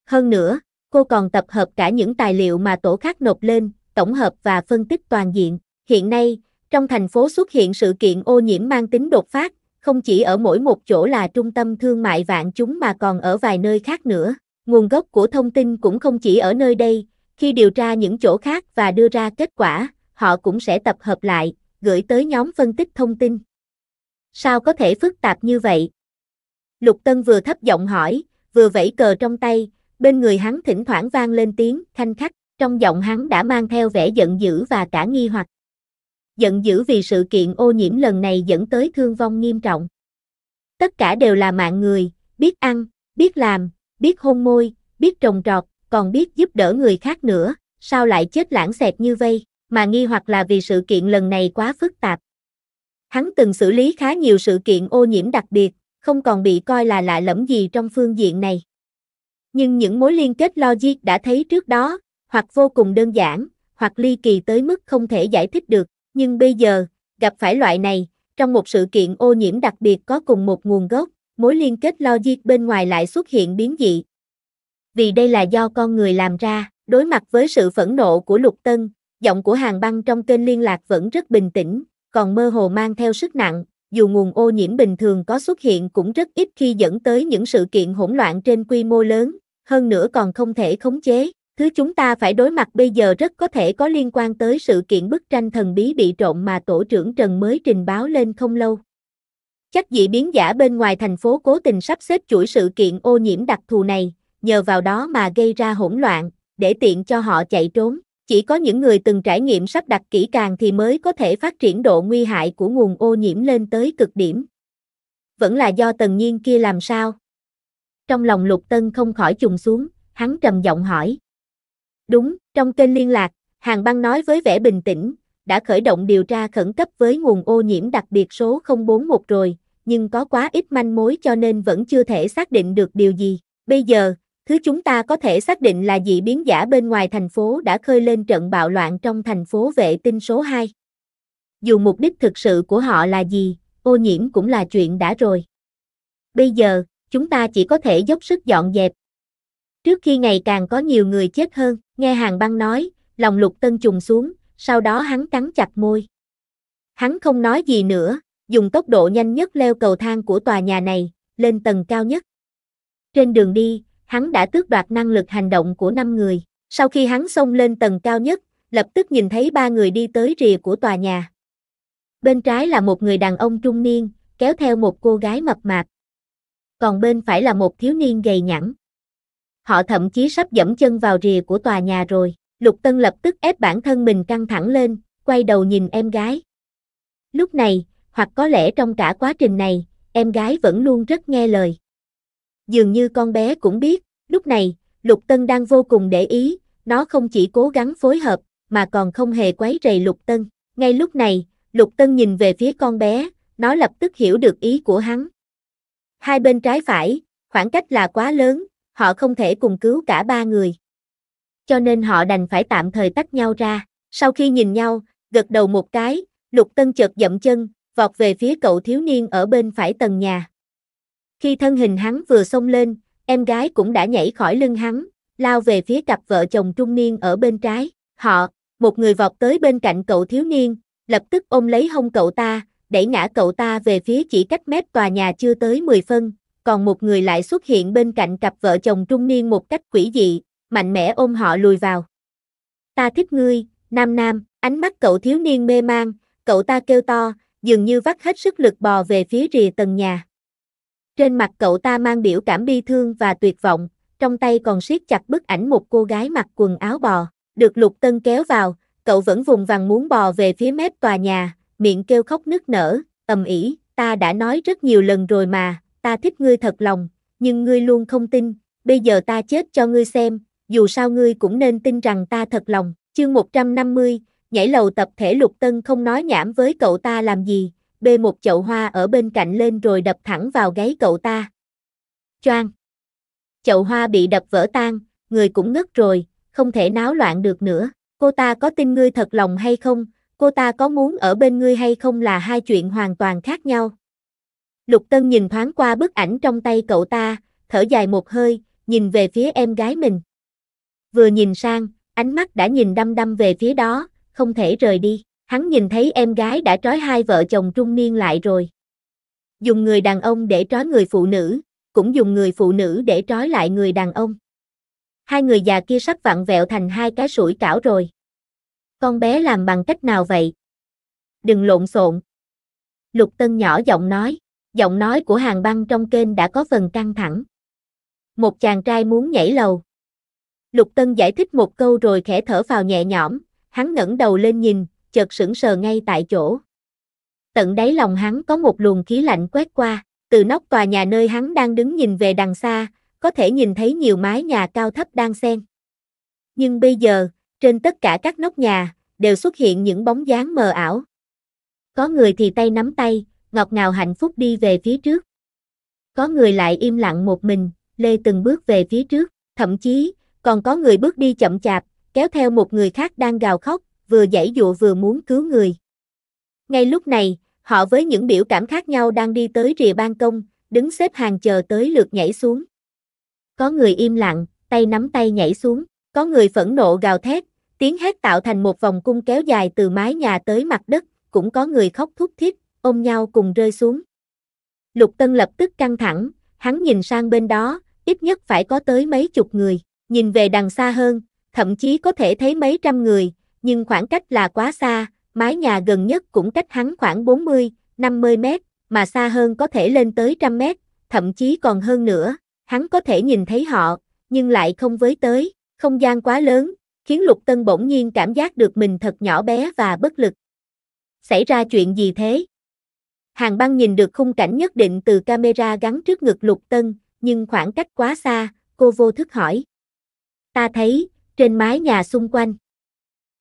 Hơn nữa, cô còn tập hợp cả những tài liệu mà tổ khác nộp lên, tổng hợp và phân tích toàn diện. Hiện nay, trong thành phố xuất hiện sự kiện ô nhiễm mang tính đột phát, không chỉ ở mỗi một chỗ là trung tâm thương mại vạn chúng mà còn ở vài nơi khác nữa. Nguồn gốc của thông tin cũng không chỉ ở nơi đây, khi điều tra những chỗ khác và đưa ra kết quả, họ cũng sẽ tập hợp lại, gửi tới nhóm phân tích thông tin. Sao có thể phức tạp như vậy? Lục Tân vừa thấp giọng hỏi, vừa vẫy cờ trong tay, bên người hắn thỉnh thoảng vang lên tiếng khanh khách. Trong giọng hắn đã mang theo vẻ giận dữ và cả nghi hoặc. Giận dữ vì sự kiện ô nhiễm lần này dẫn tới thương vong nghiêm trọng. Tất cả đều là mạng người, biết ăn, biết làm, biết hôn môi, biết trồng trọt, còn biết giúp đỡ người khác nữa, sao lại chết lãng xẹt như vây, mà nghi hoặc là vì sự kiện lần này quá phức tạp. Hắn từng xử lý khá nhiều sự kiện ô nhiễm đặc biệt, không còn bị coi là lạ lẫm gì trong phương diện này. Nhưng những mối liên kết logic đã thấy trước đó, hoặc vô cùng đơn giản, hoặc ly kỳ tới mức không thể giải thích được, nhưng bây giờ, gặp phải loại này, trong một sự kiện ô nhiễm đặc biệt có cùng một nguồn gốc, mối liên kết logic bên ngoài lại xuất hiện biến dị. Vì đây là do con người làm ra, đối mặt với sự phẫn nộ của Lục Tân, giọng của hàng băng trong kênh liên lạc vẫn rất bình tĩnh, còn mơ hồ mang theo sức nặng, dù nguồn ô nhiễm bình thường có xuất hiện cũng rất ít khi dẫn tới những sự kiện hỗn loạn trên quy mô lớn, hơn nữa còn không thể khống chế. Thứ chúng ta phải đối mặt bây giờ rất có thể có liên quan tới sự kiện bức tranh thần bí bị trộm mà tổ trưởng Trần mới trình báo lên không lâu. Chắc dị biến giả bên ngoài thành phố cố tình sắp xếp chuỗi sự kiện ô nhiễm đặc thù này, nhờ vào đó mà gây ra hỗn loạn, để tiện cho họ chạy trốn. Chỉ có những người từng trải nghiệm sắp đặt kỹ càng thì mới có thể phát triển độ nguy hại của nguồn ô nhiễm lên tới cực điểm. Vẫn là do tần nhiên kia làm sao? Trong lòng lục tân không khỏi trùng xuống, hắn trầm giọng hỏi. Đúng, trong kênh liên lạc, Hàng Băng nói với vẻ bình tĩnh, đã khởi động điều tra khẩn cấp với nguồn ô nhiễm đặc biệt số 041 rồi, nhưng có quá ít manh mối cho nên vẫn chưa thể xác định được điều gì. Bây giờ, thứ chúng ta có thể xác định là dị biến giả bên ngoài thành phố đã khơi lên trận bạo loạn trong thành phố vệ tinh số 2. Dù mục đích thực sự của họ là gì, ô nhiễm cũng là chuyện đã rồi. Bây giờ, chúng ta chỉ có thể dốc sức dọn dẹp, trước khi ngày càng có nhiều người chết hơn, nghe hàng băng nói, lòng lục tân trùng xuống, sau đó hắn cắn chặt môi. Hắn không nói gì nữa, dùng tốc độ nhanh nhất leo cầu thang của tòa nhà này, lên tầng cao nhất. Trên đường đi, hắn đã tước đoạt năng lực hành động của năm người. Sau khi hắn xông lên tầng cao nhất, lập tức nhìn thấy ba người đi tới rìa của tòa nhà. Bên trái là một người đàn ông trung niên, kéo theo một cô gái mập mạp. Còn bên phải là một thiếu niên gầy nhẵn họ thậm chí sắp dẫm chân vào rìa của tòa nhà rồi. Lục Tân lập tức ép bản thân mình căng thẳng lên, quay đầu nhìn em gái. Lúc này, hoặc có lẽ trong cả quá trình này, em gái vẫn luôn rất nghe lời. Dường như con bé cũng biết, lúc này, Lục Tân đang vô cùng để ý, nó không chỉ cố gắng phối hợp, mà còn không hề quấy rầy Lục Tân. Ngay lúc này, Lục Tân nhìn về phía con bé, nó lập tức hiểu được ý của hắn. Hai bên trái phải, khoảng cách là quá lớn, họ không thể cùng cứu cả ba người. Cho nên họ đành phải tạm thời tách nhau ra. Sau khi nhìn nhau, gật đầu một cái, Lục Tân chợt dậm chân, vọt về phía cậu thiếu niên ở bên phải tầng nhà. Khi thân hình hắn vừa xông lên, em gái cũng đã nhảy khỏi lưng hắn, lao về phía cặp vợ chồng trung niên ở bên trái. Họ, một người vọt tới bên cạnh cậu thiếu niên, lập tức ôm lấy hông cậu ta, đẩy ngã cậu ta về phía chỉ cách mép tòa nhà chưa tới 10 phân, còn một người lại xuất hiện bên cạnh cặp vợ chồng trung niên một cách quỷ dị, mạnh mẽ ôm họ lùi vào. Ta thích ngươi, nam nam, ánh mắt cậu thiếu niên mê mang, cậu ta kêu to, dường như vắt hết sức lực bò về phía rìa tầng nhà. Trên mặt cậu ta mang biểu cảm bi thương và tuyệt vọng, trong tay còn siết chặt bức ảnh một cô gái mặc quần áo bò, được lục tân kéo vào, cậu vẫn vùng vằng muốn bò về phía mép tòa nhà, miệng kêu khóc nức nở, ầm ĩ, ta đã nói rất nhiều lần rồi mà, ta thích ngươi thật lòng, nhưng ngươi luôn không tin, bây giờ ta chết cho ngươi xem, dù sao ngươi cũng nên tin rằng ta thật lòng. Chương 150, nhảy lầu tập thể Lục Tân không nói nhảm với cậu ta làm gì, bê một chậu hoa ở bên cạnh lên rồi đập thẳng vào gáy cậu ta. Choang! Chậu hoa bị đập vỡ tan, người cũng ngất rồi, không thể náo loạn được nữa. Cô ta có tin ngươi thật lòng hay không, cô ta có muốn ở bên ngươi hay không là hai chuyện hoàn toàn khác nhau. Lục Tân nhìn thoáng qua bức ảnh trong tay cậu ta, thở dài một hơi, nhìn về phía em gái mình. Vừa nhìn sang, ánh mắt đã nhìn đăm đăm về phía đó, không thể rời đi. Hắn nhìn thấy em gái đã trói hai vợ chồng trung niên lại rồi. Dùng người đàn ông để trói người phụ nữ, cũng dùng người phụ nữ để trói lại người đàn ông. Hai người già kia sắp vặn vẹo thành hai cái sủi cảo rồi. Con bé làm bằng cách nào vậy? Đừng lộn xộn. Lục Tân nhỏ giọng nói giọng nói của hàng băng trong kênh đã có phần căng thẳng. Một chàng trai muốn nhảy lầu. Lục Tân giải thích một câu rồi khẽ thở vào nhẹ nhõm, hắn ngẩng đầu lên nhìn, chợt sững sờ ngay tại chỗ. Tận đáy lòng hắn có một luồng khí lạnh quét qua, từ nóc tòa nhà nơi hắn đang đứng nhìn về đằng xa, có thể nhìn thấy nhiều mái nhà cao thấp đang xen. Nhưng bây giờ, trên tất cả các nóc nhà, đều xuất hiện những bóng dáng mờ ảo. Có người thì tay nắm tay, ngọt ngào hạnh phúc đi về phía trước. Có người lại im lặng một mình, lê từng bước về phía trước, thậm chí, còn có người bước đi chậm chạp, kéo theo một người khác đang gào khóc, vừa giãy dụa vừa muốn cứu người. Ngay lúc này, họ với những biểu cảm khác nhau đang đi tới rìa ban công, đứng xếp hàng chờ tới lượt nhảy xuống. Có người im lặng, tay nắm tay nhảy xuống, có người phẫn nộ gào thét, tiếng hét tạo thành một vòng cung kéo dài từ mái nhà tới mặt đất, cũng có người khóc thút thít, ôm nhau cùng rơi xuống. Lục Tân lập tức căng thẳng, hắn nhìn sang bên đó, ít nhất phải có tới mấy chục người, nhìn về đằng xa hơn, thậm chí có thể thấy mấy trăm người, nhưng khoảng cách là quá xa, mái nhà gần nhất cũng cách hắn khoảng 40, 50 mét, mà xa hơn có thể lên tới trăm mét, thậm chí còn hơn nữa, hắn có thể nhìn thấy họ, nhưng lại không với tới, không gian quá lớn, khiến Lục Tân bỗng nhiên cảm giác được mình thật nhỏ bé và bất lực. Xảy ra chuyện gì thế? Hàng băng nhìn được khung cảnh nhất định từ camera gắn trước ngực lục tân, nhưng khoảng cách quá xa, cô vô thức hỏi. Ta thấy, trên mái nhà xung quanh.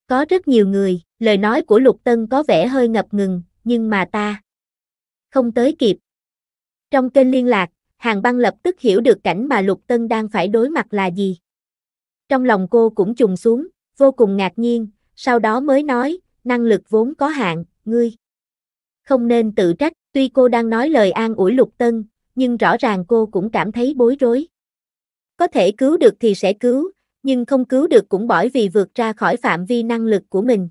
Có rất nhiều người, lời nói của lục tân có vẻ hơi ngập ngừng, nhưng mà ta không tới kịp. Trong kênh liên lạc, hàng băng lập tức hiểu được cảnh mà lục tân đang phải đối mặt là gì. Trong lòng cô cũng trùng xuống, vô cùng ngạc nhiên, sau đó mới nói, năng lực vốn có hạn, ngươi không nên tự trách, tuy cô đang nói lời an ủi Lục Tân, nhưng rõ ràng cô cũng cảm thấy bối rối. Có thể cứu được thì sẽ cứu, nhưng không cứu được cũng bởi vì vượt ra khỏi phạm vi năng lực của mình.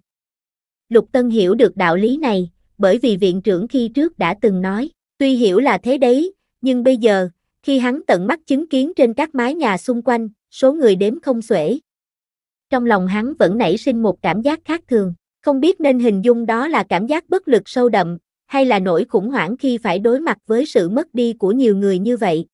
Lục Tân hiểu được đạo lý này, bởi vì viện trưởng khi trước đã từng nói, tuy hiểu là thế đấy, nhưng bây giờ, khi hắn tận mắt chứng kiến trên các mái nhà xung quanh, số người đếm không xuể. Trong lòng hắn vẫn nảy sinh một cảm giác khác thường, không biết nên hình dung đó là cảm giác bất lực sâu đậm, hay là nỗi khủng hoảng khi phải đối mặt với sự mất đi của nhiều người như vậy.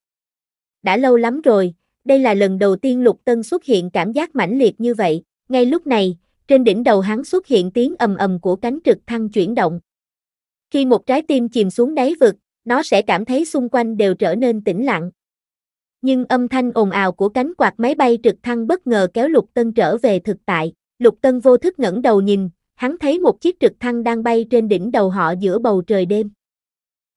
Đã lâu lắm rồi, đây là lần đầu tiên Lục Tân xuất hiện cảm giác mãnh liệt như vậy, ngay lúc này, trên đỉnh đầu hắn xuất hiện tiếng ầm ầm của cánh trực thăng chuyển động. Khi một trái tim chìm xuống đáy vực, nó sẽ cảm thấy xung quanh đều trở nên tĩnh lặng. Nhưng âm thanh ồn ào của cánh quạt máy bay trực thăng bất ngờ kéo Lục Tân trở về thực tại, Lục Tân vô thức ngẩng đầu nhìn, hắn thấy một chiếc trực thăng đang bay trên đỉnh đầu họ giữa bầu trời đêm.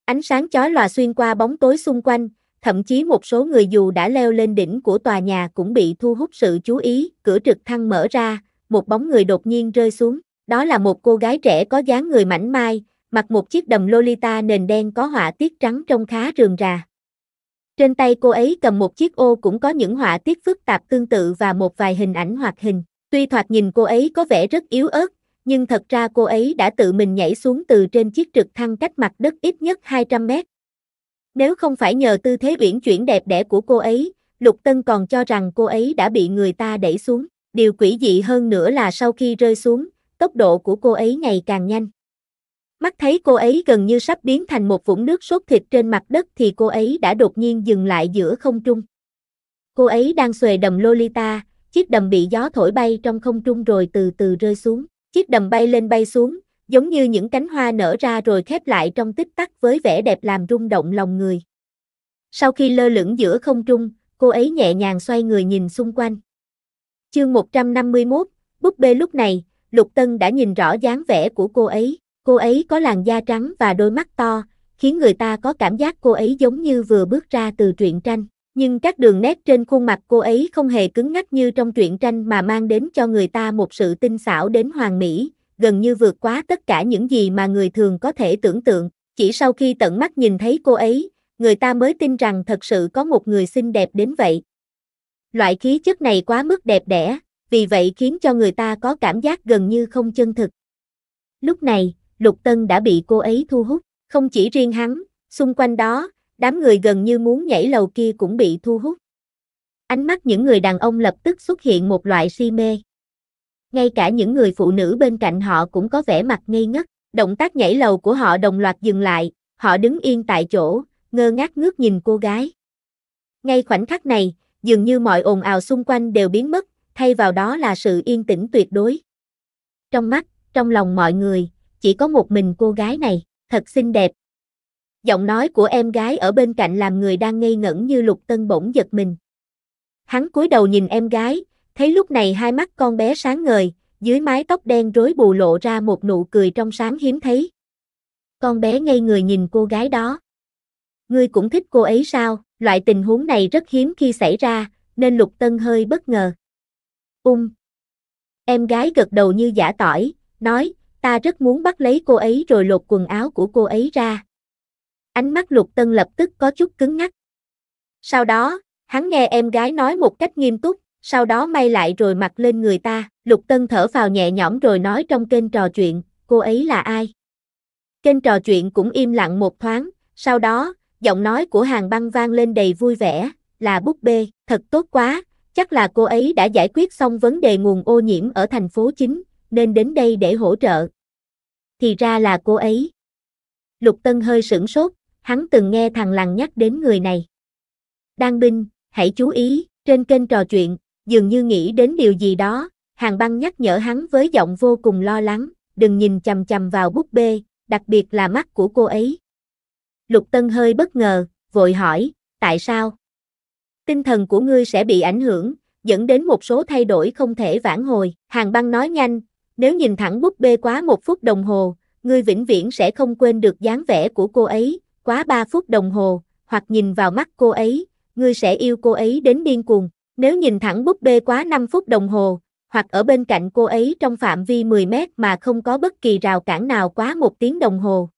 Ánh sáng chói lòa xuyên qua bóng tối xung quanh, thậm chí một số người dù đã leo lên đỉnh của tòa nhà cũng bị thu hút sự chú ý, cửa trực thăng mở ra, một bóng người đột nhiên rơi xuống, đó là một cô gái trẻ có dáng người mảnh mai, mặc một chiếc đầm Lolita nền đen có họa tiết trắng trông khá rườm rà. Trên tay cô ấy cầm một chiếc ô cũng có những họa tiết phức tạp tương tự và một vài hình ảnh hoạt hình. Tuy thoạt nhìn cô ấy có vẻ rất yếu ớt nhưng thật ra cô ấy đã tự mình nhảy xuống từ trên chiếc trực thăng cách mặt đất ít nhất 200 mét. Nếu không phải nhờ tư thế uyển chuyển đẹp đẽ của cô ấy, Lục Tân còn cho rằng cô ấy đã bị người ta đẩy xuống. Điều quỷ dị hơn nữa là sau khi rơi xuống, tốc độ của cô ấy ngày càng nhanh. Mắt thấy cô ấy gần như sắp biến thành một vũng nước sốt thịt trên mặt đất thì cô ấy đã đột nhiên dừng lại giữa không trung. Cô ấy đang xuề đầm Lolita, chiếc đầm bị gió thổi bay trong không trung rồi từ từ rơi xuống chiếc đầm bay lên bay xuống, giống như những cánh hoa nở ra rồi khép lại trong tích tắc với vẻ đẹp làm rung động lòng người. Sau khi lơ lửng giữa không trung, cô ấy nhẹ nhàng xoay người nhìn xung quanh. Chương 151, búp bê lúc này, Lục Tân đã nhìn rõ dáng vẻ của cô ấy, cô ấy có làn da trắng và đôi mắt to, khiến người ta có cảm giác cô ấy giống như vừa bước ra từ truyện tranh nhưng các đường nét trên khuôn mặt cô ấy không hề cứng ngắc như trong truyện tranh mà mang đến cho người ta một sự tinh xảo đến hoàn mỹ, gần như vượt quá tất cả những gì mà người thường có thể tưởng tượng. Chỉ sau khi tận mắt nhìn thấy cô ấy, người ta mới tin rằng thật sự có một người xinh đẹp đến vậy. Loại khí chất này quá mức đẹp đẽ, vì vậy khiến cho người ta có cảm giác gần như không chân thực. Lúc này, Lục Tân đã bị cô ấy thu hút, không chỉ riêng hắn, xung quanh đó, đám người gần như muốn nhảy lầu kia cũng bị thu hút. Ánh mắt những người đàn ông lập tức xuất hiện một loại si mê. Ngay cả những người phụ nữ bên cạnh họ cũng có vẻ mặt ngây ngất, động tác nhảy lầu của họ đồng loạt dừng lại, họ đứng yên tại chỗ, ngơ ngác ngước nhìn cô gái. Ngay khoảnh khắc này, dường như mọi ồn ào xung quanh đều biến mất, thay vào đó là sự yên tĩnh tuyệt đối. Trong mắt, trong lòng mọi người, chỉ có một mình cô gái này, thật xinh đẹp, Giọng nói của em gái ở bên cạnh làm người đang ngây ngẩn như lục tân bỗng giật mình. Hắn cúi đầu nhìn em gái, thấy lúc này hai mắt con bé sáng ngời, dưới mái tóc đen rối bù lộ ra một nụ cười trong sáng hiếm thấy. Con bé ngây người nhìn cô gái đó. Ngươi cũng thích cô ấy sao, loại tình huống này rất hiếm khi xảy ra, nên lục tân hơi bất ngờ. Ung. Em gái gật đầu như giả tỏi, nói, ta rất muốn bắt lấy cô ấy rồi lột quần áo của cô ấy ra, Ánh mắt lục tân lập tức có chút cứng ngắc. Sau đó, hắn nghe em gái nói một cách nghiêm túc, sau đó may lại rồi mặc lên người ta, lục tân thở vào nhẹ nhõm rồi nói trong kênh trò chuyện, cô ấy là ai? Kênh trò chuyện cũng im lặng một thoáng, sau đó, giọng nói của hàng băng vang lên đầy vui vẻ, là búp bê, thật tốt quá, chắc là cô ấy đã giải quyết xong vấn đề nguồn ô nhiễm ở thành phố chính, nên đến đây để hỗ trợ. Thì ra là cô ấy. Lục Tân hơi sửng sốt, hắn từng nghe thằng lằn nhắc đến người này. Đan binh, hãy chú ý, trên kênh trò chuyện, dường như nghĩ đến điều gì đó, hàng băng nhắc nhở hắn với giọng vô cùng lo lắng, đừng nhìn chầm chầm vào búp bê, đặc biệt là mắt của cô ấy. Lục Tân hơi bất ngờ, vội hỏi, tại sao? Tinh thần của ngươi sẽ bị ảnh hưởng, dẫn đến một số thay đổi không thể vãn hồi. Hàng băng nói nhanh, nếu nhìn thẳng búp bê quá một phút đồng hồ, ngươi vĩnh viễn sẽ không quên được dáng vẻ của cô ấy, quá 3 phút đồng hồ, hoặc nhìn vào mắt cô ấy, ngươi sẽ yêu cô ấy đến điên cuồng. Nếu nhìn thẳng búp bê quá 5 phút đồng hồ, hoặc ở bên cạnh cô ấy trong phạm vi 10 mét mà không có bất kỳ rào cản nào quá một tiếng đồng hồ.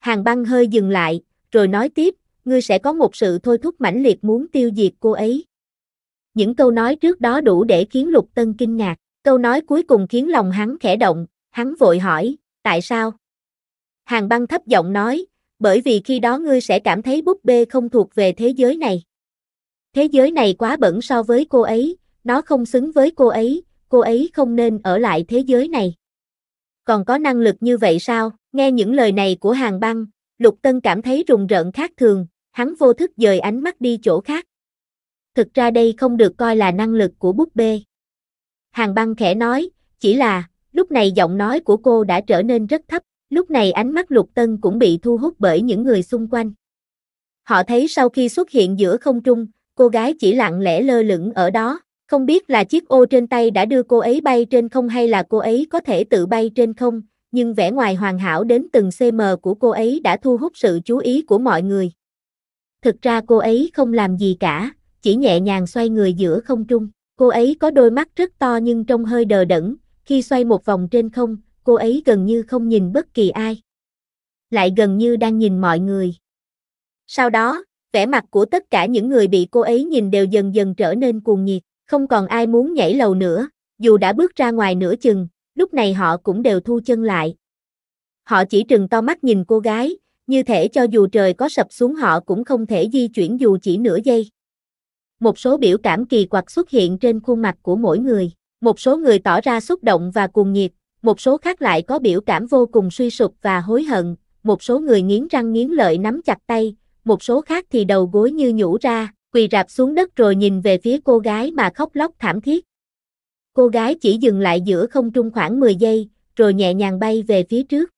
Hàng băng hơi dừng lại, rồi nói tiếp, ngươi sẽ có một sự thôi thúc mãnh liệt muốn tiêu diệt cô ấy. Những câu nói trước đó đủ để khiến Lục Tân kinh ngạc, câu nói cuối cùng khiến lòng hắn khẽ động, hắn vội hỏi, tại sao? Hàng băng thấp giọng nói, bởi vì khi đó ngươi sẽ cảm thấy búp bê không thuộc về thế giới này. Thế giới này quá bẩn so với cô ấy, nó không xứng với cô ấy, cô ấy không nên ở lại thế giới này. Còn có năng lực như vậy sao? Nghe những lời này của Hàng Băng, Lục Tân cảm thấy rùng rợn khác thường, hắn vô thức dời ánh mắt đi chỗ khác. Thực ra đây không được coi là năng lực của búp bê. Hàng Băng khẽ nói, chỉ là, lúc này giọng nói của cô đã trở nên rất thấp lúc này ánh mắt lục tân cũng bị thu hút bởi những người xung quanh. Họ thấy sau khi xuất hiện giữa không trung, cô gái chỉ lặng lẽ lơ lửng ở đó, không biết là chiếc ô trên tay đã đưa cô ấy bay trên không hay là cô ấy có thể tự bay trên không, nhưng vẻ ngoài hoàn hảo đến từng cm của cô ấy đã thu hút sự chú ý của mọi người. Thực ra cô ấy không làm gì cả, chỉ nhẹ nhàng xoay người giữa không trung. Cô ấy có đôi mắt rất to nhưng trông hơi đờ đẫn, khi xoay một vòng trên không, cô ấy gần như không nhìn bất kỳ ai. Lại gần như đang nhìn mọi người. Sau đó, vẻ mặt của tất cả những người bị cô ấy nhìn đều dần dần trở nên cuồng nhiệt, không còn ai muốn nhảy lầu nữa, dù đã bước ra ngoài nửa chừng, lúc này họ cũng đều thu chân lại. Họ chỉ trừng to mắt nhìn cô gái, như thể cho dù trời có sập xuống họ cũng không thể di chuyển dù chỉ nửa giây. Một số biểu cảm kỳ quặc xuất hiện trên khuôn mặt của mỗi người, một số người tỏ ra xúc động và cuồng nhiệt, một số khác lại có biểu cảm vô cùng suy sụp và hối hận, một số người nghiến răng nghiến lợi nắm chặt tay, một số khác thì đầu gối như nhũ ra, quỳ rạp xuống đất rồi nhìn về phía cô gái mà khóc lóc thảm thiết. Cô gái chỉ dừng lại giữa không trung khoảng 10 giây, rồi nhẹ nhàng bay về phía trước.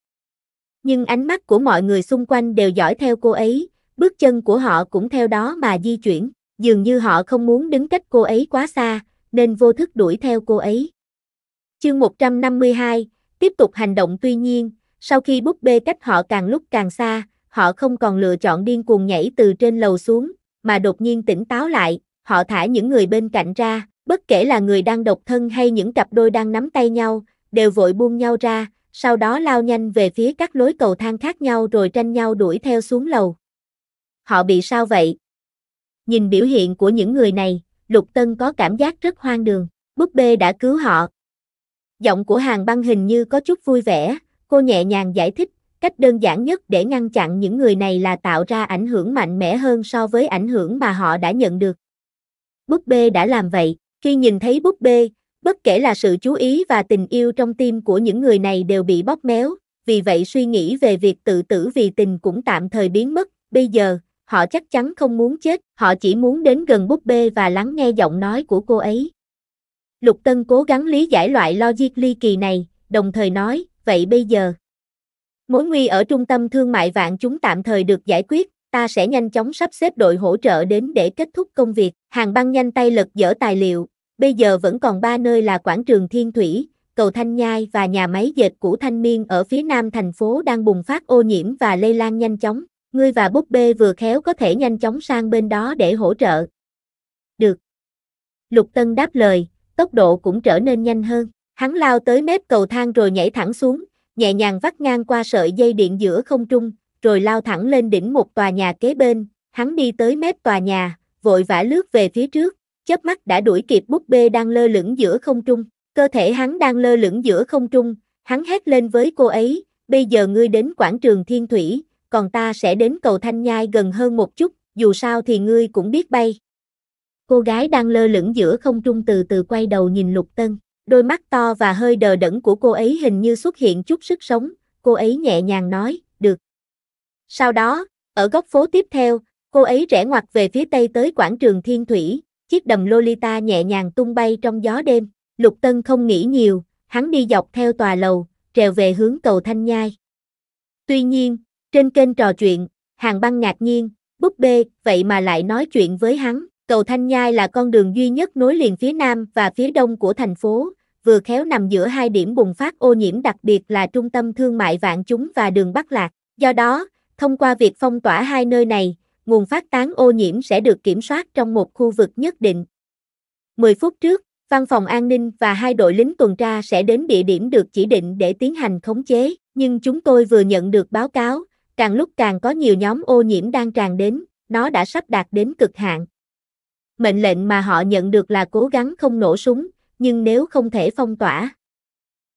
Nhưng ánh mắt của mọi người xung quanh đều dõi theo cô ấy, bước chân của họ cũng theo đó mà di chuyển, dường như họ không muốn đứng cách cô ấy quá xa, nên vô thức đuổi theo cô ấy. Chương 152, tiếp tục hành động tuy nhiên, sau khi búp bê cách họ càng lúc càng xa, họ không còn lựa chọn điên cuồng nhảy từ trên lầu xuống, mà đột nhiên tỉnh táo lại, họ thả những người bên cạnh ra, bất kể là người đang độc thân hay những cặp đôi đang nắm tay nhau, đều vội buông nhau ra, sau đó lao nhanh về phía các lối cầu thang khác nhau rồi tranh nhau đuổi theo xuống lầu. Họ bị sao vậy? Nhìn biểu hiện của những người này, Lục Tân có cảm giác rất hoang đường, búp bê đã cứu họ, Giọng của hàng băng hình như có chút vui vẻ, cô nhẹ nhàng giải thích, cách đơn giản nhất để ngăn chặn những người này là tạo ra ảnh hưởng mạnh mẽ hơn so với ảnh hưởng mà họ đã nhận được. Búp bê đã làm vậy, khi nhìn thấy búp bê, bất kể là sự chú ý và tình yêu trong tim của những người này đều bị bóp méo, vì vậy suy nghĩ về việc tự tử vì tình cũng tạm thời biến mất, bây giờ, họ chắc chắn không muốn chết, họ chỉ muốn đến gần búp bê và lắng nghe giọng nói của cô ấy. Lục Tân cố gắng lý giải loại logic ly kỳ này, đồng thời nói, vậy bây giờ. Mối nguy ở trung tâm thương mại vạn chúng tạm thời được giải quyết, ta sẽ nhanh chóng sắp xếp đội hỗ trợ đến để kết thúc công việc. Hàng băng nhanh tay lật dở tài liệu, bây giờ vẫn còn ba nơi là quảng trường Thiên Thủy, cầu Thanh Nhai và nhà máy dệt của Thanh Miên ở phía nam thành phố đang bùng phát ô nhiễm và lây lan nhanh chóng. Ngươi và búp bê vừa khéo có thể nhanh chóng sang bên đó để hỗ trợ. Được. Lục Tân đáp lời, tốc độ cũng trở nên nhanh hơn. Hắn lao tới mép cầu thang rồi nhảy thẳng xuống, nhẹ nhàng vắt ngang qua sợi dây điện giữa không trung, rồi lao thẳng lên đỉnh một tòa nhà kế bên. Hắn đi tới mép tòa nhà, vội vã lướt về phía trước, chớp mắt đã đuổi kịp búp bê đang lơ lửng giữa không trung. Cơ thể hắn đang lơ lửng giữa không trung, hắn hét lên với cô ấy, bây giờ ngươi đến quảng trường Thiên Thủy, còn ta sẽ đến cầu Thanh Nhai gần hơn một chút, dù sao thì ngươi cũng biết bay. Cô gái đang lơ lửng giữa không trung từ từ quay đầu nhìn Lục Tân. Đôi mắt to và hơi đờ đẫn của cô ấy hình như xuất hiện chút sức sống. Cô ấy nhẹ nhàng nói, được. Sau đó, ở góc phố tiếp theo, cô ấy rẽ ngoặt về phía tây tới quảng trường Thiên Thủy. Chiếc đầm Lolita nhẹ nhàng tung bay trong gió đêm. Lục Tân không nghĩ nhiều, hắn đi dọc theo tòa lầu, trèo về hướng cầu Thanh Nhai. Tuy nhiên, trên kênh trò chuyện, hàng băng ngạc nhiên, búp bê, vậy mà lại nói chuyện với hắn. Cầu Thanh Nhai là con đường duy nhất nối liền phía nam và phía đông của thành phố, vừa khéo nằm giữa hai điểm bùng phát ô nhiễm đặc biệt là trung tâm thương mại vạn chúng và đường Bắc Lạc. Do đó, thông qua việc phong tỏa hai nơi này, nguồn phát tán ô nhiễm sẽ được kiểm soát trong một khu vực nhất định. 10 phút trước, văn phòng an ninh và hai đội lính tuần tra sẽ đến địa điểm được chỉ định để tiến hành khống chế, nhưng chúng tôi vừa nhận được báo cáo, càng lúc càng có nhiều nhóm ô nhiễm đang tràn đến, nó đã sắp đạt đến cực hạn. Mệnh lệnh mà họ nhận được là cố gắng không nổ súng, nhưng nếu không thể phong tỏa.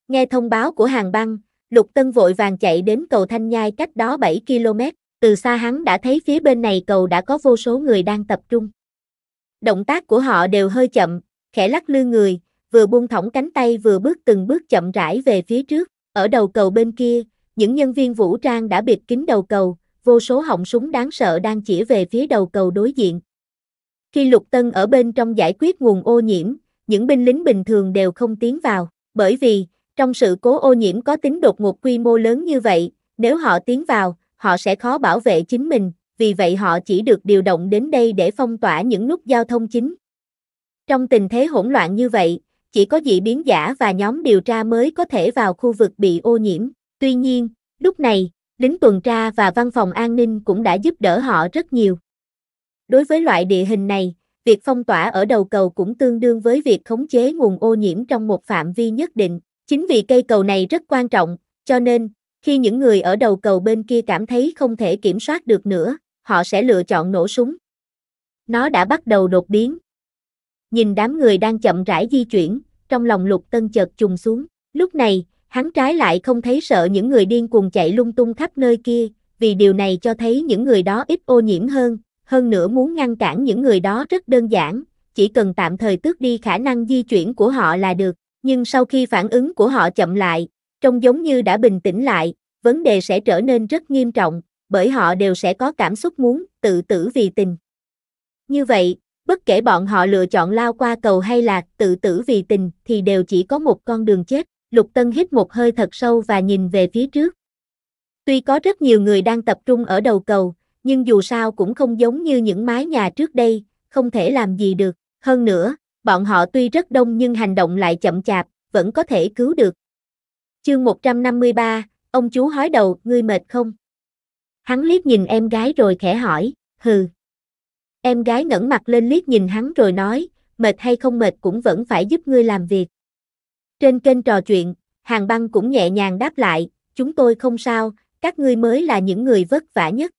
Nghe thông báo của hàng băng, Lục Tân vội vàng chạy đến cầu Thanh Nhai cách đó 7 km, từ xa hắn đã thấy phía bên này cầu đã có vô số người đang tập trung. Động tác của họ đều hơi chậm, khẽ lắc lư người, vừa buông thõng cánh tay vừa bước từng bước chậm rãi về phía trước. Ở đầu cầu bên kia, những nhân viên vũ trang đã bịt kín đầu cầu, vô số họng súng đáng sợ đang chỉ về phía đầu cầu đối diện, khi Lục Tân ở bên trong giải quyết nguồn ô nhiễm, những binh lính bình thường đều không tiến vào, bởi vì, trong sự cố ô nhiễm có tính đột ngột quy mô lớn như vậy, nếu họ tiến vào, họ sẽ khó bảo vệ chính mình, vì vậy họ chỉ được điều động đến đây để phong tỏa những nút giao thông chính. Trong tình thế hỗn loạn như vậy, chỉ có dị biến giả và nhóm điều tra mới có thể vào khu vực bị ô nhiễm. Tuy nhiên, lúc này, lính tuần tra và văn phòng an ninh cũng đã giúp đỡ họ rất nhiều. Đối với loại địa hình này, việc phong tỏa ở đầu cầu cũng tương đương với việc khống chế nguồn ô nhiễm trong một phạm vi nhất định. Chính vì cây cầu này rất quan trọng, cho nên, khi những người ở đầu cầu bên kia cảm thấy không thể kiểm soát được nữa, họ sẽ lựa chọn nổ súng. Nó đã bắt đầu đột biến. Nhìn đám người đang chậm rãi di chuyển, trong lòng lục tân chợt trùng xuống. Lúc này, hắn trái lại không thấy sợ những người điên cuồng chạy lung tung khắp nơi kia, vì điều này cho thấy những người đó ít ô nhiễm hơn, hơn nữa muốn ngăn cản những người đó rất đơn giản, chỉ cần tạm thời tước đi khả năng di chuyển của họ là được, nhưng sau khi phản ứng của họ chậm lại, trông giống như đã bình tĩnh lại, vấn đề sẽ trở nên rất nghiêm trọng, bởi họ đều sẽ có cảm xúc muốn tự tử vì tình. Như vậy, bất kể bọn họ lựa chọn lao qua cầu hay là tự tử vì tình thì đều chỉ có một con đường chết, Lục Tân hít một hơi thật sâu và nhìn về phía trước. Tuy có rất nhiều người đang tập trung ở đầu cầu, nhưng dù sao cũng không giống như những mái nhà trước đây, không thể làm gì được. Hơn nữa, bọn họ tuy rất đông nhưng hành động lại chậm chạp, vẫn có thể cứu được. Chương 153, ông chú hói đầu, ngươi mệt không? Hắn liếc nhìn em gái rồi khẽ hỏi, hừ. Em gái ngẩng mặt lên liếc nhìn hắn rồi nói, mệt hay không mệt cũng vẫn phải giúp ngươi làm việc. Trên kênh trò chuyện, hàng băng cũng nhẹ nhàng đáp lại, chúng tôi không sao, các ngươi mới là những người vất vả nhất.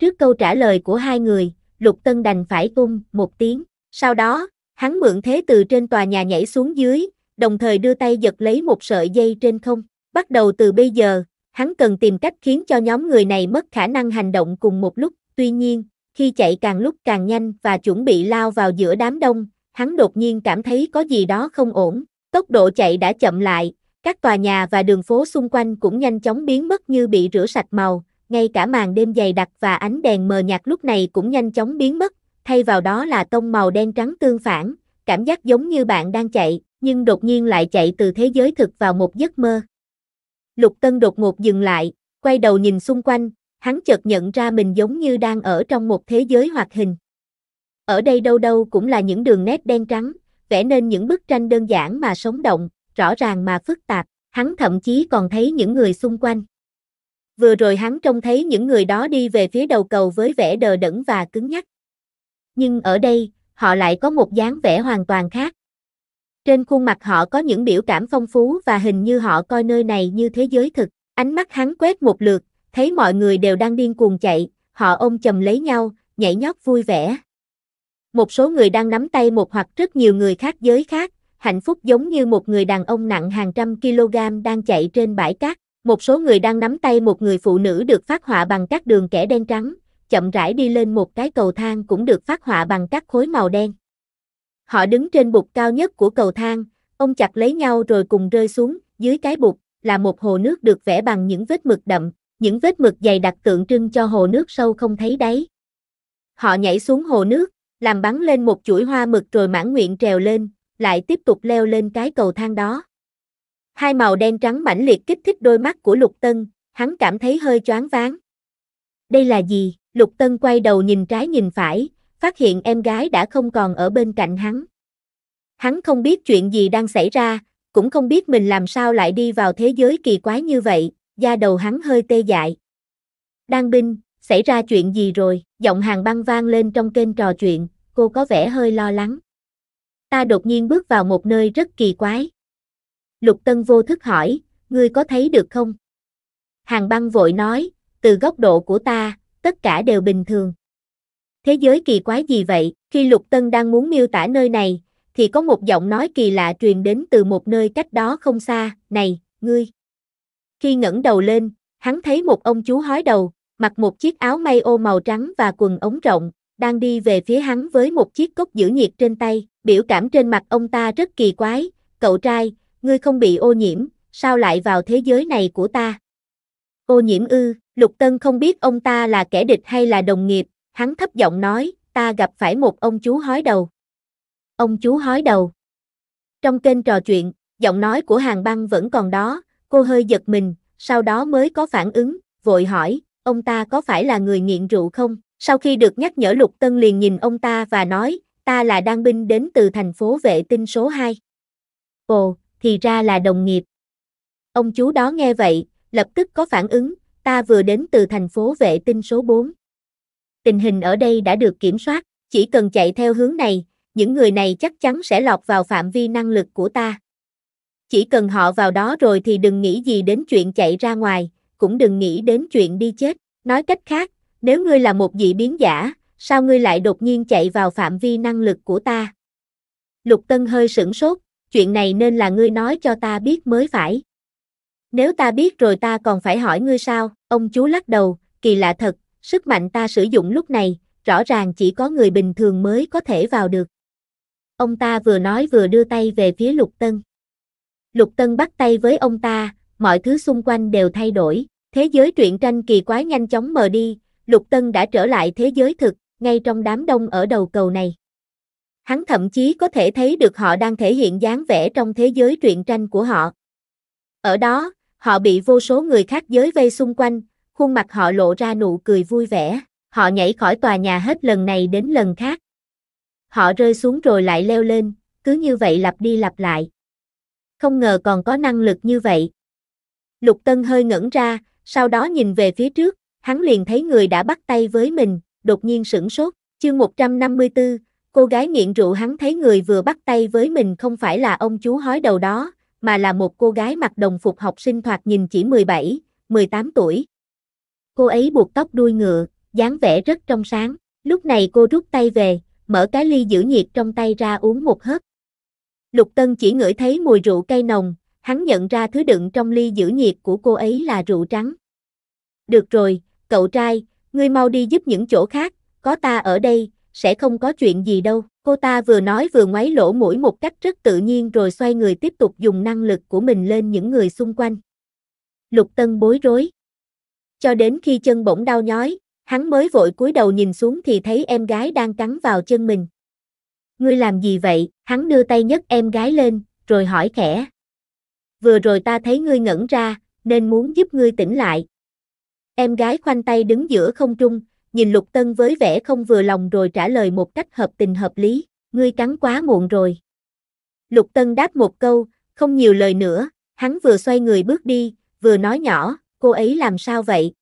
Trước câu trả lời của hai người, Lục Tân đành phải cung một tiếng. Sau đó, hắn mượn thế từ trên tòa nhà nhảy xuống dưới, đồng thời đưa tay giật lấy một sợi dây trên không. Bắt đầu từ bây giờ, hắn cần tìm cách khiến cho nhóm người này mất khả năng hành động cùng một lúc. Tuy nhiên, khi chạy càng lúc càng nhanh và chuẩn bị lao vào giữa đám đông, hắn đột nhiên cảm thấy có gì đó không ổn. Tốc độ chạy đã chậm lại, các tòa nhà và đường phố xung quanh cũng nhanh chóng biến mất như bị rửa sạch màu, ngay cả màn đêm dày đặc và ánh đèn mờ nhạt lúc này cũng nhanh chóng biến mất, thay vào đó là tông màu đen trắng tương phản, cảm giác giống như bạn đang chạy, nhưng đột nhiên lại chạy từ thế giới thực vào một giấc mơ. Lục Tân đột ngột dừng lại, quay đầu nhìn xung quanh, hắn chợt nhận ra mình giống như đang ở trong một thế giới hoạt hình. Ở đây đâu đâu cũng là những đường nét đen trắng, vẽ nên những bức tranh đơn giản mà sống động, rõ ràng mà phức tạp, hắn thậm chí còn thấy những người xung quanh vừa rồi hắn trông thấy những người đó đi về phía đầu cầu với vẻ đờ đẫn và cứng nhắc. Nhưng ở đây, họ lại có một dáng vẻ hoàn toàn khác. Trên khuôn mặt họ có những biểu cảm phong phú và hình như họ coi nơi này như thế giới thực. Ánh mắt hắn quét một lượt, thấy mọi người đều đang điên cuồng chạy, họ ôm chầm lấy nhau, nhảy nhót vui vẻ. Một số người đang nắm tay một hoặc rất nhiều người khác giới khác, hạnh phúc giống như một người đàn ông nặng hàng trăm kg đang chạy trên bãi cát. Một số người đang nắm tay một người phụ nữ được phát họa bằng các đường kẻ đen trắng, chậm rãi đi lên một cái cầu thang cũng được phát họa bằng các khối màu đen. Họ đứng trên bục cao nhất của cầu thang, ông chặt lấy nhau rồi cùng rơi xuống, dưới cái bục là một hồ nước được vẽ bằng những vết mực đậm, những vết mực dày đặc tượng trưng cho hồ nước sâu không thấy đáy. Họ nhảy xuống hồ nước, làm bắn lên một chuỗi hoa mực rồi mãn nguyện trèo lên, lại tiếp tục leo lên cái cầu thang đó. Hai màu đen trắng mãnh liệt kích thích đôi mắt của Lục Tân, hắn cảm thấy hơi choáng váng. Đây là gì? Lục Tân quay đầu nhìn trái nhìn phải, phát hiện em gái đã không còn ở bên cạnh hắn. Hắn không biết chuyện gì đang xảy ra, cũng không biết mình làm sao lại đi vào thế giới kỳ quái như vậy, da đầu hắn hơi tê dại. Đang binh, xảy ra chuyện gì rồi? Giọng hàng băng vang lên trong kênh trò chuyện, cô có vẻ hơi lo lắng. Ta đột nhiên bước vào một nơi rất kỳ quái. Lục Tân vô thức hỏi, ngươi có thấy được không? Hàng băng vội nói, từ góc độ của ta, tất cả đều bình thường. Thế giới kỳ quái gì vậy? Khi Lục Tân đang muốn miêu tả nơi này, thì có một giọng nói kỳ lạ truyền đến từ một nơi cách đó không xa, này, ngươi. Khi ngẩng đầu lên, hắn thấy một ông chú hói đầu, mặc một chiếc áo may ô màu trắng và quần ống rộng, đang đi về phía hắn với một chiếc cốc giữ nhiệt trên tay, biểu cảm trên mặt ông ta rất kỳ quái, cậu trai, ngươi không bị ô nhiễm, sao lại vào thế giới này của ta? Ô nhiễm ư, Lục Tân không biết ông ta là kẻ địch hay là đồng nghiệp, hắn thấp giọng nói, ta gặp phải một ông chú hói đầu. Ông chú hói đầu. Trong kênh trò chuyện, giọng nói của hàng băng vẫn còn đó, cô hơi giật mình, sau đó mới có phản ứng, vội hỏi, ông ta có phải là người nghiện rượu không? Sau khi được nhắc nhở Lục Tân liền nhìn ông ta và nói, ta là đan binh đến từ thành phố vệ tinh số 2. Ồ, thì ra là đồng nghiệp. Ông chú đó nghe vậy, lập tức có phản ứng, ta vừa đến từ thành phố vệ tinh số 4. Tình hình ở đây đã được kiểm soát, chỉ cần chạy theo hướng này, những người này chắc chắn sẽ lọt vào phạm vi năng lực của ta. Chỉ cần họ vào đó rồi thì đừng nghĩ gì đến chuyện chạy ra ngoài, cũng đừng nghĩ đến chuyện đi chết. Nói cách khác, nếu ngươi là một dị biến giả, sao ngươi lại đột nhiên chạy vào phạm vi năng lực của ta? Lục Tân hơi sửng sốt, chuyện này nên là ngươi nói cho ta biết mới phải. Nếu ta biết rồi ta còn phải hỏi ngươi sao, ông chú lắc đầu, kỳ lạ thật, sức mạnh ta sử dụng lúc này, rõ ràng chỉ có người bình thường mới có thể vào được. Ông ta vừa nói vừa đưa tay về phía Lục Tân. Lục Tân bắt tay với ông ta, mọi thứ xung quanh đều thay đổi, thế giới truyện tranh kỳ quái nhanh chóng mờ đi, Lục Tân đã trở lại thế giới thực, ngay trong đám đông ở đầu cầu này hắn thậm chí có thể thấy được họ đang thể hiện dáng vẻ trong thế giới truyện tranh của họ. Ở đó, họ bị vô số người khác giới vây xung quanh, khuôn mặt họ lộ ra nụ cười vui vẻ, họ nhảy khỏi tòa nhà hết lần này đến lần khác. Họ rơi xuống rồi lại leo lên, cứ như vậy lặp đi lặp lại. Không ngờ còn có năng lực như vậy. Lục Tân hơi ngẩn ra, sau đó nhìn về phía trước, hắn liền thấy người đã bắt tay với mình, đột nhiên sửng sốt, chương 154, Cô gái nghiện rượu hắn thấy người vừa bắt tay với mình không phải là ông chú hói đầu đó, mà là một cô gái mặc đồng phục học sinh thoạt nhìn chỉ 17, 18 tuổi. Cô ấy buộc tóc đuôi ngựa, dáng vẻ rất trong sáng. Lúc này cô rút tay về, mở cái ly giữ nhiệt trong tay ra uống một hớp. Lục Tân chỉ ngửi thấy mùi rượu cay nồng, hắn nhận ra thứ đựng trong ly giữ nhiệt của cô ấy là rượu trắng. Được rồi, cậu trai, ngươi mau đi giúp những chỗ khác, có ta ở đây, sẽ không có chuyện gì đâu. Cô ta vừa nói vừa ngoáy lỗ mũi một cách rất tự nhiên rồi xoay người tiếp tục dùng năng lực của mình lên những người xung quanh. Lục Tân bối rối. Cho đến khi chân bỗng đau nhói, hắn mới vội cúi đầu nhìn xuống thì thấy em gái đang cắn vào chân mình. Ngươi làm gì vậy? Hắn đưa tay nhấc em gái lên, rồi hỏi khẽ. Vừa rồi ta thấy ngươi ngẩn ra, nên muốn giúp ngươi tỉnh lại. Em gái khoanh tay đứng giữa không trung, nhìn Lục Tân với vẻ không vừa lòng rồi trả lời một cách hợp tình hợp lý, ngươi cắn quá muộn rồi. Lục Tân đáp một câu, không nhiều lời nữa, hắn vừa xoay người bước đi, vừa nói nhỏ, cô ấy làm sao vậy?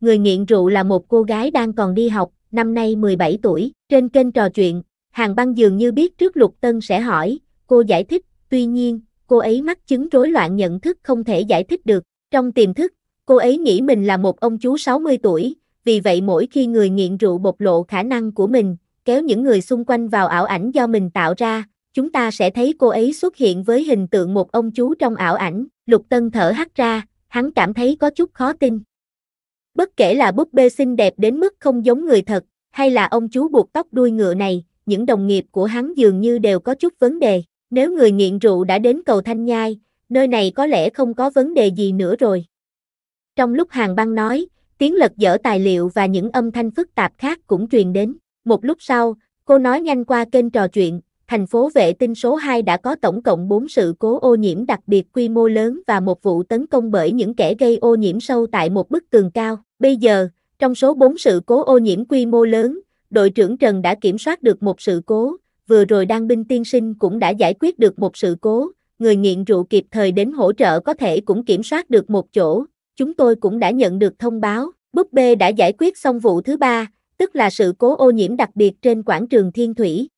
Người nghiện rượu là một cô gái đang còn đi học, năm nay 17 tuổi, trên kênh trò chuyện, hàng băng dường như biết trước Lục Tân sẽ hỏi, cô giải thích, tuy nhiên, cô ấy mắc chứng rối loạn nhận thức không thể giải thích được, trong tiềm thức, cô ấy nghĩ mình là một ông chú 60 tuổi, vì vậy mỗi khi người nghiện rượu bộc lộ khả năng của mình, kéo những người xung quanh vào ảo ảnh do mình tạo ra, chúng ta sẽ thấy cô ấy xuất hiện với hình tượng một ông chú trong ảo ảnh, Lục Tân thở hắt ra, hắn cảm thấy có chút khó tin. Bất kể là búp bê xinh đẹp đến mức không giống người thật, hay là ông chú buộc tóc đuôi ngựa này, những đồng nghiệp của hắn dường như đều có chút vấn đề. Nếu người nghiện rượu đã đến cầu Thanh Nhai, nơi này có lẽ không có vấn đề gì nữa rồi. Trong lúc hàng băng nói, tiếng lật dở tài liệu và những âm thanh phức tạp khác cũng truyền đến. Một lúc sau, cô nói nhanh qua kênh trò chuyện, thành phố vệ tinh số 2 đã có tổng cộng 4 sự cố ô nhiễm đặc biệt quy mô lớn và một vụ tấn công bởi những kẻ gây ô nhiễm sâu tại một bức tường cao. Bây giờ, trong số 4 sự cố ô nhiễm quy mô lớn, đội trưởng Trần đã kiểm soát được một sự cố, vừa rồi đăng binh tiên sinh cũng đã giải quyết được một sự cố, người nghiện rượu kịp thời đến hỗ trợ có thể cũng kiểm soát được một chỗ, chúng tôi cũng đã nhận được thông báo, búp bê đã giải quyết xong vụ thứ ba, tức là sự cố ô nhiễm đặc biệt trên quảng trường Thiên Thủy.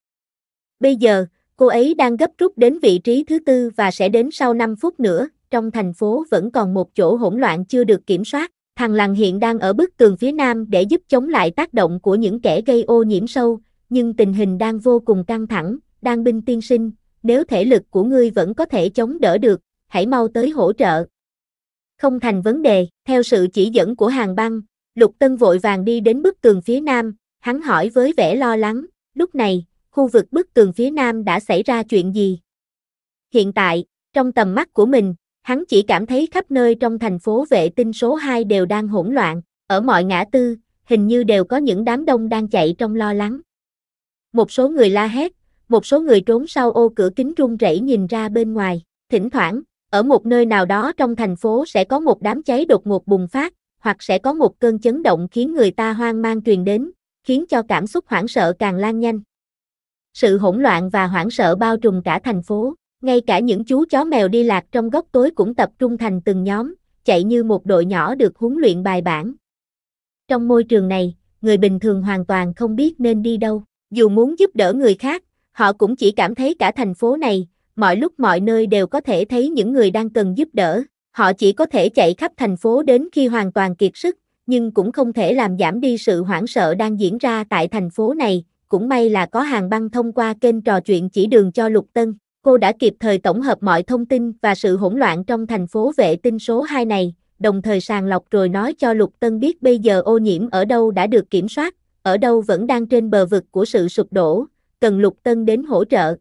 Bây giờ, cô ấy đang gấp rút đến vị trí thứ tư và sẽ đến sau 5 phút nữa, trong thành phố vẫn còn một chỗ hỗn loạn chưa được kiểm soát. Thằng làng hiện đang ở bức tường phía nam để giúp chống lại tác động của những kẻ gây ô nhiễm sâu, nhưng tình hình đang vô cùng căng thẳng, đang binh tiên sinh, nếu thể lực của ngươi vẫn có thể chống đỡ được, hãy mau tới hỗ trợ, không thành vấn đề, theo sự chỉ dẫn của hàng băng, Lục Tân vội vàng đi đến bức tường phía nam, hắn hỏi với vẻ lo lắng, lúc này, khu vực bức tường phía nam đã xảy ra chuyện gì? Hiện tại, trong tầm mắt của mình, hắn chỉ cảm thấy khắp nơi trong thành phố vệ tinh số 2 đều đang hỗn loạn, ở mọi ngã tư, hình như đều có những đám đông đang chạy trong lo lắng. Một số người la hét, một số người trốn sau ô cửa kính run rẩy nhìn ra bên ngoài, thỉnh thoảng, ở một nơi nào đó trong thành phố sẽ có một đám cháy đột ngột bùng phát, hoặc sẽ có một cơn chấn động khiến người ta hoang mang truyền đến, khiến cho cảm xúc hoảng sợ càng lan nhanh. Sự hỗn loạn và hoảng sợ bao trùm cả thành phố, ngay cả những chú chó mèo đi lạc trong góc tối cũng tập trung thành từng nhóm, chạy như một đội nhỏ được huấn luyện bài bản. Trong môi trường này, người bình thường hoàn toàn không biết nên đi đâu, dù muốn giúp đỡ người khác, họ cũng chỉ cảm thấy cả thành phố này, mọi lúc mọi nơi đều có thể thấy những người đang cần giúp đỡ. Họ chỉ có thể chạy khắp thành phố đến khi hoàn toàn kiệt sức, nhưng cũng không thể làm giảm đi sự hoảng sợ đang diễn ra tại thành phố này. Cũng may là có hàng băng thông qua kênh trò chuyện chỉ đường cho Lục Tân. Cô đã kịp thời tổng hợp mọi thông tin và sự hỗn loạn trong thành phố vệ tinh số 2 này, đồng thời sàng lọc rồi nói cho Lục Tân biết bây giờ ô nhiễm ở đâu đã được kiểm soát, ở đâu vẫn đang trên bờ vực của sự sụp đổ, cần Lục Tân đến hỗ trợ.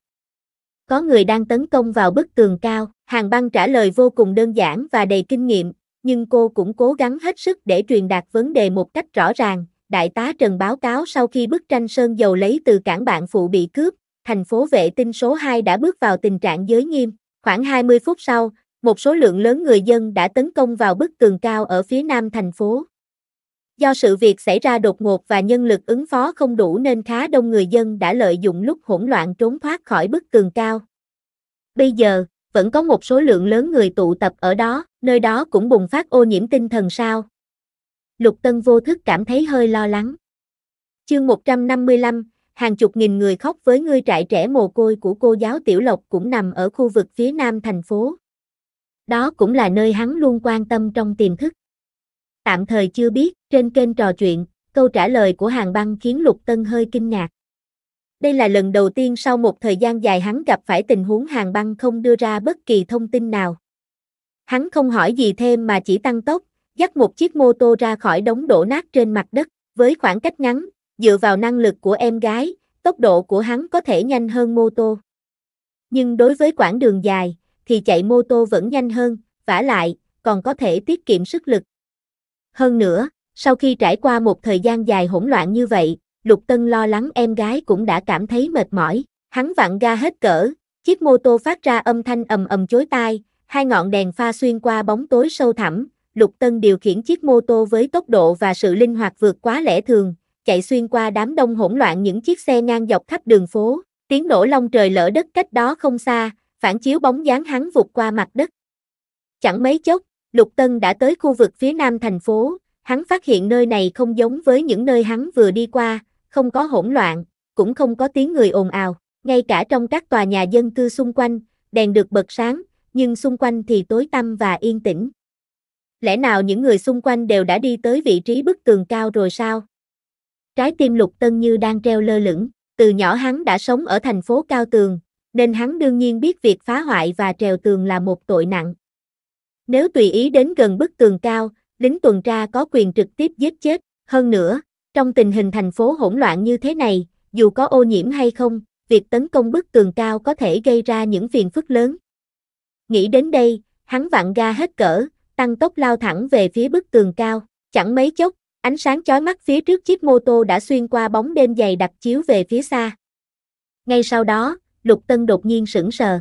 Có người đang tấn công vào bức tường cao, hàng băng trả lời vô cùng đơn giản và đầy kinh nghiệm, nhưng cô cũng cố gắng hết sức để truyền đạt vấn đề một cách rõ ràng. Đại tá Trần báo cáo sau khi bức tranh sơn dầu lấy từ cảng bạn phụ bị cướp, thành phố vệ tinh số 2 đã bước vào tình trạng giới nghiêm. Khoảng 20 phút sau, một số lượng lớn người dân đã tấn công vào bức tường cao ở phía nam thành phố. Do sự việc xảy ra đột ngột và nhân lực ứng phó không đủ nên khá đông người dân đã lợi dụng lúc hỗn loạn trốn thoát khỏi bức tường cao. Bây giờ, vẫn có một số lượng lớn người tụ tập ở đó, nơi đó cũng bùng phát ô nhiễm tinh thần sao. Lục Tân vô thức cảm thấy hơi lo lắng. Chương 155, hàng chục nghìn người khóc với ngươi trại trẻ mồ côi của cô giáo Tiểu Lộc cũng nằm ở khu vực phía nam thành phố. Đó cũng là nơi hắn luôn quan tâm trong tiềm thức. Tạm thời chưa biết, trên kênh trò chuyện, câu trả lời của hàng băng khiến Lục Tân hơi kinh ngạc. Đây là lần đầu tiên sau một thời gian dài hắn gặp phải tình huống hàng băng không đưa ra bất kỳ thông tin nào. Hắn không hỏi gì thêm mà chỉ tăng tốc, dắt một chiếc mô tô ra khỏi đống đổ nát trên mặt đất, với khoảng cách ngắn, dựa vào năng lực của em gái, tốc độ của hắn có thể nhanh hơn mô tô. Nhưng đối với quãng đường dài, thì chạy mô tô vẫn nhanh hơn, vả lại, còn có thể tiết kiệm sức lực. Hơn nữa, sau khi trải qua một thời gian dài hỗn loạn như vậy, Lục Tân lo lắng em gái cũng đã cảm thấy mệt mỏi, hắn vặn ga hết cỡ, chiếc mô tô phát ra âm thanh ầm ầm chối tai, hai ngọn đèn pha xuyên qua bóng tối sâu thẳm, Lục Tân điều khiển chiếc mô tô với tốc độ và sự linh hoạt vượt quá lẽ thường, chạy xuyên qua đám đông hỗn loạn những chiếc xe ngang dọc khắp đường phố, tiếng nổ long trời lỡ đất cách đó không xa, phản chiếu bóng dáng hắn vụt qua mặt đất. Chẳng mấy chốc, Lục Tân đã tới khu vực phía nam thành phố, hắn phát hiện nơi này không giống với những nơi hắn vừa đi qua, không có hỗn loạn, cũng không có tiếng người ồn ào, ngay cả trong các tòa nhà dân cư xung quanh, đèn được bật sáng, nhưng xung quanh thì tối tăm và yên tĩnh. Lẽ nào những người xung quanh đều đã đi tới vị trí bức tường cao rồi sao? Trái tim Lục Tân Như đang treo lơ lửng, từ nhỏ hắn đã sống ở thành phố cao tường, nên hắn đương nhiên biết việc phá hoại và trèo tường là một tội nặng. Nếu tùy ý đến gần bức tường cao, lính tuần tra có quyền trực tiếp giết chết, hơn nữa, trong tình hình thành phố hỗn loạn như thế này, dù có ô nhiễm hay không, việc tấn công bức tường cao có thể gây ra những phiền phức lớn. Nghĩ đến đây, hắn vặn ga hết cỡ, tăng tốc lao thẳng về phía bức tường cao, chẳng mấy chốc, ánh sáng chói mắt phía trước chiếc mô tô đã xuyên qua bóng đêm dày đặc chiếu về phía xa. Ngay sau đó, Lục Tân đột nhiên sững sờ.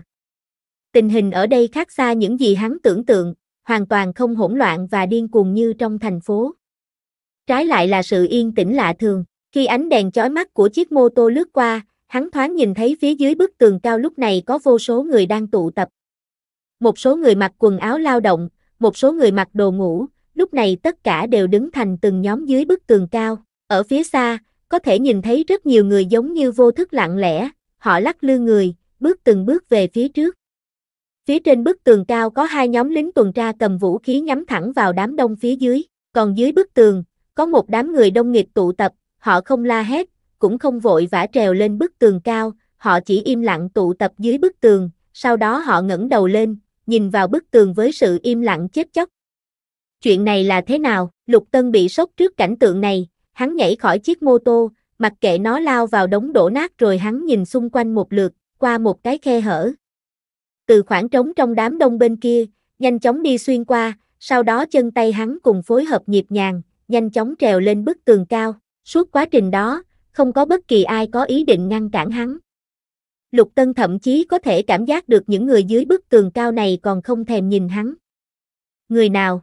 Tình hình ở đây khác xa những gì hắn tưởng tượng, hoàn toàn không hỗn loạn và điên cuồng như trong thành phố. Trái lại là sự yên tĩnh lạ thường, khi ánh đèn chói mắt của chiếc mô tô lướt qua, hắn thoáng nhìn thấy phía dưới bức tường cao lúc này có vô số người đang tụ tập. Một số người mặc quần áo lao động, một số người mặc đồ ngủ, lúc này tất cả đều đứng thành từng nhóm dưới bức tường cao. Ở phía xa, có thể nhìn thấy rất nhiều người giống như vô thức lặng lẽ, họ lắc lư người, bước từng bước về phía trước. Phía trên bức tường cao có hai nhóm lính tuần tra cầm vũ khí nhắm thẳng vào đám đông phía dưới, còn dưới bức tường, có một đám người đông nghịch tụ tập, họ không la hét, cũng không vội vã trèo lên bức tường cao, họ chỉ im lặng tụ tập dưới bức tường, sau đó họ ngẩng đầu lên, nhìn vào bức tường với sự im lặng chết chóc. Chuyện này là thế nào? Lục Tân bị sốc trước cảnh tượng này, hắn nhảy khỏi chiếc mô tô, mặc kệ nó lao vào đống đổ nát rồi hắn nhìn xung quanh một lượt, qua một cái khe hở, từ khoảng trống trong đám đông bên kia, nhanh chóng đi xuyên qua, sau đó chân tay hắn cùng phối hợp nhịp nhàng, nhanh chóng trèo lên bức tường cao. Suốt quá trình đó, không có bất kỳ ai có ý định ngăn cản hắn. Lục Tân thậm chí có thể cảm giác được những người dưới bức tường cao này còn không thèm nhìn hắn. Người nào?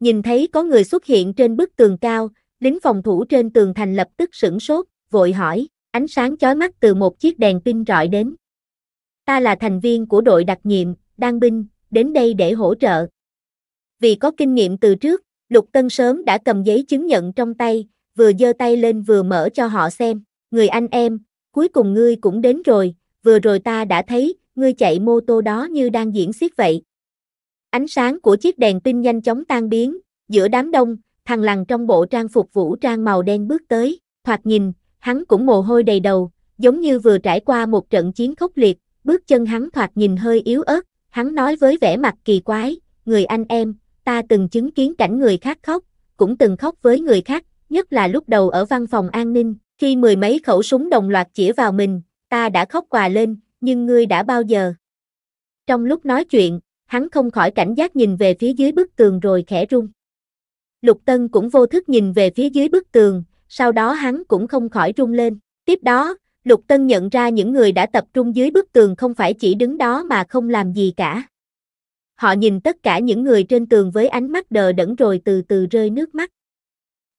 Nhìn thấy có người xuất hiện trên bức tường cao, lính phòng thủ trên tường thành lập tức sửng sốt, vội hỏi, ánh sáng chói mắt từ một chiếc đèn pin rọi đến. Ta là thành viên của đội đặc nhiệm, đang binh, đến đây để hỗ trợ. Vì có kinh nghiệm từ trước, Lục Tân sớm đã cầm giấy chứng nhận trong tay, vừa giơ tay lên vừa mở cho họ xem. Người anh em, cuối cùng ngươi cũng đến rồi, vừa rồi ta đã thấy, ngươi chạy mô tô đó như đang diễn xiết vậy. Ánh sáng của chiếc đèn pin nhanh chóng tan biến, giữa đám đông, thằng lằn trong bộ trang phục vũ trang màu đen bước tới, thoạt nhìn, hắn cũng mồ hôi đầy đầu, giống như vừa trải qua một trận chiến khốc liệt, bước chân hắn thoạt nhìn hơi yếu ớt, hắn nói với vẻ mặt kỳ quái, người anh em, ta từng chứng kiến cảnh người khác khóc, cũng từng khóc với người khác, nhất là lúc đầu ở văn phòng an ninh, khi mười mấy khẩu súng đồng loạt chĩa vào mình, ta đã khóc quà lên, nhưng ngươi đã bao giờ? Trong lúc nói chuyện, hắn không khỏi cảnh giác nhìn về phía dưới bức tường rồi khẽ rung. Lục Tân cũng vô thức nhìn về phía dưới bức tường, sau đó hắn cũng không khỏi rung lên. Tiếp đó, Lục Tân nhận ra những người đã tập trung dưới bức tường không phải chỉ đứng đó mà không làm gì cả. Họ nhìn tất cả những người trên tường với ánh mắt đờ đẫn rồi từ từ rơi nước mắt.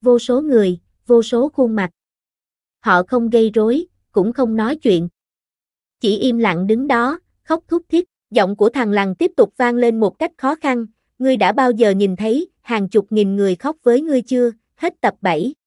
Vô số người, vô số khuôn mặt. Họ không gây rối, cũng không nói chuyện. Chỉ im lặng đứng đó, khóc thút thít, giọng của thằng lằn tiếp tục vang lên một cách khó khăn. Ngươi đã bao giờ nhìn thấy hàng chục nghìn người khóc với ngươi chưa? Hết tập 7.